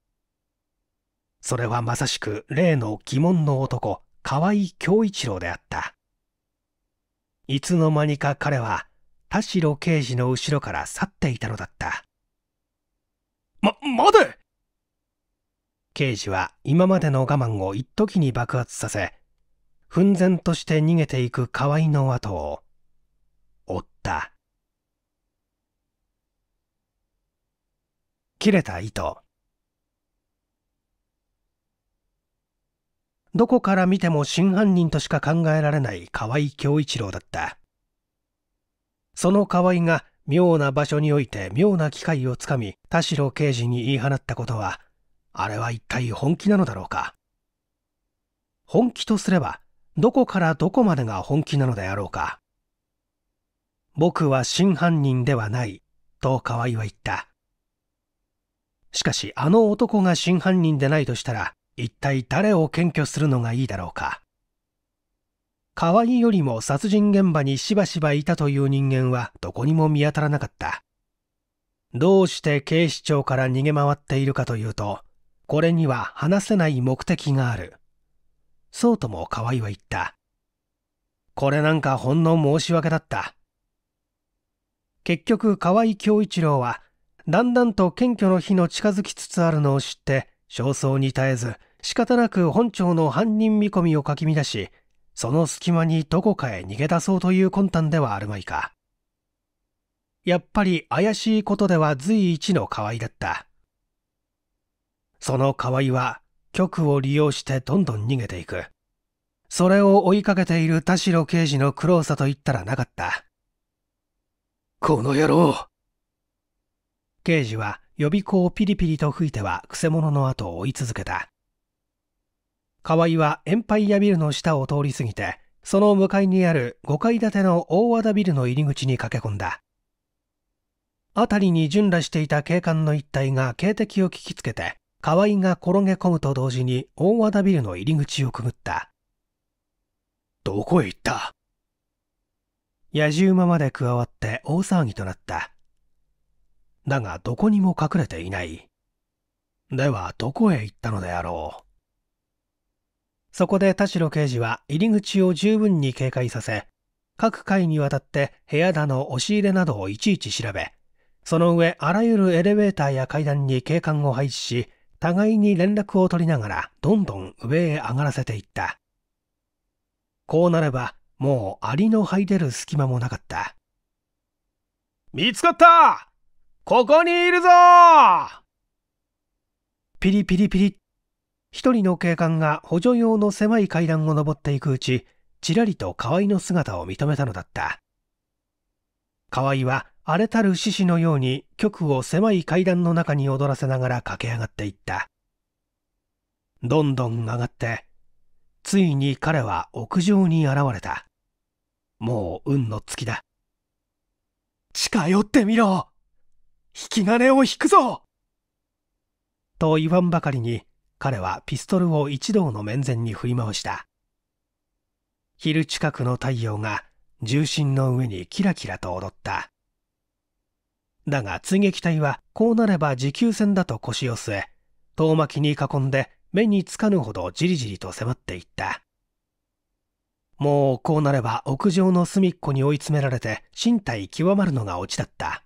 それはまさしく例の疑問の男、河合京一郎であった。いつの間にか彼は田代刑事の後ろから去っていたのだった。ま、待て刑事は今までの我慢を一時に爆発させ、奮然として逃げていく河合の後を。切れた糸。どこから見ても真犯人としか考えられない河合京一郎だった。その河合が妙な場所において妙な機会をつかみ田代刑事に言い放ったことは、あれは一体本気なのだろうか。本気とすれば、どこからどこまでが本気なのであろうか。僕は真犯人ではない、と河合は言った。しかし、あの男が真犯人でないとしたら、一体誰を検挙するのがいいだろうか。河合よりも殺人現場にしばしばいたという人間はどこにも見当たらなかった。どうして警視庁から逃げ回っているかというと、これには話せない目的がある。そうとも河合は言った。これなんかほんの申し訳だった。結局河合恭一郎はだんだんと謙虚の日の近づきつつあるのを知って焦燥に絶えず仕方なく本庁の犯人見込みをかき乱しその隙間にどこかへ逃げ出そうという魂胆ではあるまいかやっぱり怪しいことでは随一の河合だったその河合は局を利用してどんどん逃げていくそれを追いかけている田代刑事の苦労さと言ったらなかったこの野郎刑事は予備校をピリピリと吹いてはくせ者の後を追い続けた河合はエンパイアビルの下を通り過ぎてその向かいにある5階建ての大和田ビルの入り口に駆け込んだ辺りに巡らしていた警官の一帯が警笛を聞きつけて河合が転げ込むと同時に大和田ビルの入り口をくぐったどこへ行った野じ馬まで加わって大騒ぎとなった。だがどこにも隠れていない。ではどこへ行ったのであろう。そこで田代刑事は入り口を十分に警戒させ、各階にわたって部屋だの押し入れなどをいちいち調べ、その上あらゆるエレベーターや階段に警官を配置し、互いに連絡を取りながらどんどん上へ上がらせていった。こうなればもうアリの這い出る隙間もなかった。見つかったここにいるぞピリピリピリ。一人の警官が補助用の狭い階段を登っていくうち、ちらりと河合の姿を認めたのだった。河合は荒れたる獅子のように局を狭い階段の中に踊らせながら駆け上がっていった。どんどん上がって、ついに彼は屋上に現れた。もう運の尽きだ。近寄ってみろ引き金を引くぞと言わんばかりに彼はピストルを一同の面前に振り回した。昼近くの太陽が重心の上にキラキラと踊った。だが追撃隊はこうなれば持久戦だと腰を据え、遠巻きに囲んで目につかぬほどじりじりと迫っていった。もうこうなれば屋上の隅っこに追い詰められて身体極まるのがオチだった。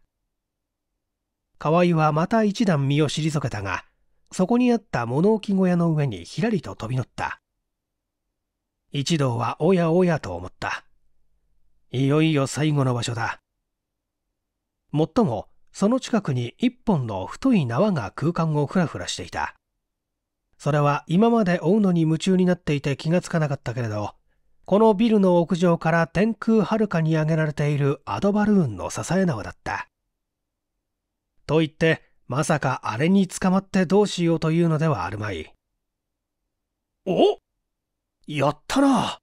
河合はまた一段身を退けたが、そこにあった物置小屋の上にひらりと飛び乗った。一同はおやおやと思った。いよいよ最後の場所だ。もっとも、その近くに一本の太い縄が空間をふらふらしていた。それは今まで追うのに夢中になっていて気がつかなかったけれど、このビルの屋上から天空はるかに上げられているアドバルーンの支え縄だった。と言って、まさかあれに捕まってどうしようというのではあるまい。おやったな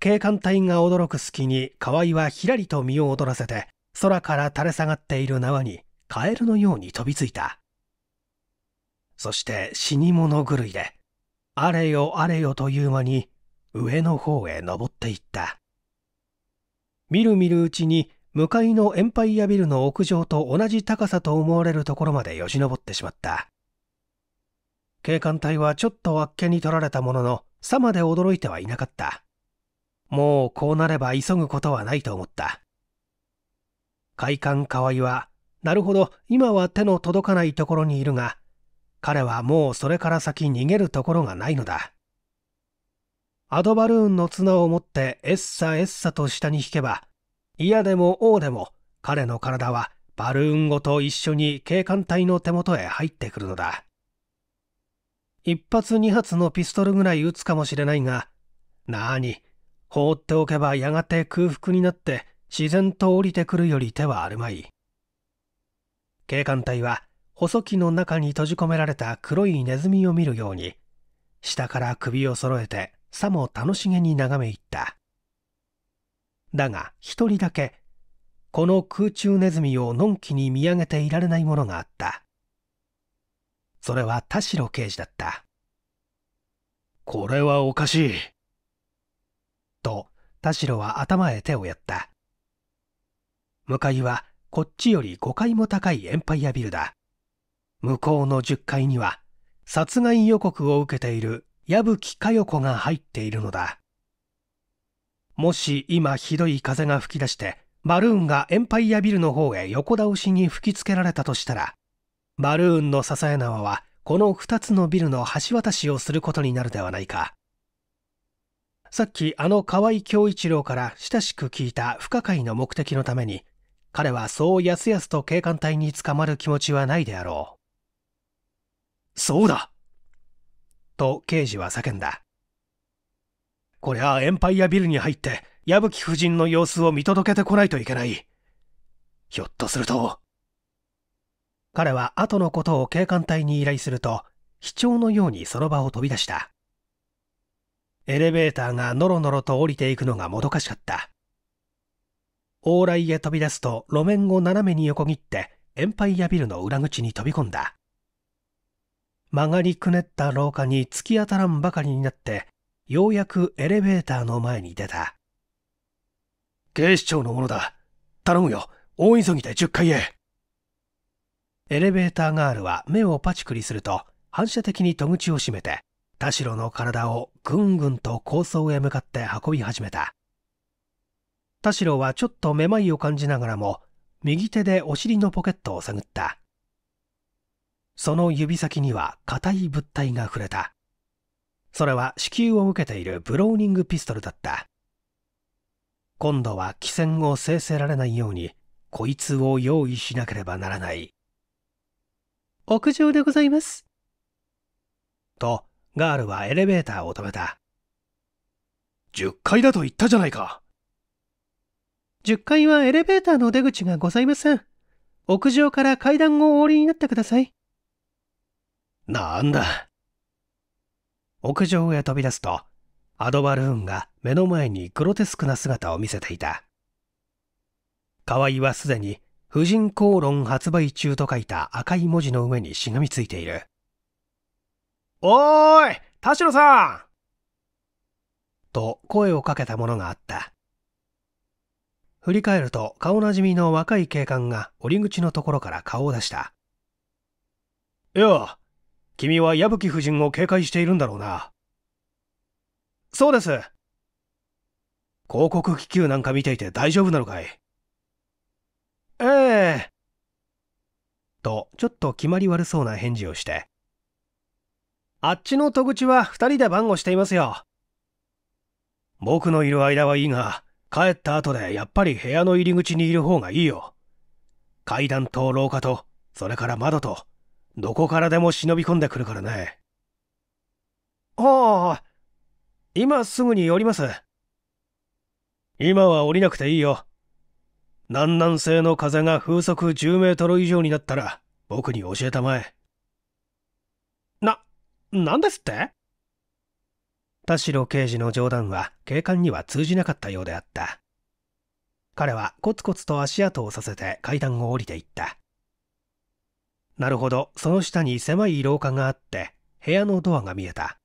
警官隊が驚く隙に河合はひらりと身を躍らせて空から垂れ下がっている縄にカエルのように飛びついた。そして死に物狂いで、あれよあれよという間に上の方へ登っていった。みるみるうちに向かいのエンパイアビルの屋上と同じ高さと思われるところまでよじ登ってしまった。警官隊はちょっとあっけに取られたものの、さまで驚いてはいなかった。もうこうなれば急ぐことはないと思った。快感河合は、なるほど、今は手の届かないところにいるが、彼はもうそれから先逃げるところがないのだ。アドバルーンの綱を持ってエッサエッサと下に引けば、嫌でも王でも彼の体はバルーンごと一緒に警官隊の手元へ入ってくるのだ。一発二発のピストルぐらい撃つかもしれないが、なあに、放っておけばやがて空腹になって自然と降りてくるより手はあるまい。警官隊は細木の中に閉じ込められた黒いネズミを見るように、下から首を揃えてさも楽しげに眺め入った。だが一人だけ、この空中ネズミをのんきに見上げていられないものがあった。それは田代刑事だった。これはおかしい。と、田代は頭へ手をやった。向かいはこっちより5階も高いエンパイアビルだ。向こうの10階には殺害予告を受けている矢吹佳代子が入っているのだもし今ひどい風が吹き出してバルーンがエンパイアビルの方へ横倒しに吹きつけられたとしたらバルーンの笹谷縄はこの2つのビルの橋渡しをすることになるではないかさっきあの河合恭一郎から親しく聞いた不可解の目的のために彼はそうやすやすと警官隊に捕まる気持ちはないであろうそうだと刑事は叫んだこりゃエンパイアビルに入って矢吹夫人の様子を見届けてこないといけないひょっとすると彼は後のことを警官隊に依頼すると非調のようにその場を飛び出したエレベーターがノロノロと降りていくのがもどかしかった往来へ飛び出すと路面を斜めに横切ってエンパイアビルの裏口に飛び込んだ曲がりくねった廊下に突き当たらんばかりになってようやくエレベーターの前に出た警視庁のものだ頼むよ大急ぎで10階へエレベーターガールは目をパチクリすると反射的に戸口を閉めて田代の体をぐんぐんと高層へ向かって運び始めた田代はちょっとめまいを感じながらも右手でお尻のポケットを探ったその指先には硬い物体が触れた。それは支給を受けているブローニングピストルだった。今度は汽船を制せられないように、こいつを用意しなければならない。屋上でございます。と、ガールはエレベーターを止めた。10階だと言ったじゃないか。10階はエレベーターの出口がございません。屋上から階段をお降りになってください。なんだ。屋上へ飛び出すと、アドバルーンが目の前にグロテスクな姿を見せていた。河合はすでに、婦人公論発売中と書いた赤い文字の上にしがみついている。おーい田代さんと声をかけたものがあった。振り返ると顔なじみの若い警官が折口のところから顔を出した。よ君は矢吹夫人を警戒しているんだろうな。そうです。広告気球なんか見ていて大丈夫なのかいええと、ちょっと決まり悪そうな返事をして。あっちの戸口は二人で番号していますよ。僕のいる間はいいが、帰った後でやっぱり部屋の入り口にいる方がいいよ。階段と廊下と、それから窓と、どこからでも忍び込んでくるからね。ああ、今すぐに降ります。今は降りなくていいよ。南南西の風が風速10メートル以上になったら、僕に教えたまえ。な、なんですって田代刑事の冗談は警官には通じなかったようであった。彼はコツコツと足跡をさせて階段を降りていった。なるほど、その下に狭い廊下があって、部屋のドアが見えた。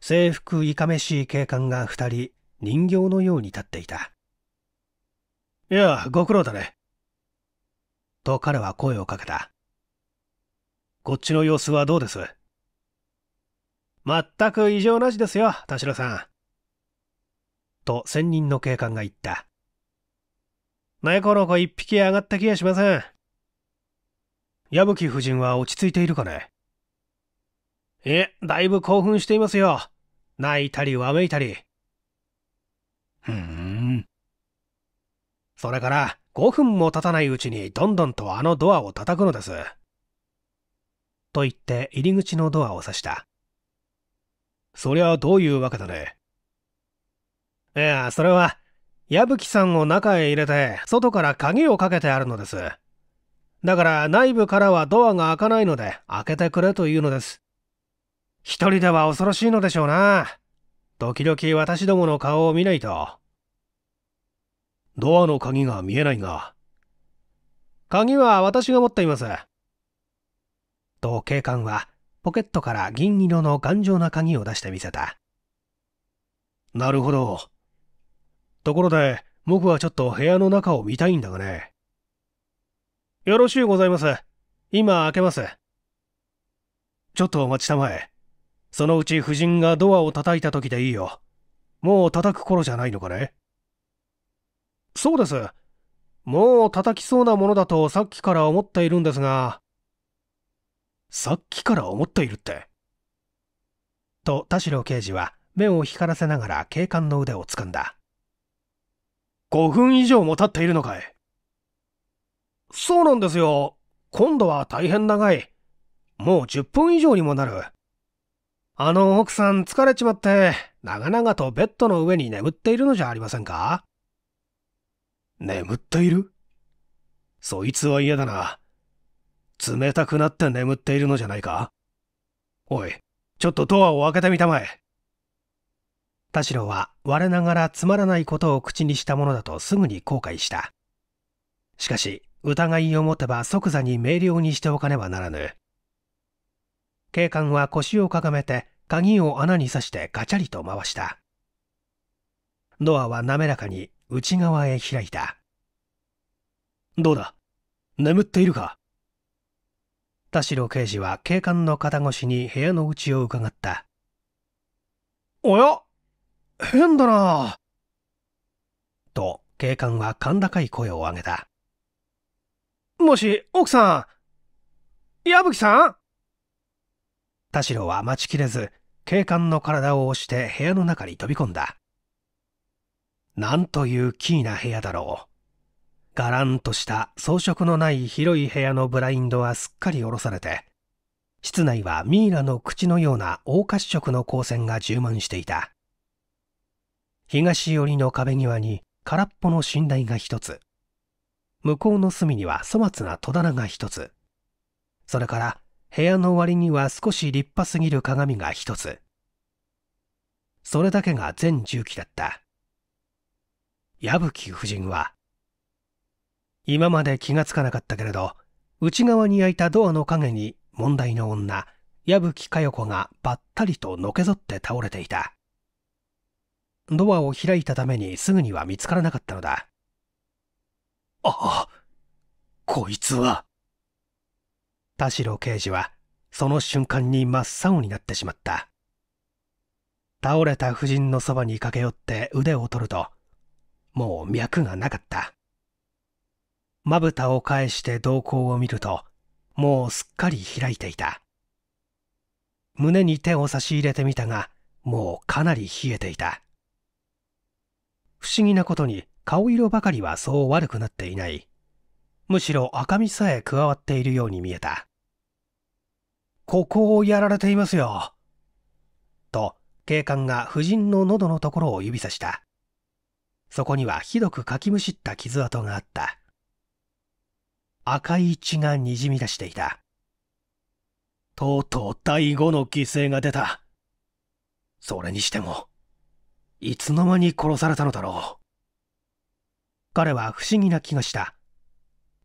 制服いかめしい警官が二人、人形のように立っていた。いや、ご苦労だね。と彼は声をかけた。こっちの様子はどうです全く異常なしですよ、田代さん。と仙人の警官が言った。猫の子一匹上がった気がしません。矢吹夫人は落ち着いているかねえ、だいぶ興奮していますよ。泣いたりわめいたり。ふーん。それから、5分も経たないうちにどんどんとあのドアを叩くのです。と言って入り口のドアを刺した。そりゃどういうわけだね。いや、それは、矢吹さんを中へ入れて、外から鍵をかけてあるのです。だから内部からはドアが開かないので開けてくれというのです。一人では恐ろしいのでしょうな。時々私どもの顔を見ないと。ドアの鍵が見えないが。鍵は私が持っています。と警官はポケットから銀色の頑丈な鍵を出してみせた。なるほど。ところで僕はちょっと部屋の中を見たいんだがね。よろしゅうございます。今開けます。ちょっとお待ちたまえ。そのうち夫人がドアを叩いた時でいいよ。もう叩く頃じゃないのかねそうです。もう叩きそうなものだとさっきから思っているんですが。さっきから思っているって。と田代刑事は目を光らせながら警官の腕を掴んだ。5分以上も経っているのかいそうなんですよ。今度は大変長い。もう10分以上にもなる。あの奥さん疲れちまって、長々とベッドの上に眠っているのじゃありませんか眠っているそいつは嫌だな。冷たくなって眠っているのじゃないかおい、ちょっとドアを開けてみたまえ。田代は我ながらつまらないことを口にしたものだとすぐに後悔した。しかし、疑いを持てば即座に明瞭にしておかねばならぬ警官は腰をかがめて鍵を穴に刺してガチャリと回したドアは滑らかに内側へ開いたどうだ眠っているか田代刑事は警官の肩越しに部屋の内を伺ったおや変だなと警官は甲高い声を上げたもし、奥さん、矢吹さん田代は待ちきれず、警官の体を押して部屋の中に飛び込んだ。なんというキーな部屋だろう。がらんとした装飾のない広い部屋のブラインドはすっかり下ろされて、室内はミイラの口のような大褐色の光線が充満していた。東寄りの壁際に空っぽの寝台が一つ。向こうの隅には粗末な戸棚が一つ。それから部屋の割には少し立派すぎる鏡が一つ。それだけが全重機だった。矢吹夫人は、今まで気がつかなかったけれど、内側に開いたドアの陰に問題の女、矢吹佳代子がばったりとのけぞって倒れていた。ドアを開いたためにすぐには見つからなかったのだ。ああ、こいつは。田代刑事は、その瞬間に真っ青になってしまった。倒れた夫人のそばに駆け寄って腕を取ると、もう脈がなかった。まぶたを返して瞳孔を見ると、もうすっかり開いていた。胸に手を差し入れてみたが、もうかなり冷えていた。不思議なことに、顔色ばかりはそう悪くなっていない。むしろ赤みさえ加わっているように見えた。ここをやられていますよ。と、警官が夫人の喉のところを指さした。そこにはひどくかきむしった傷跡があった。赤い血がにじみ出していた。とうとう第五の犠牲が出た。それにしても、いつの間に殺されたのだろう。彼は不思議な気がした。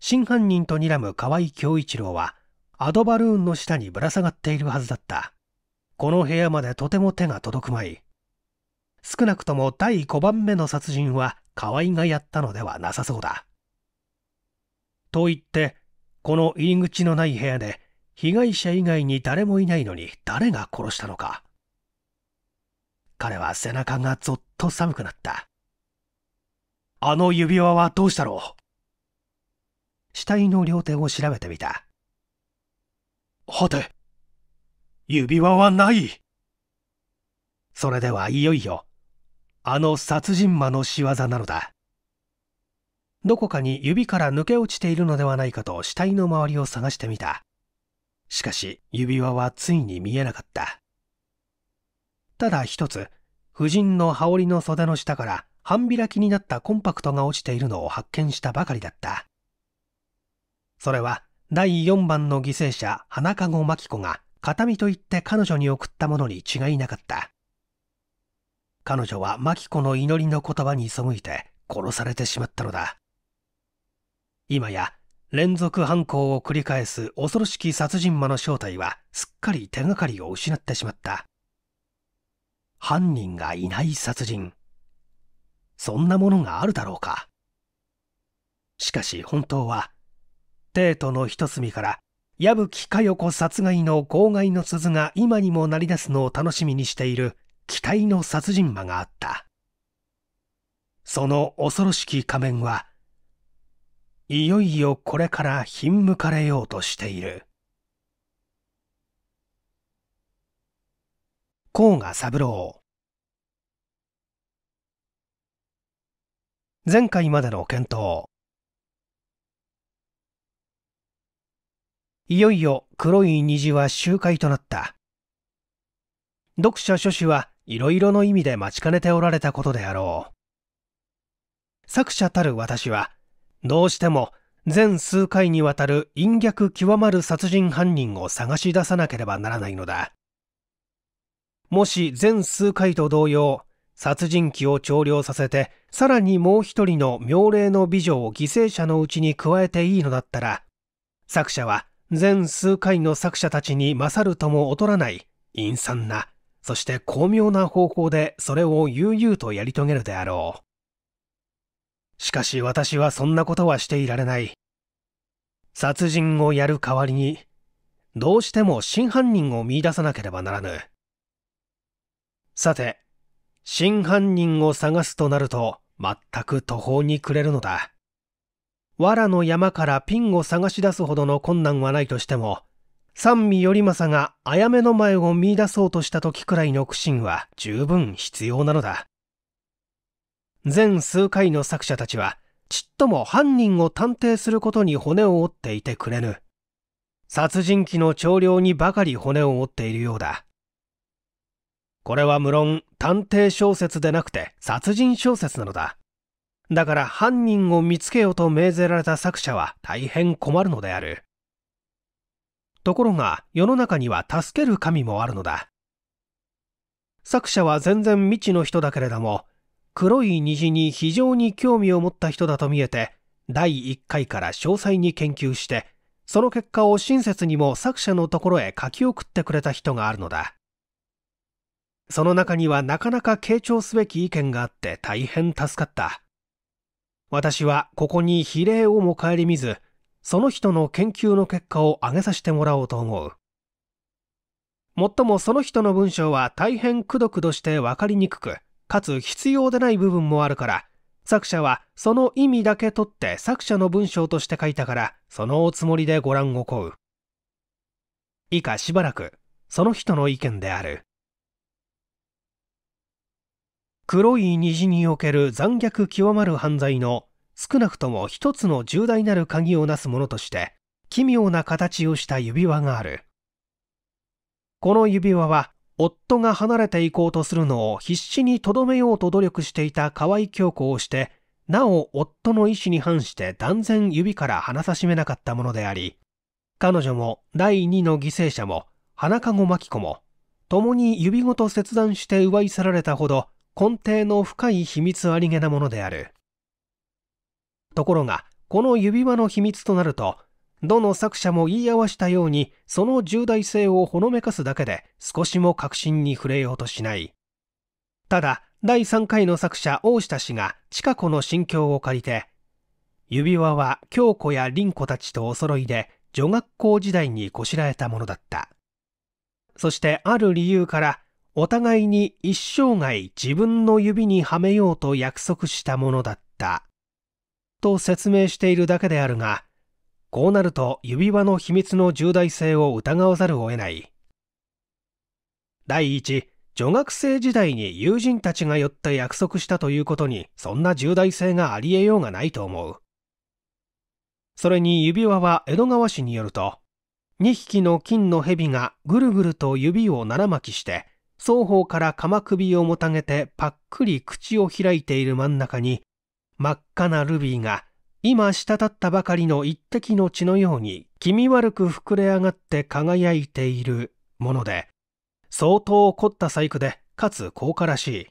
真犯人と睨む河合恭一郎は、アドバルーンの下にぶら下がっているはずだった。この部屋までとても手が届くまい。少なくとも第5番目の殺人は河合がやったのではなさそうだ。と言って、この入り口のない部屋で、被害者以外に誰もいないのに誰が殺したのか。彼は背中がぞっと寒くなった。あの指輪はどうしたろう死体の両手を調べてみた。はて、指輪はないそれではいよいよ、あの殺人魔の仕業なのだ。どこかに指から抜け落ちているのではないかと死体の周りを探してみた。しかし指輪はついに見えなかった。ただ一つ、婦人の羽織の袖の下から半開きになったコンパクトが落ちているのを発見したばかりだったそれは第4番の犠牲者花籠真紀子が形見と言って彼女に送ったものに違いなかった彼女は真紀子の祈りの言葉に背いて殺されてしまったのだ今や連続犯行を繰り返す恐ろしき殺人魔の正体はすっかり手がかりを失ってしまった犯人がいない殺人そんなものがあるだろうかしかし本当は帝都の一隅から矢吹佳代子殺害の号外の鈴が今にも鳴り出すのを楽しみにしている期待の殺人魔があったその恐ろしき仮面はいよいよこれからひんむかれようとしている甲賀三郎前回までの検討いよいよ黒い虹は集会となった読者諸子はいろいろの意味で待ちかねておられたことであろう作者たる私はどうしても全数回にわたる陰逆極まる殺人犯人を探し出さなければならないのだもし全数回と同様殺人鬼を調量させてさらにもう一人の妙齢の美女を犠牲者のうちに加えていいのだったら、作者は全数回の作者たちに勝るとも劣らない陰惨な、そして巧妙な方法でそれを悠々とやり遂げるであろう。しかし私はそんなことはしていられない。殺人をやる代わりに、どうしても真犯人を見出さなければならぬ。さて、真犯人を探すとなると、全く途方に暮れるのだ。藁の山からピンを探し出すほどの困難はないとしても、三味頼政があやめの前を見出そうとした時くらいの苦心は十分必要なのだ。全数回の作者たちは、ちっとも犯人を探偵することに骨を折っていてくれぬ。殺人鬼の長領にばかり骨を折っているようだ。これは無論探偵小説でなくて殺人小説なのだ。だから犯人を見つけよと命ぜられた作者は大変困るのである。ところが世の中には助ける神もあるのだ。作者は全然未知の人だけれども、黒い虹に非常に興味を持った人だと見えて、第1回から詳細に研究して、その結果を親切にも作者のところへ書き送ってくれた人があるのだ。その中にはなかなか傾聴すべき意見があって大変助かった。私はここに比例をも顧みず、その人の研究の結果を挙げさせてもらおうと思う。もっともその人の文章は大変くどくどして分かりにくく、かつ必要でない部分もあるから、作者はその意味だけ取って作者の文章として書いたから、そのおつもりでご覧をこう。以下しばらく、その人の意見である。黒い虹における残虐極まる犯罪の少なくとも一つの重大なる鍵をなすものとして奇妙な形をした指輪があるこの指輪は夫が離れていこうとするのを必死にとどめようと努力していた河合京子をしてなお夫の意思に反して断然指から離さしめなかったものであり彼女も第2の犠牲者も花籠真紀子も共に指ごと切断して奪い去られたほど根底の深い秘密ありげなものであるところがこの指輪の秘密となるとどの作者も言い合わしたようにその重大性をほのめかすだけで少しも確信に触れようとしないただ第3回の作者大下氏が近子の心境を借りて指輪は京子や凛子たちとお揃いで女学校時代にこしらえたものだったそしてある理由からお互いに一生涯自分の指にはめようと約束したものだった。と説明しているだけであるが、こうなると指輪の秘密の重大性を疑わざるを得ない。第一、女学生時代に友人たちが寄って約束したということに、そんな重大性がありえようがないと思う。それに指輪は江戸川氏によると、2匹の金の蛇がぐるぐると指を奈巻きして、双方から鎌首をもたげてぱっくり口を開いている真ん中に、真っ赤なルビーが今滴ったばかりの一滴の血のように気味悪く膨れ上がって輝いているもので、相当凝った細工で、かつ高価らしい。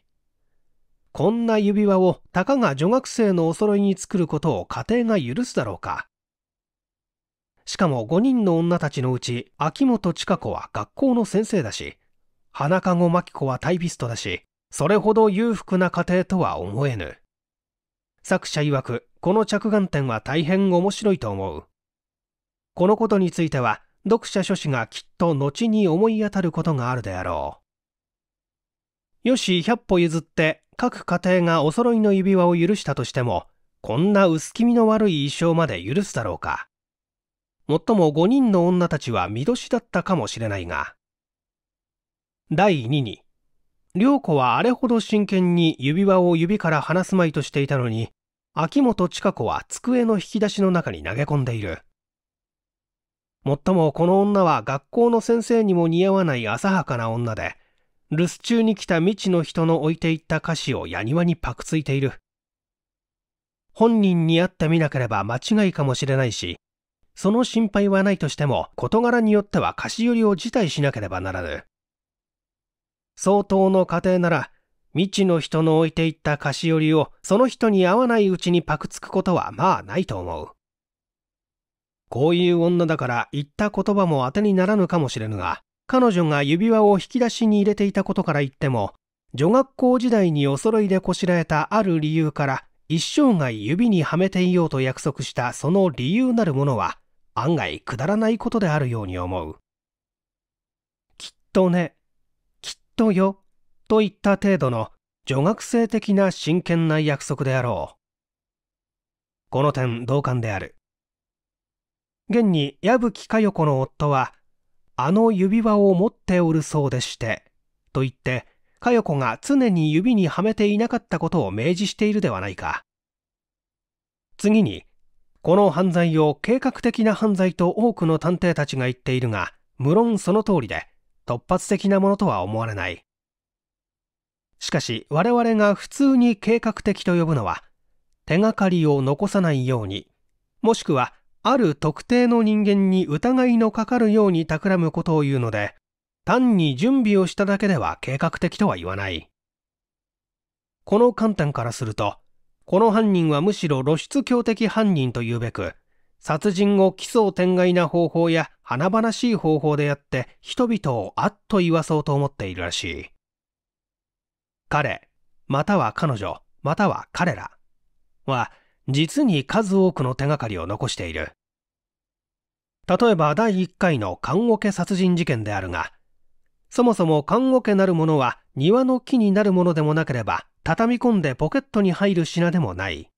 こんな指輪をたかが女学生のお揃いに作ることを家庭が許すだろうか。しかも5人の女たちのうち秋元千佳子は学校の先生だし、花籠真紀子はタイピストだし、それほど裕福な家庭とは思えぬ。作者曰く、この着眼点は大変面白いと思う。このことについては、読者諸氏がきっと後に思い当たることがあるであろう。よし、百歩譲って、各家庭がお揃いの指輪を許したとしても、こんな薄気味の悪い衣装まで許すだろうか。もっとも5人の女たちは見年だったかもしれないが、第2に、良子はあれほど真剣に指輪を指から離すまいとしていたのに、秋元千佳子は机の引き出しの中に投げ込んでいる。もっともこの女は学校の先生にも似合わない浅はかな女で、留守中に来た未知の人の置いていった歌詞をやにわにパクついている。本人に会ってみなければ間違いかもしれないし、その心配はないとしても事柄によっては菓子寄りを辞退しなければならぬ。相当の家庭なら、未知の人の置いていった菓子折りをその人に合わないうちにパクつくことはまあないと思う。こういう女だから言った言葉も当てにならぬかもしれぬが、彼女が指輪を引き出しに入れていたことから言っても、女学校時代にお揃いでこしらえたある理由から一生涯指にはめていようと約束したその理由なるものは案外くだらないことであるように思う。きっとね、とよといった程度の女学生的な真剣な約束であろうこの点同感である現に矢吹佳代子の夫はあの指輪を持っておるそうでしてと言って佳代子が常に指にはめていなかったことを明示しているではないか次にこの犯罪を計画的な犯罪と多くの探偵たちが言っているが無論その通りで突発的なものとは思われないしかし我々が普通に計画的と呼ぶのは手がかりを残さないようにもしくはある特定の人間に疑いのかかるように企むことを言うので単に準備をしただけでは計画的とは言わないこの観点からするとこの犯人はむしろ露出狂的犯人というべく殺人を奇想天外な方法や華々しい方法でやって人々をあっと言わそうと思っているらしい。彼、または彼女、または彼らは実に数多くの手がかりを残している。例えば第1回の看桶殺人事件であるが、そもそも看桶なるものは庭の木になるものでもなければ畳み込んでポケットに入る品でもない。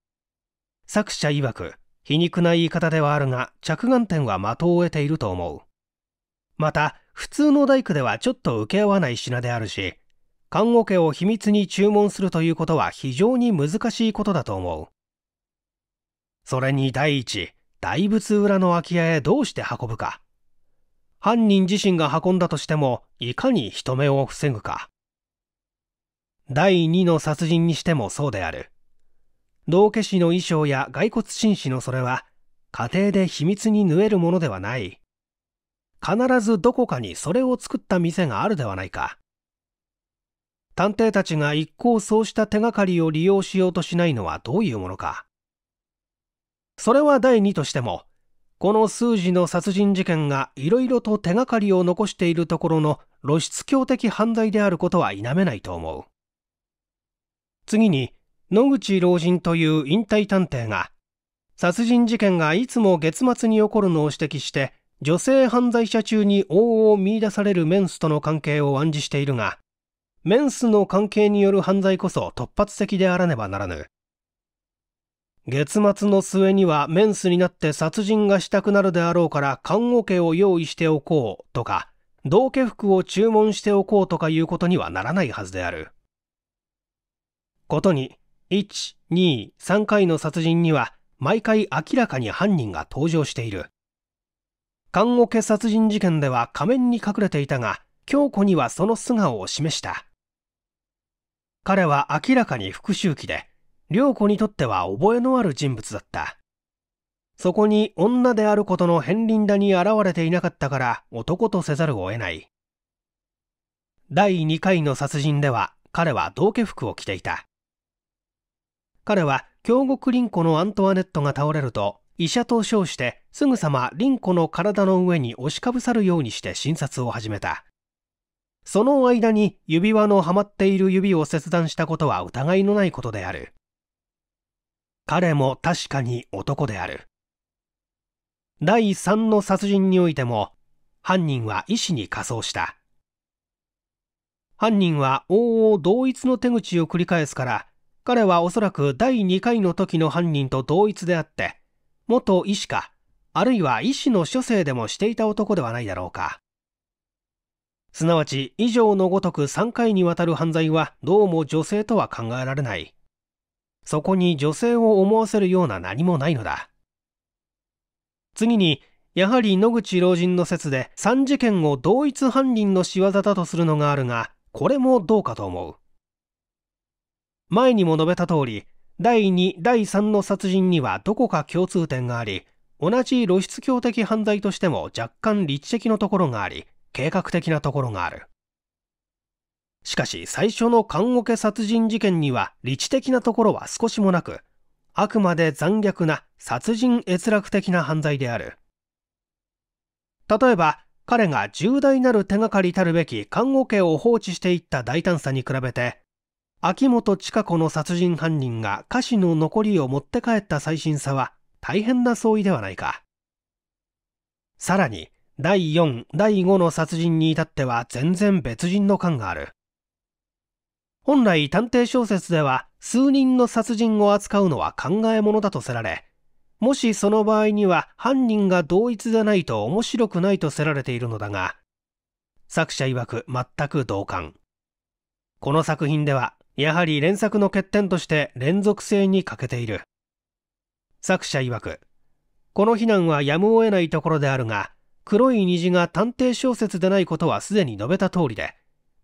作者曰く、皮肉な言い方ではあるが着眼点は的を得ていると思うまた普通の大工ではちょっと請け合わない品であるし看護家を秘密に注文するということは非常に難しいことだと思うそれに第一大仏裏の空き家へどうして運ぶか犯人自身が運んだとしてもいかに人目を防ぐか第2の殺人にしてもそうである道化師の衣装や骸骨紳士のそれは家庭で秘密に縫えるものではない必ずどこかにそれを作った店があるではないか探偵たちが一向そうした手がかりを利用しようとしないのはどういうものかそれは第二としてもこの数字の殺人事件がいろいろと手がかりを残しているところの露出狂的犯罪であることは否めないと思う次に野口老人という引退探偵が、殺人事件がいつも月末に起こるのを指摘して、女性犯罪者中に往々見出されるメンスとの関係を暗示しているが、メンスの関係による犯罪こそ突発的であらねばならぬ。月末の末にはメンスになって殺人がしたくなるであろうから看護家を用意しておこうとか、道家服を注文しておこうとかいうことにはならないはずである。ことに、1、2、3回の殺人には毎回明らかに犯人が登場している。看護家殺人事件では仮面に隠れていたが、京子にはその素顔を示した。彼は明らかに復讐期で、涼子にとっては覚えのある人物だった。そこに女であることの片鱗だに現れていなかったから男とせざるを得ない。第2回の殺人では彼は道化服を着ていた。彼は京極凛子のアントワネットが倒れると医者と称してすぐさま凛子の体の上に押しかぶさるようにして診察を始めたその間に指輪のはまっている指を切断したことは疑いのないことである彼も確かに男である第3の殺人においても犯人は医師に仮装した犯人は往々同一の手口を繰り返すから彼はおそらく第2回の時の犯人と同一であって、元医師か、あるいは医師の処世でもしていた男ではないだろうか。すなわち、以上のごとく3回にわたる犯罪はどうも女性とは考えられない。そこに女性を思わせるような何もないのだ。次に、やはり野口老人の説で3事件を同一犯人の仕業だとするのがあるが、これもどうかと思う。前にも述べた通り、第2、第3の殺人にはどこか共通点があり、同じ露出狂的犯罪としても若干立地的のところがあり、計画的なところがある。しかし最初の棺桶殺人事件には理知的なところは少しもなく、あくまで残虐な殺人閲楽的な犯罪である。例えば、彼が重大なる手がかりたるべき看護家を放置していった大胆さに比べて、秋元千佳子の殺人犯人が歌詞の残りを持って帰った最新さは大変な相違ではないか。さらに、第4、第5の殺人に至っては全然別人の感がある。本来探偵小説では数人の殺人を扱うのは考え物だとせられ、もしその場合には犯人が同一でないと面白くないとせられているのだが、作者曰く全く同感。この作品ではやはり連作の欠点として連続性に欠けている。作者曰く、この非難はやむを得ないところであるが、黒い虹が探偵小説でないことはすでに述べた通りで、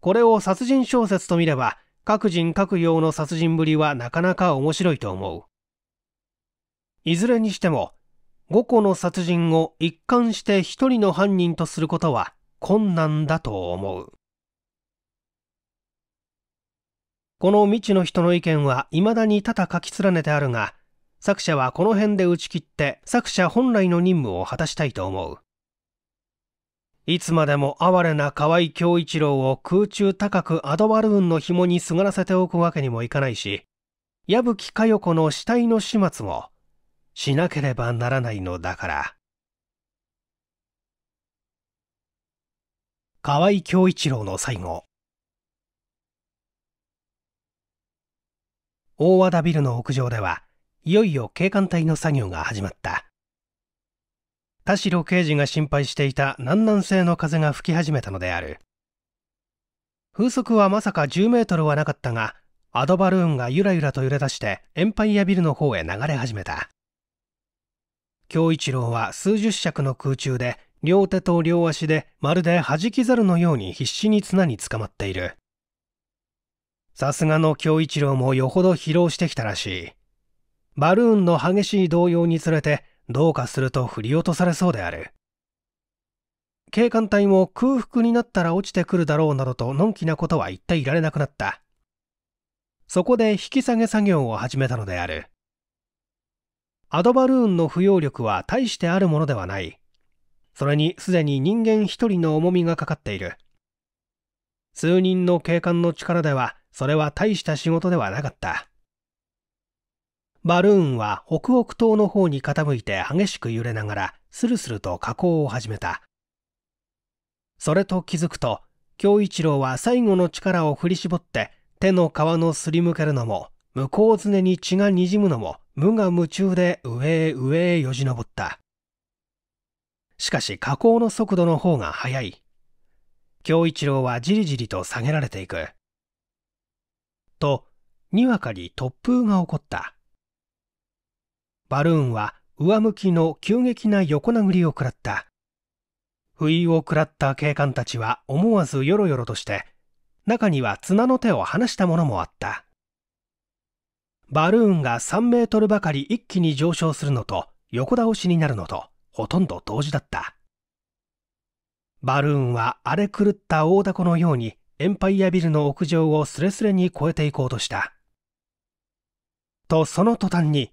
これを殺人小説と見れば、各人各用の殺人ぶりはなかなか面白いと思う。いずれにしても、5個の殺人を一貫して1人の犯人とすることは困難だと思う。この未知の人の意見は未だに多々書き連ねてあるが、作者はこの辺で打ち切って作者本来の任務を果たしたいと思う。いつまでも哀れな河合恭一郎を空中高くアドバルーンの紐にすがらせておくわけにもいかないし、矢吹佳代子の死体の始末もしなければならないのだから。河合恭一郎の最後。大和田ビルの屋上ではいよいよ警官隊の作業が始まった田代刑事が心配していた南南西の風が吹き始めたのである風速はまさか10メートルはなかったがアドバルーンがゆらゆらと揺れ出してエンパイアビルの方へ流れ始めた京一郎は数十尺の空中で両手と両足でまるで弾き猿のように必死に綱につかまっているさすがの京一郎もよほど疲労してきたらしい。バルーンの激しい動揺につれて、どうかすると振り落とされそうである。警官隊も空腹になったら落ちてくるだろうなどとのんきなことは言っていられなくなった。そこで引き下げ作業を始めたのである。アドバルーンの浮揚力は大してあるものではない。それにすでに人間一人の重みがかかっている。数人の警官の力ではそれは大した仕事ではなかった。バルーンは北北東の方に傾いて激しく揺れながら、スルスルと下降を始めた。それと気づくと、京一郎は最後の力を振り絞って、手の皮のすりむけるのも、向こうすねに血がにじむのも、無我夢中で上へ上へよじ登った。しかし、加工の速度の方が速い。京一郎はじりじりと下げられていく。と、にわかに突風が起こった。バルーンは上向きの急激な横殴りを食らった。不意を食らった警官たちは思わずよろよろとして、中には綱の手を離したものもあった。バルーンが3メートルばかり一気に上昇するのと横倒しになるのとほとんど同時だった。バルーンは荒れ狂った大凧のようにエンパイアビルの屋上をすれすれに越えていこうとした。と、その途端に、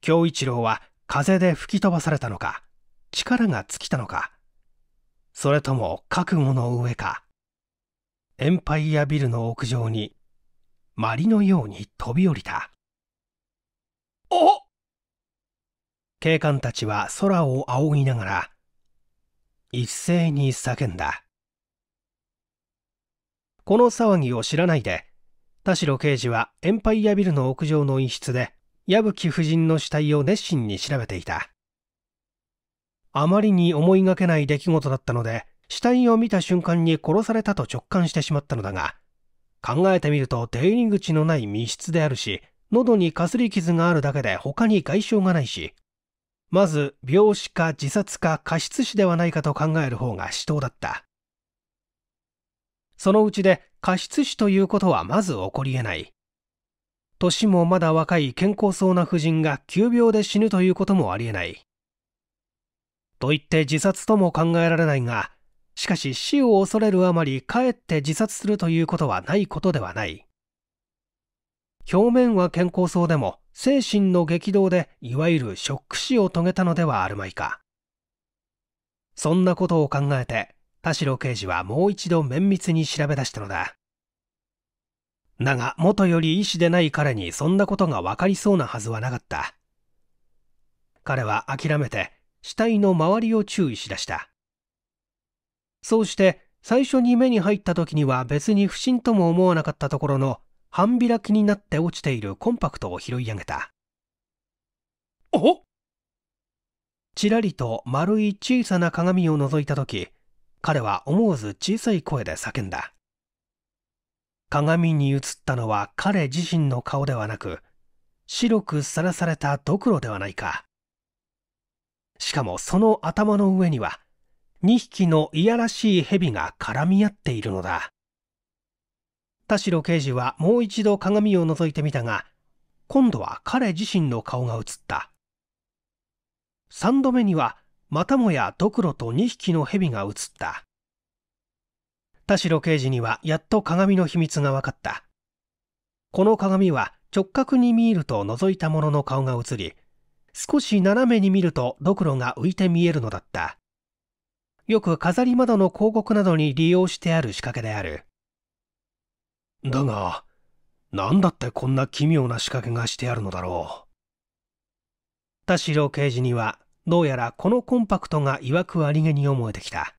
京一郎は風で吹き飛ばされたのか、力が尽きたのか、それとも覚悟の上か、エンパイアビルの屋上に、まりのように飛び降りた。お警官たちは空を仰ぎながら、一斉に叫んだ。この騒ぎを知らないで田代刑事はエンパイアビルの屋上の一室で矢吹夫人の死体を熱心に調べていたあまりに思いがけない出来事だったので死体を見た瞬間に殺されたと直感してしまったのだが考えてみると出入り口のない密室であるし喉にかすり傷があるだけで他に外傷がないしまず病死か自殺か過失死ではないかと考える方が死闘だったそのうちで過失死ということはまず起こりえない。年もまだ若い健康そうな婦人が急病で死ぬということもありえない。といって自殺とも考えられないが、しかし死を恐れるあまりかえって自殺するということはないことではない。表面は健康そうでも精神の激動でいわゆるショック死を遂げたのではあるまいか。そんなことを考えて田代刑事はもう一度綿密に調べ出したのだ。だが、元より医師でない彼にそんなことが分かりそうなはずはなかった。彼は諦めて死体の周りを注意しだした。そうして最初に目に入った時には別に不審とも思わなかったところの半開きになって落ちているコンパクトを拾い上げた。おちらりと丸い小さな鏡を覗いた時彼は思わず小さい声で叫んだ。鏡に映ったのは彼自身の顔ではなく、白くさらされたドクロではないか。しかもその頭の上には、2匹のいやらしい蛇が絡み合っているのだ。田代刑事はもう一度鏡を覗いてみたが、今度は彼自身の顔が映った。3度目にはまたもやドクロと2匹の蛇が映った田代刑事にはやっと鏡の秘密が分かったこの鏡は直角に見ると覗いたものの顔が映り少し斜めに見るとドクロが浮いて見えるのだったよく飾り窓の広告などに利用してある仕掛けであるだが何だってこんな奇妙な仕掛けがしてあるのだろう田代刑事にはどうやらこのコンパクトが曰くありげに思えてきた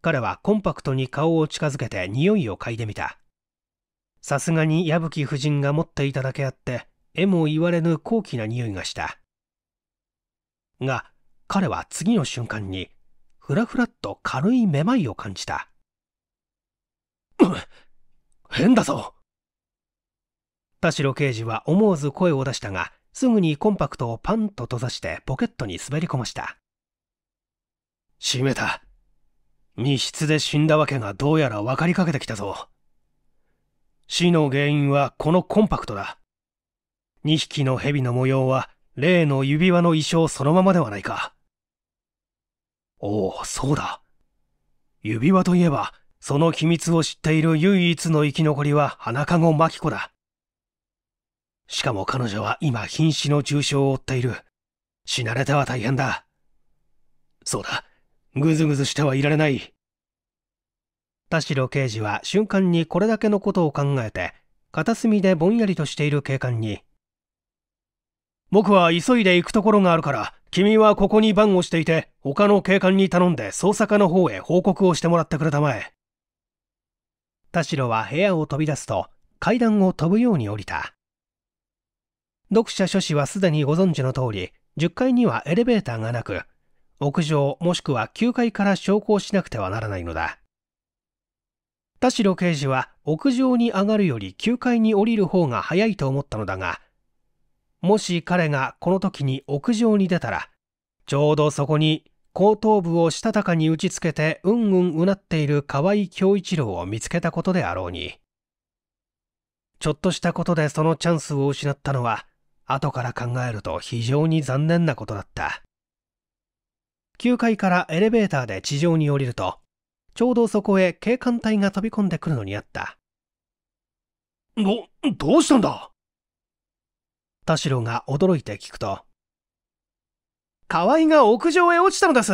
彼はコンパクトに顔を近づけて匂いを嗅いでみたさすがに矢吹夫人が持っていただけあってえも言われぬ高貴な匂いがしたが彼は次の瞬間にふらふらっと軽いめまいを感じた [clears throat] 変だぞ田代刑事は思わず声を出したがすぐにコンパクトをパンと閉ざしてポケットに滑り込ました。閉めた。密室で死んだわけがどうやら分かりかけてきたぞ。死の原因はこのコンパクトだ。2匹の蛇の模様は例の指輪の衣装そのままではないか。おお、そうだ。指輪といえば、その秘密を知っている唯一の生き残りは花籠真紀子だ。しかも彼女は今瀕死の重傷を負っている。死なれては大変だ。そうだ。ぐずぐずしてはいられない。田代刑事は瞬間にこれだけのことを考えて、片隅でぼんやりとしている警官に、僕は急いで行くところがあるから、君はここに番をしていて、他の警官に頼んで捜査課の方へ報告をしてもらってくれたまえ。田代は部屋を飛び出すと、階段を飛ぶように降りた。読者諸氏はすでにご存知の通り、10階にはエレベーターがなく、屋上もしくは9階から昇降しなくてはならないのだ。田代刑事は屋上に上がるより9階に降りる方が早いと思ったのだが、もし彼がこの時に屋上に出たら、ちょうどそこに後頭部をしたたかに打ちつけてうんうんうなっている河合恭一郎を見つけたことであろうに。ちょっとしたことでそのチャンスを失ったのは、後から考えると非常に残念なことだった9階からエレベーターで地上に降りるとちょうどそこへ警官隊が飛び込んでくるのにあったどどうしたんだ田代が驚いて聞くと河合が屋上へ落ちたのです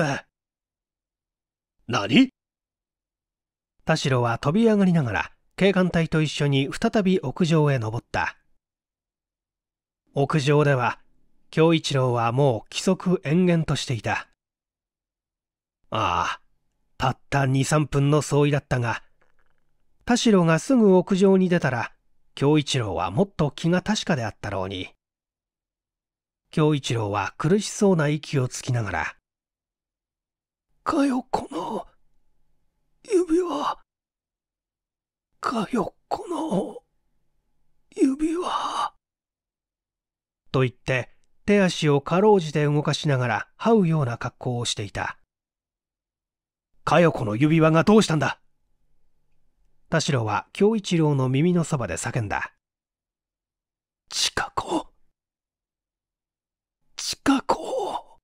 何田代は飛び上がりながら警官隊と一緒に再び屋上へ登った屋上では京一郎はもう規則延々としていたああたった23分の相違だったが田代がすぐ屋上に出たら京一郎はもっと気が確かであったろうに京一郎は苦しそうな息をつきながら「かよこの指輪かよこの指輪」と言って手足をかろうじて動かしながら這うような格好をしていた。かよこの指輪がどうしたんだ田代は京一郎の耳のそばで叫んだ。近子近子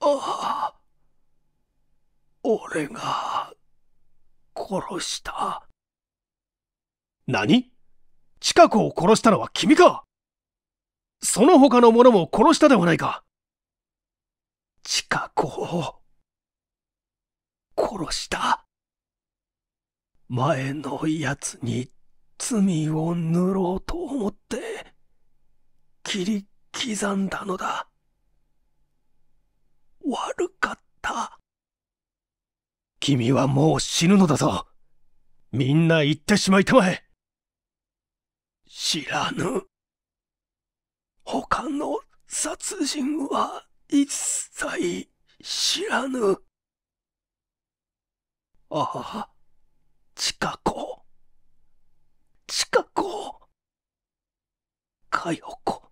ああ俺が殺した。何近子を殺したのは君かその他の者も殺したではないか。近子を殺した。前の奴に罪を塗ろうと思って切り刻んだのだ。悪かった。君はもう死ぬのだぞ。みんな言ってしまいたまえ。知らぬ。他の殺人は一切知らぬ。ああ、近子。近子。かよ子。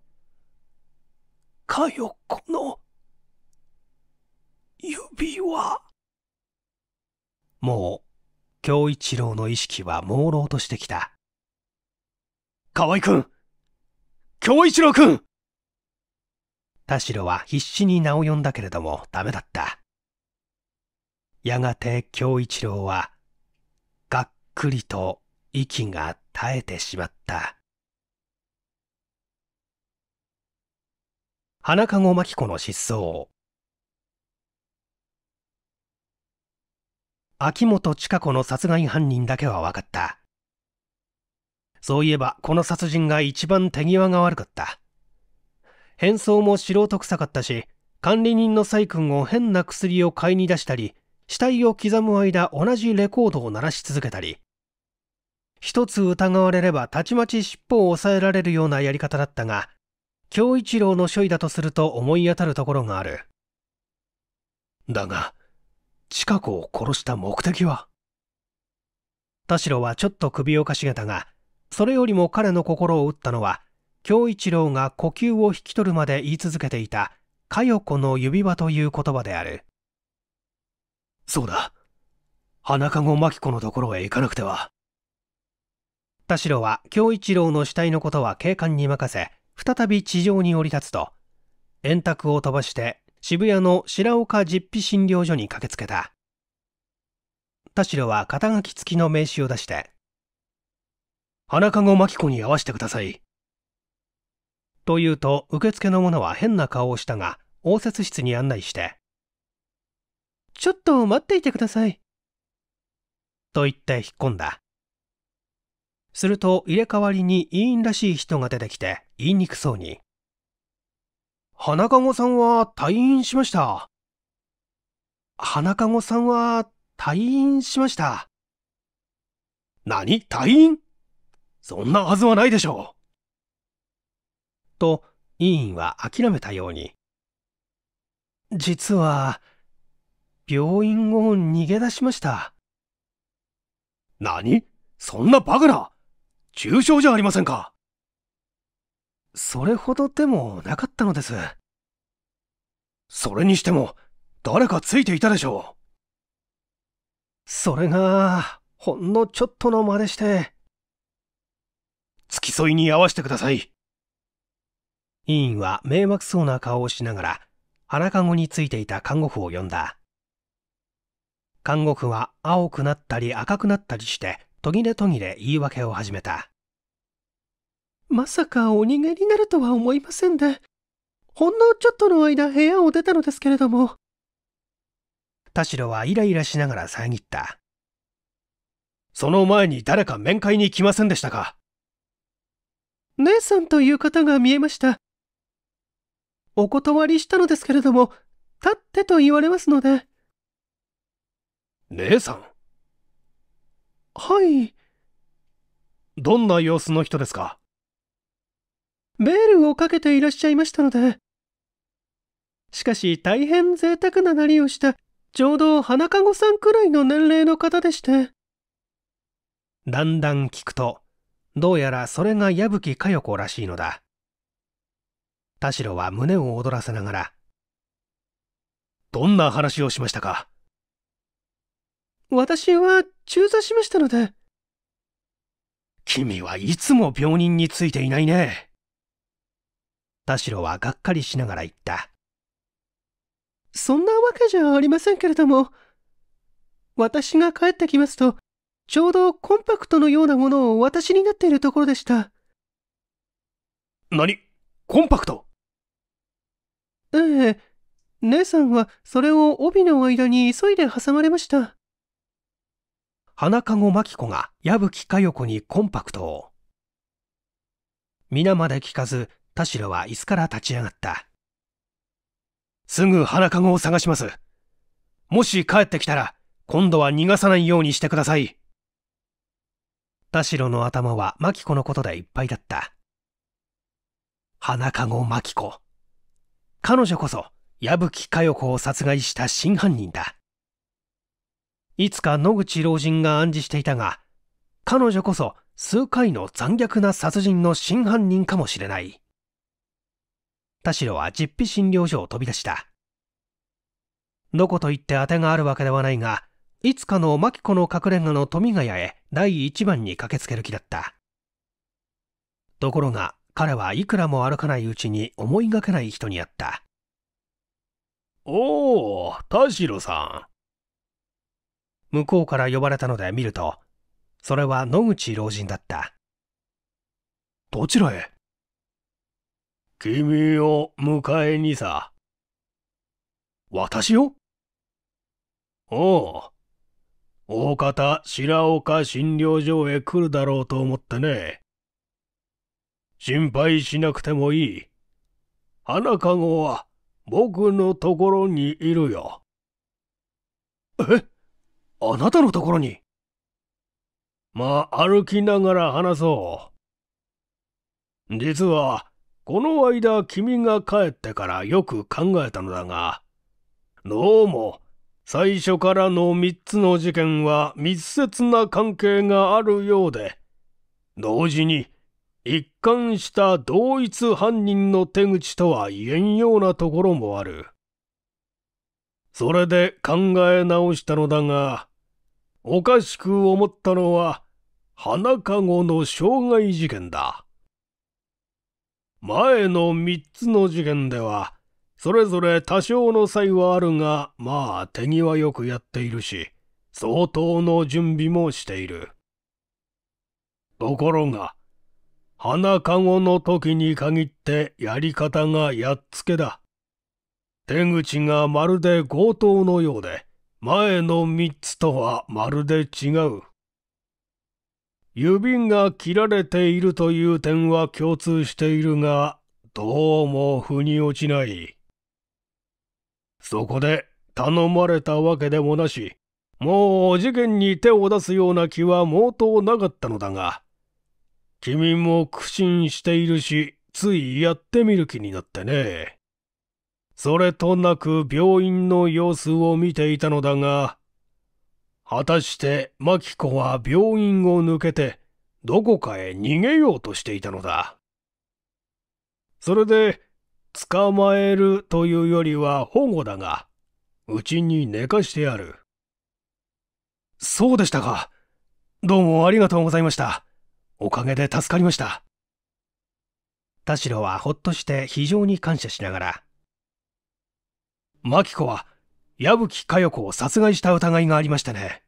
かよ子の指輪。もう、京一郎の意識は朦朧としてきた。河合くん京一郎君田代は必死に名を呼んだけれどもダメだった。やがて京一郎は、がっくりと息が絶えてしまった。花籠真紀子の失踪秋元千佳子の殺害犯人だけは分かったそういえば、この殺人が一番手際が悪かった。変装も素人臭かったし、管理人の細君を変な薬を買いに出したり、死体を刻む間同じレコードを鳴らし続けたり。一つ疑われればたちまち尻尾を押さえられるようなやり方だったが、京一郎の処理だとすると思い当たるところがある。だが、近子を殺した目的は田代はちょっと首をかしげたが、それよりも彼の心を打ったのは京一郎が呼吸を引き取るまで言い続けていた「佳代子の指輪」という言葉であるそうだ花籠真紀子のところへ行かなくては田代は京一郎の死体のことは警官に任せ再び地上に降り立つと円卓を飛ばして渋谷の白岡実費診療所に駆けつけた田代は肩書き付きの名刺を出して花籠真紀子に会わせてください。と言うと、受付の者は変な顔をしたが、応接室に案内して、ちょっと待っていてください。と言って引っ込んだ。すると入れ替わりに委員らしい人が出てきて言いにくそうに。花籠さんは退院しました。花籠さんは退院しました。何退院そんなはずはないでしょう。と、委員は諦めたように。実は、病院を逃げ出しました。何そんなバカな重症じゃありませんかそれほどでもなかったのです。それにしても、誰かついていたでしょう。それが、ほんのちょっとの真似して、付き添いに合わせてください。委員は迷惑そうな顔をしながら、花かごについていた看護婦を呼んだ。看護婦は青くなったり赤くなったりして、途切れ途切れ言い訳を始めた。まさかお逃げになるとは思いませんで、ほんのちょっとの間部屋を出たのですけれども。田代はイライラしながら遮った。その前に誰か面会に来ませんでしたか姉さんという方が見えました。お断りしたのですけれども、立ってと言われますので。姉さんはい。どんな様子の人ですかベールをかけていらっしゃいましたので。しかし大変贅沢ななりをしたちょうど花籠さんくらいの年齢の方でして。だんだん聞くとどうやらそれが矢吹佳代子らしいのだ田代は胸を躍らせながらどんな話をしましたか私は中座しましたので君はいつも病人についていないね田代はがっかりしながら言ったそんなわけじゃありませんけれども私が帰ってきますとちょうどコンパクトのようなものを私になっているところでした。何コンパクトええ。姉さんはそれを帯の間に急いで挟まれました。花籠真紀子が矢吹佳代子にコンパクトを。皆まで聞かず、田代は椅子から立ち上がった。すぐ花籠を探します。もし帰ってきたら、今度は逃がさないようにしてください。田代の頭は真紀子のことでいっぱいだった。花籠マキコ。彼女こそ、矢吹佳代子を殺害した真犯人だ。いつか野口老人が暗示していたが、彼女こそ数回の残虐な殺人の真犯人かもしれない。田代は実費診療所を飛び出した。どこと言って当てがあるわけではないが、いつかの真紀子の隠れ家の富ヶ谷へ第一番に駆けつける気だったところが彼はいくらも歩かないうちに思いがけない人に会ったおお田代さん向こうから呼ばれたので見るとそれは野口老人だったどちらへ君を迎えにさ私をおう大方白岡診療所へ来るだろうと思ってね。心配しなくてもいい。花籠は僕のところにいるよ。えあなたのところにまあ、歩きながら話そう。実は、この間君が帰ってからよく考えたのだが、どうも最初からの3つの事件は密接な関係があるようで、同時に一貫した同一犯人の手口とは言えんようなところもある。それで考え直したのだが、おかしく思ったのは、花籠の傷害事件だ。前の3つの事件では、それぞれ多少の差異はあるが、まあ手際よくやっているし、相当の準備もしている。ところが、花籠の時に限ってやり方がやっつけだ。手口がまるで強盗のようで、前の三つとはまるで違う。指が切られているという点は共通しているが、どうも腑に落ちない。そこで頼まれたわけでもなし、もう事件に手を出すような気は毛頭なかったのだが、君も苦心しているし、ついやってみる気になってね。それとなく病院の様子を見ていたのだが、果たしてマ子は病院を抜けて、どこかへ逃げようとしていたのだ。それで、捕まえるというよりは保護だが、うちに寝かしてある。そうでしたか。どうもありがとうございました。おかげで助かりました。田代はほっとして非常に感謝しながら、マキコは矢吹佳代子を殺害した疑いがありましたね。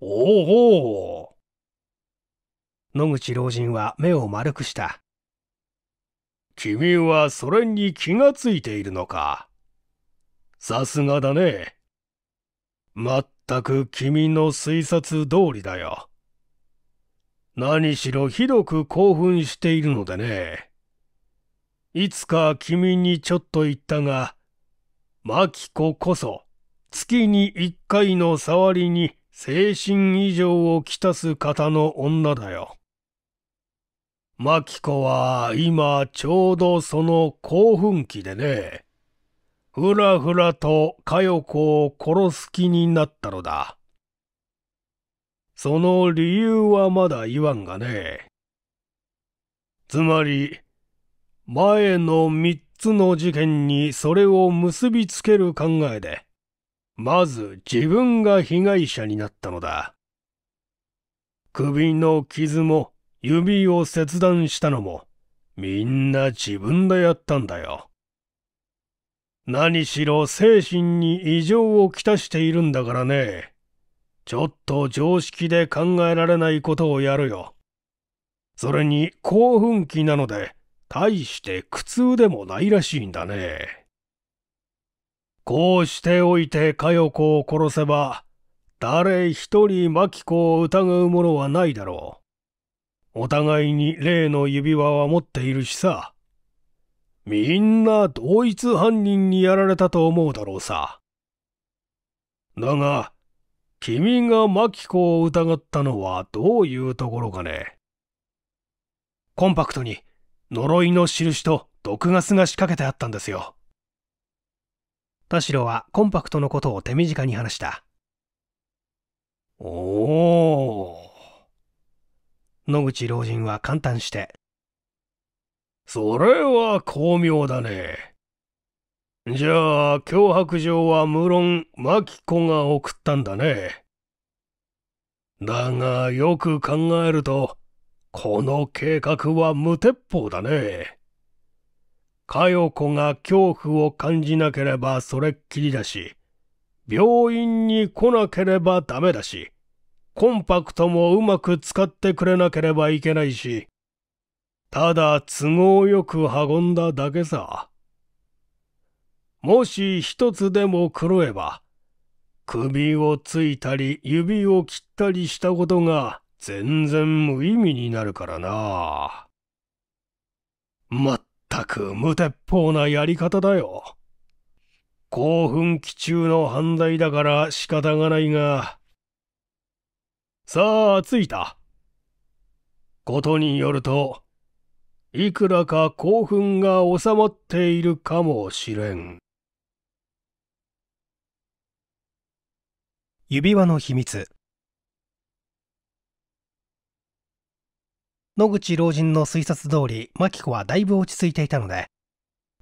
おお野口老人は目を丸くした。君はそれに気がついているのか。さすがだね。まったく君の推察通りだよ。何しろひどく興奮しているのでね。いつか君にちょっと言ったが、マキコこそ月に一回の触りに精神異常をきたす方の女だよ。マキコは今ちょうどその興奮期でね、ふらふらと佳代子を殺す気になったのだ。その理由はまだ言わんがね。つまり、前の三つの事件にそれを結びつける考えで、まず自分が被害者になったのだ。首の傷も、指を切断したのも、みんな自分でやったんだよ。何しろ精神に異常をきたしているんだからね。ちょっと常識で考えられないことをやるよ。それに興奮期なので、大して苦痛でもないらしいんだね。こうしておいて佳代子を殺せば、誰一人真紀子を疑う者はないだろう。お互いに例の指輪は持っているしさ。みんな同一犯人にやられたと思うだろうさ。だが、君がマキコを疑ったのはどういうところかね。コンパクトに呪いの印と毒ガスが仕掛けてあったんですよ。田代はコンパクトのことを手短に話した。おー。野口老人は感嘆して。それは巧妙だね。じゃあ、脅迫状は無論、真キ子が送ったんだね。だが、よく考えると、この計画は無鉄砲だね。佳代子が恐怖を感じなければそれっきりだし、病院に来なければダメだし、コンパクトもうまく使ってくれなければいけないし、ただ都合よく運んだだけさ。もし一つでも狂えば、首をついたり指を切ったりしたことが全然無意味になるからな。まったく無鉄砲なやり方だよ。興奮期中の犯罪だから仕方がないが、さあ、着いた。ことによると、いくらか興奮が収まっているかもしれん。指輪の秘密野口老人の推察通り、真紀子はだいぶ落ち着いていたので、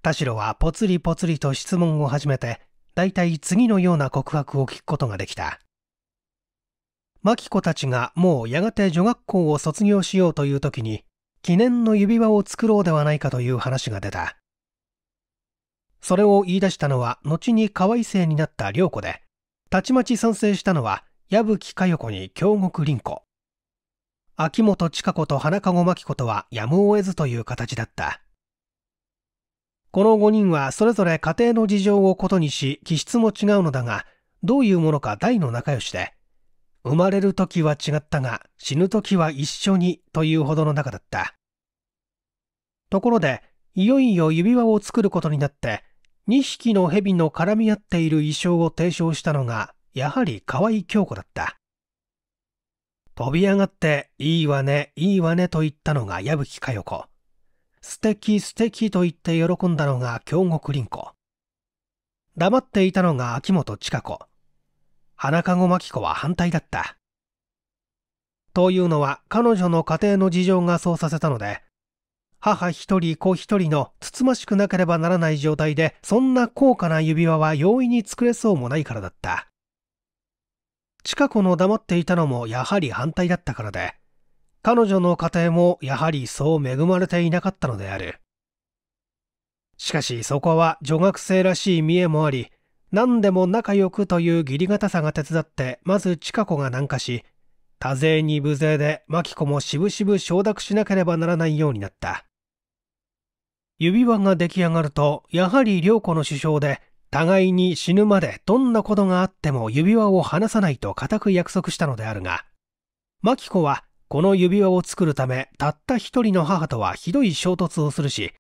田代はぽつりぽつりと質問を始めて、だいたい次のような告白を聞くことができた。マキたちがもうやがて女学校を卒業しようという時に、記念の指輪を作ろうではないかという話が出た。それを言い出したのは、後に可愛生になった良子で、たちまち賛成したのは、矢吹佳代子に京極凛子。秋元千佳子と花籠真紀子とはやむを得ずという形だった。この5人はそれぞれ家庭の事情を異にし、気質も違うのだが、どういうものか大の仲良しで、生まれる時は違ったが死ぬ時は一緒にというほどの仲だったところでいよいよ指輪を作ることになって2匹の蛇の絡み合っている衣装を提唱したのがやはり河合京子だった飛び上がっていいわねいいわねと言ったのが矢吹佳代子素敵素敵と言って喜んだのが京極凛子黙っていたのが秋元千佳子花籠真紀子は反対だった。というのは彼女の家庭の事情がそうさせたので、母一人子一人のつつましくなければならない状態で、そんな高価な指輪は容易に作れそうもないからだった。近子の黙っていたのもやはり反対だったからで、彼女の家庭もやはりそう恵まれていなかったのである。しかしそこは女学生らしい見栄もあり、何でも仲良くという義理堅さが手伝って、まず千佳子が南下し、多勢に無勢で牧子もしぶしぶ承諾しなければならないようになった。指輪が出来上がると、やはり良子の首相で、互いに死ぬまでどんなことがあっても指輪を離さないと固く約束したのであるが、牧子はこの指輪を作るためたった一人の母とはひどい衝突をするし、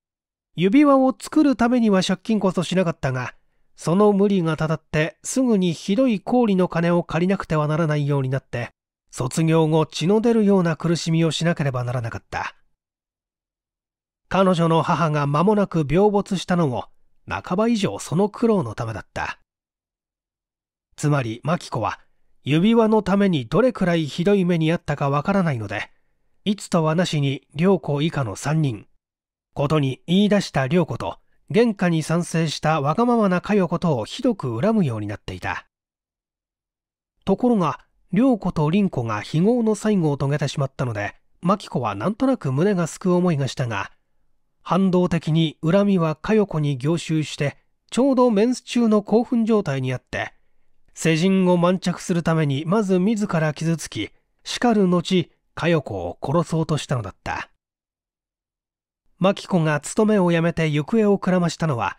指輪を作るためには借金こそしなかったが、その無理がたたってすぐにひどい氷の金を借りなくてはならないようになって、卒業後血の出るような苦しみをしなければならなかった。彼女の母が間もなく病没したのも、半ば以上その苦労のためだった。つまり、真キ子は、指輪のためにどれくらいひどい目にあったかわからないので、いつとはなしに良子以下の3人、ことに言い出した良子と、原価に賛成したわがままな佳代子とひどく恨むようになっていたところが良子と凛子が非業の最後を遂げてしまったので真紀子はなんとなく胸がすく思いがしたが反動的に恨みは佳代子に凝集してちょうどメンス中の興奮状態にあって世人を満着するためにまず自ら傷つき叱る後佳代子を殺そうとしたのだった真子が勤めを辞めて行方をくらましたのは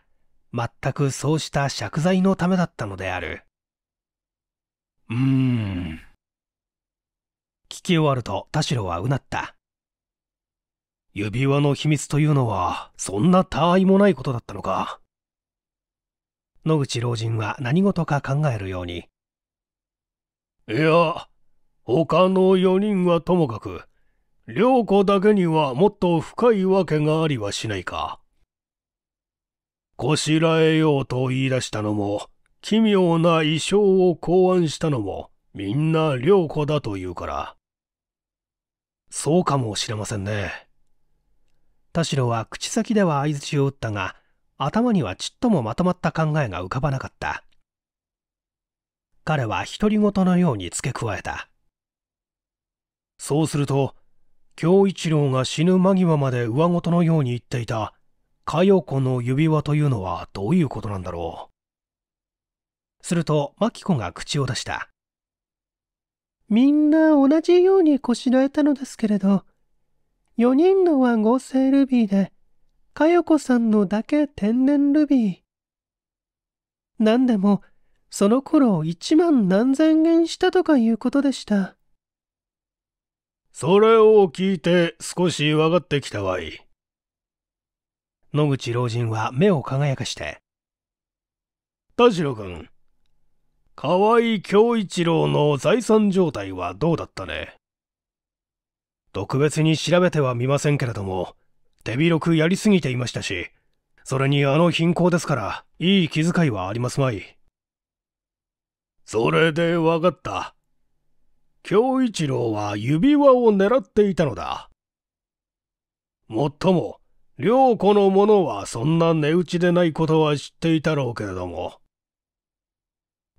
全くそうした借財のためだったのであるうーん聞き終わると田代はうなった指輪の秘密というのはそんな他愛もないことだったのか野口老人は何事か考えるようにいや他の4人はともかく良子だけにはもっと深いわけがありはしないか。こしらえようと言い出したのも、奇妙な衣装を考案したのも、みんな良子だというから。そうかもしれませんね。田代は口先では相槌を打ったが、頭にはちっともまとまった考えが浮かばなかった。彼は独り言のように付け加えた。そうすると、京一郎が死ぬ間際まで上ごとのように言っていた、佳代子の指輪というのはどういうことなんだろう。すると、真紀子が口を出した。みんな同じようにこしらえたのですけれど、4人のは合成ルビーで、佳代子さんのだけ天然ルビー。何でも、その頃1万何千円したとかいうことでした。それを聞いて少し分かってきたわい。野口老人は目を輝かして。田代君、河合京一郎の財産状態はどうだったね特別に調べてはみませんけれども、手広くやりすぎていましたし、それにあの貧困ですから、いい気遣いはありますまい。それで分かった。京一郎は指輪を狙っていたのだ。もっとも、良子の者はそんな値打ちでないことは知っていたろうけれども。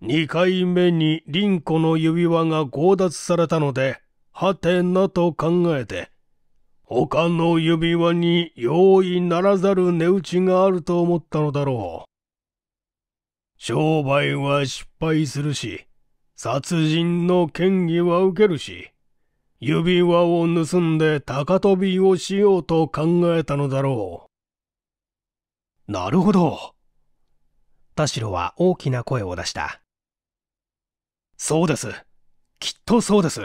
二回目に凛子の指輪が強奪されたので、はてなと考えて、他の指輪に容易ならざる値打ちがあると思ったのだろう。商売は失敗するし、殺人の嫌疑は受けるし、指輪を盗んで高飛びをしようと考えたのだろう。なるほど。田代は大きな声を出した。そうです。きっとそうです。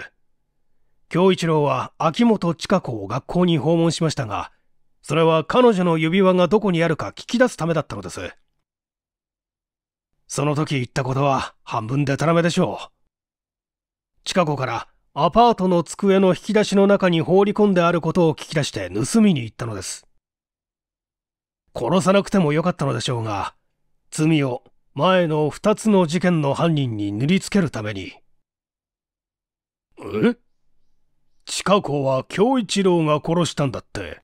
京一郎は秋元千佳子を学校に訪問しましたが、それは彼女の指輪がどこにあるか聞き出すためだったのです。その時言ったことは半分でたらめでしょう。近子からアパートの机の引き出しの中に放り込んであることを聞き出して盗みに行ったのです。殺さなくてもよかったのでしょうが、罪を前の2つの事件の犯人に塗りつけるために。え近子は京一郎が殺したんだって。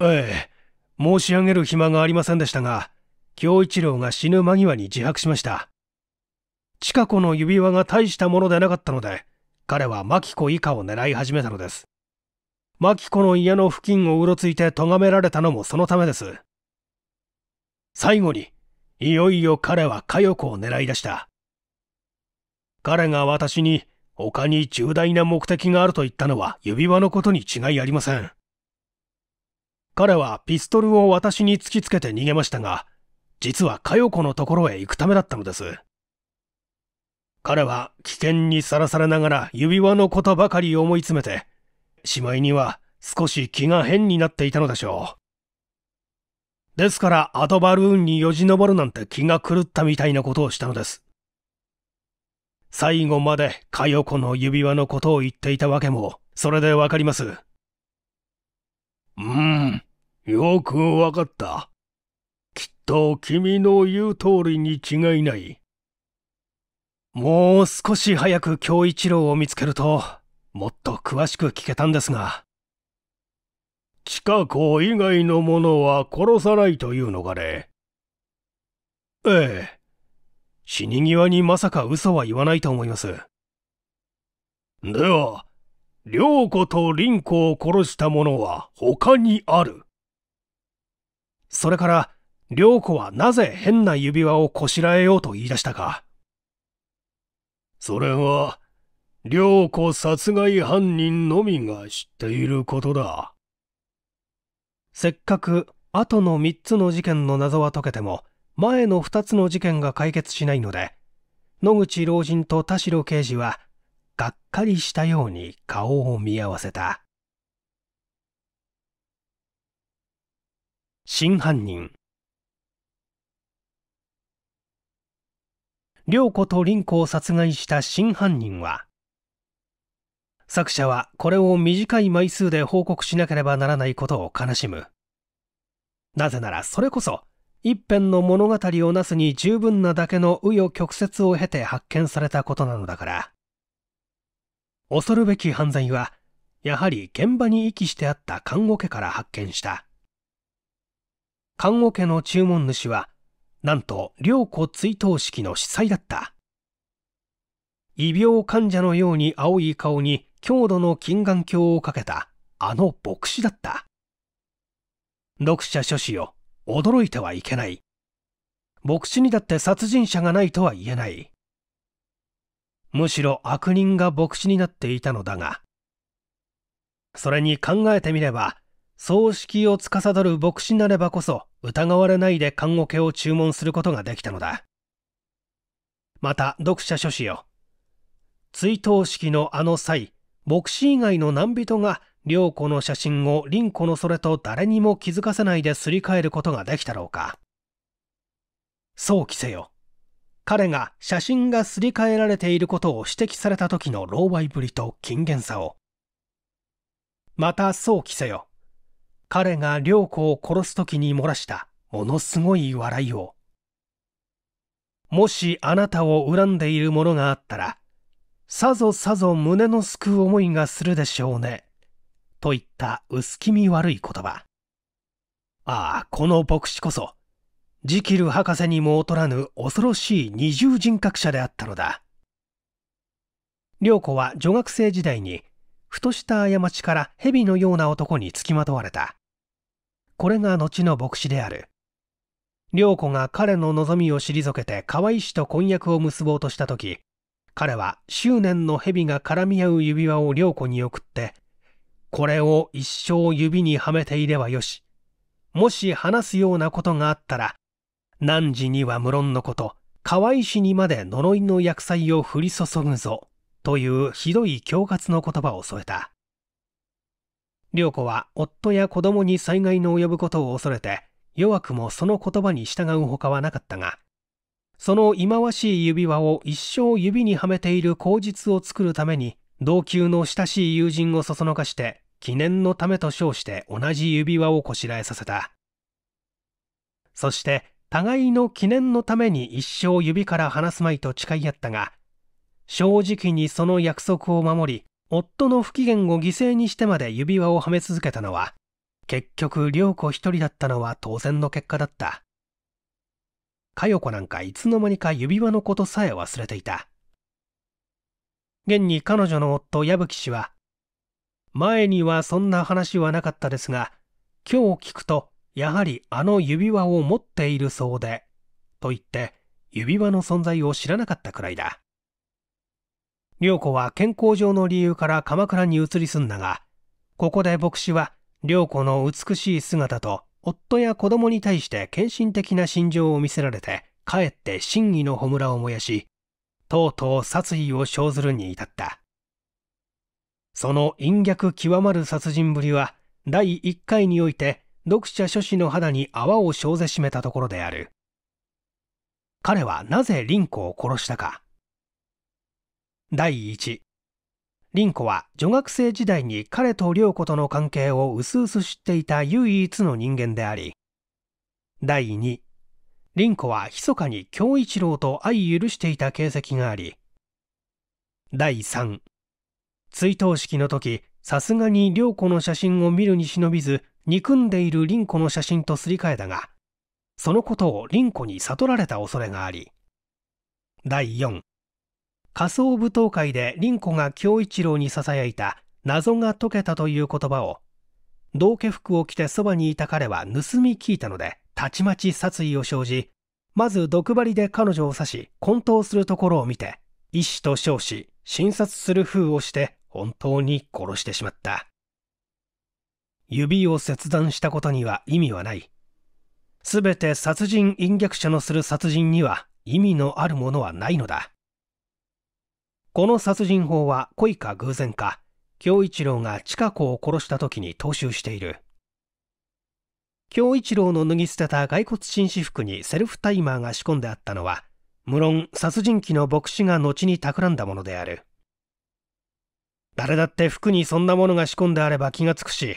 ええ、申し上げる暇がありませんでしたが、京一郎が死ぬ間際に自白しました。千佳子の指輪が大したものでなかったので、彼は牧子以下を狙い始めたのです。牧子の家の付近をうろついて咎められたのもそのためです。最後に、いよいよ彼は佳代子を狙い出した。彼が私に他に重大な目的があると言ったのは指輪のことに違いありません。彼はピストルを私に突きつけて逃げましたが、実は佳代子のところへ行くためだったのです。彼は危険にさらされながら指輪のことばかり思い詰めて、しまいには少し気が変になっていたのでしょう。ですからアドバルーンによじ登るなんて気が狂ったみたいなことをしたのです。最後まで佳代子の指輪のことを言っていたわけも、それでわかります。うーん、よくわかった。と君の言う通りに違いない。もう少し早く京一郎を見つけると、もっと詳しく聞けたんですが。近子以外の者は殺さないというのがね。ええ。死に際にまさか嘘は言わないと思います。では、良子と凛子を殺した者は他にある。それから、涼子はなぜ変な指輪をこしらえようと言い出したかそれは、涼子殺害犯人のみが知っていることだ。せっかく後の3つの事件の謎は解けても、前の2つの事件が解決しないので、野口老人と田代刑事は、がっかりしたように顔を見合わせた。真犯人涼子と凛子を殺害した真犯人は作者はこれを短い枚数で報告しなければならないことを悲しむなぜならそれこそ一辺の物語をなすに十分なだけの紆余曲折を経て発見されたことなのだから恐るべき犯罪はやはり現場に遺棄してあった看護家から発見した看護家の注文主はなんと良子追悼式の主催だった異病患者のように青い顔に強度の金眼鏡をかけたあの牧師だった読者諸子よ驚いてはいけない牧師にだって殺人者がないとは言えないむしろ悪人が牧師になっていたのだがそれに考えてみれば葬式を司る牧師なればこそ疑われないで看護系を注文することができたのだ。また、読者諸士よ。追悼式のあの際、牧師以外の難人が良子の写真を凛子のそれと誰にも気づかせないですり替えることができたろうか。そう着せよ。彼が写真がすり替えられていることを指摘された時の狼狽ぶりと謹厳さを。またそう着せよ。彼が涼子を殺す時に漏らしたものすごい笑いを。もしあなたを恨んでいるものがあったら、さぞさぞ胸のすく思いがするでしょうね。といった薄気味悪い言葉。ああ、この牧師こそ、ジキル博士にも劣らぬ恐ろしい二重人格者であったのだ。涼子は女学生時代に、ふとした過ちから蛇のような男につきまとわれた。これが後の牧師である良子が彼の望みを退けて河合氏と婚約を結ぼうとした時彼は執念の蛇が絡み合う指輪を良子に送ってこれを一生指にはめていればよしもし話すようなことがあったら何時には無論のこと河合氏にまで呪いの薬剤を降り注ぐぞというひどい恐喝の言葉を添えた良子は夫や子供に災害の及ぶことを恐れて弱くもその言葉に従うほかはなかったがその忌まわしい指輪を一生指にはめている口実を作るために同級の親しい友人をそそのかして記念のためと称して同じ指輪をこしらえさせたそして互いの記念のために一生指から離すまいと誓い合ったが正直にその約束を守り夫の不機嫌を犠牲にしてまで指輪をはめ続けたのは、結局、良子一人だったのは当然の結果だった。佳代子なんかいつの間にか指輪のことさえ忘れていた。現に彼女の夫矢吹氏は、前にはそんな話はなかったですが、今日聞くと、やはりあの指輪を持っているそうで、と言って、指輪の存在を知らなかったくらいだ。良子は健康上の理由から鎌倉に移り住んだが、ここで牧師は良子の美しい姿と夫や子供に対して献身的な心情を見せられて、かえって真偽の炎を燃やし、とうとう殺意を生ずるに至った。その陰逆極まる殺人ぶりは、第1回において読者諸子の肌に泡を生ぜしめたところである。彼はなぜ凛子を殺したか。第1凛子は女学生時代に彼と良子との関係を薄々知っていた唯一の人間であり第2凛子は密かに京一郎と相許していた形跡があり第3追悼式の時さすがに良子の写真を見るに忍びず憎んでいる凛子の写真とすり替えたがそのことを凛子に悟られた恐れがあり第4仮想舞踏会で凛子が京一郎に囁いた謎が解けたという言葉を道家服を着てそばにいた彼は盗み聞いたのでたちまち殺意を生じまず毒針で彼女を刺し混沌するところを見て医師と称し診察する風をして本当に殺してしまった指を切断したことには意味はない全て殺人隠逆者のする殺人には意味のあるものはないのだこの殺人法は故意か偶然か京一郎が千佳子を殺した時に踏襲している京一郎の脱ぎ捨てた骸骨紳士服にセルフタイマーが仕込んであったのは無論殺人鬼の牧師が後に企んだものである誰だって服にそんなものが仕込んであれば気がつくし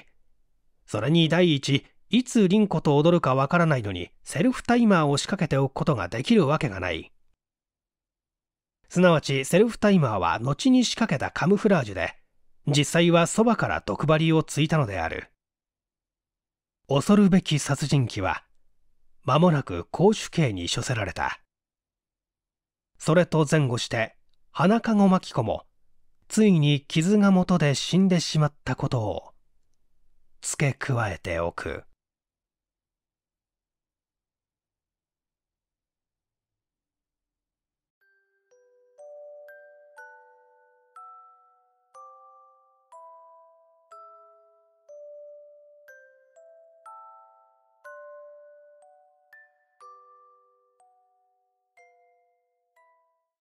それに第一いつ凛子と踊るかわからないのにセルフタイマーを仕掛けておくことができるわけがないすなわちセルフタイマーは後に仕掛けたカムフラージュで、実際はそばから毒針をついたのである。恐るべき殺人鬼は、間もなく公主刑に処せられた。それと前後して、花籠真紀子も、ついに傷が元で死んでしまったことを、付け加えておく。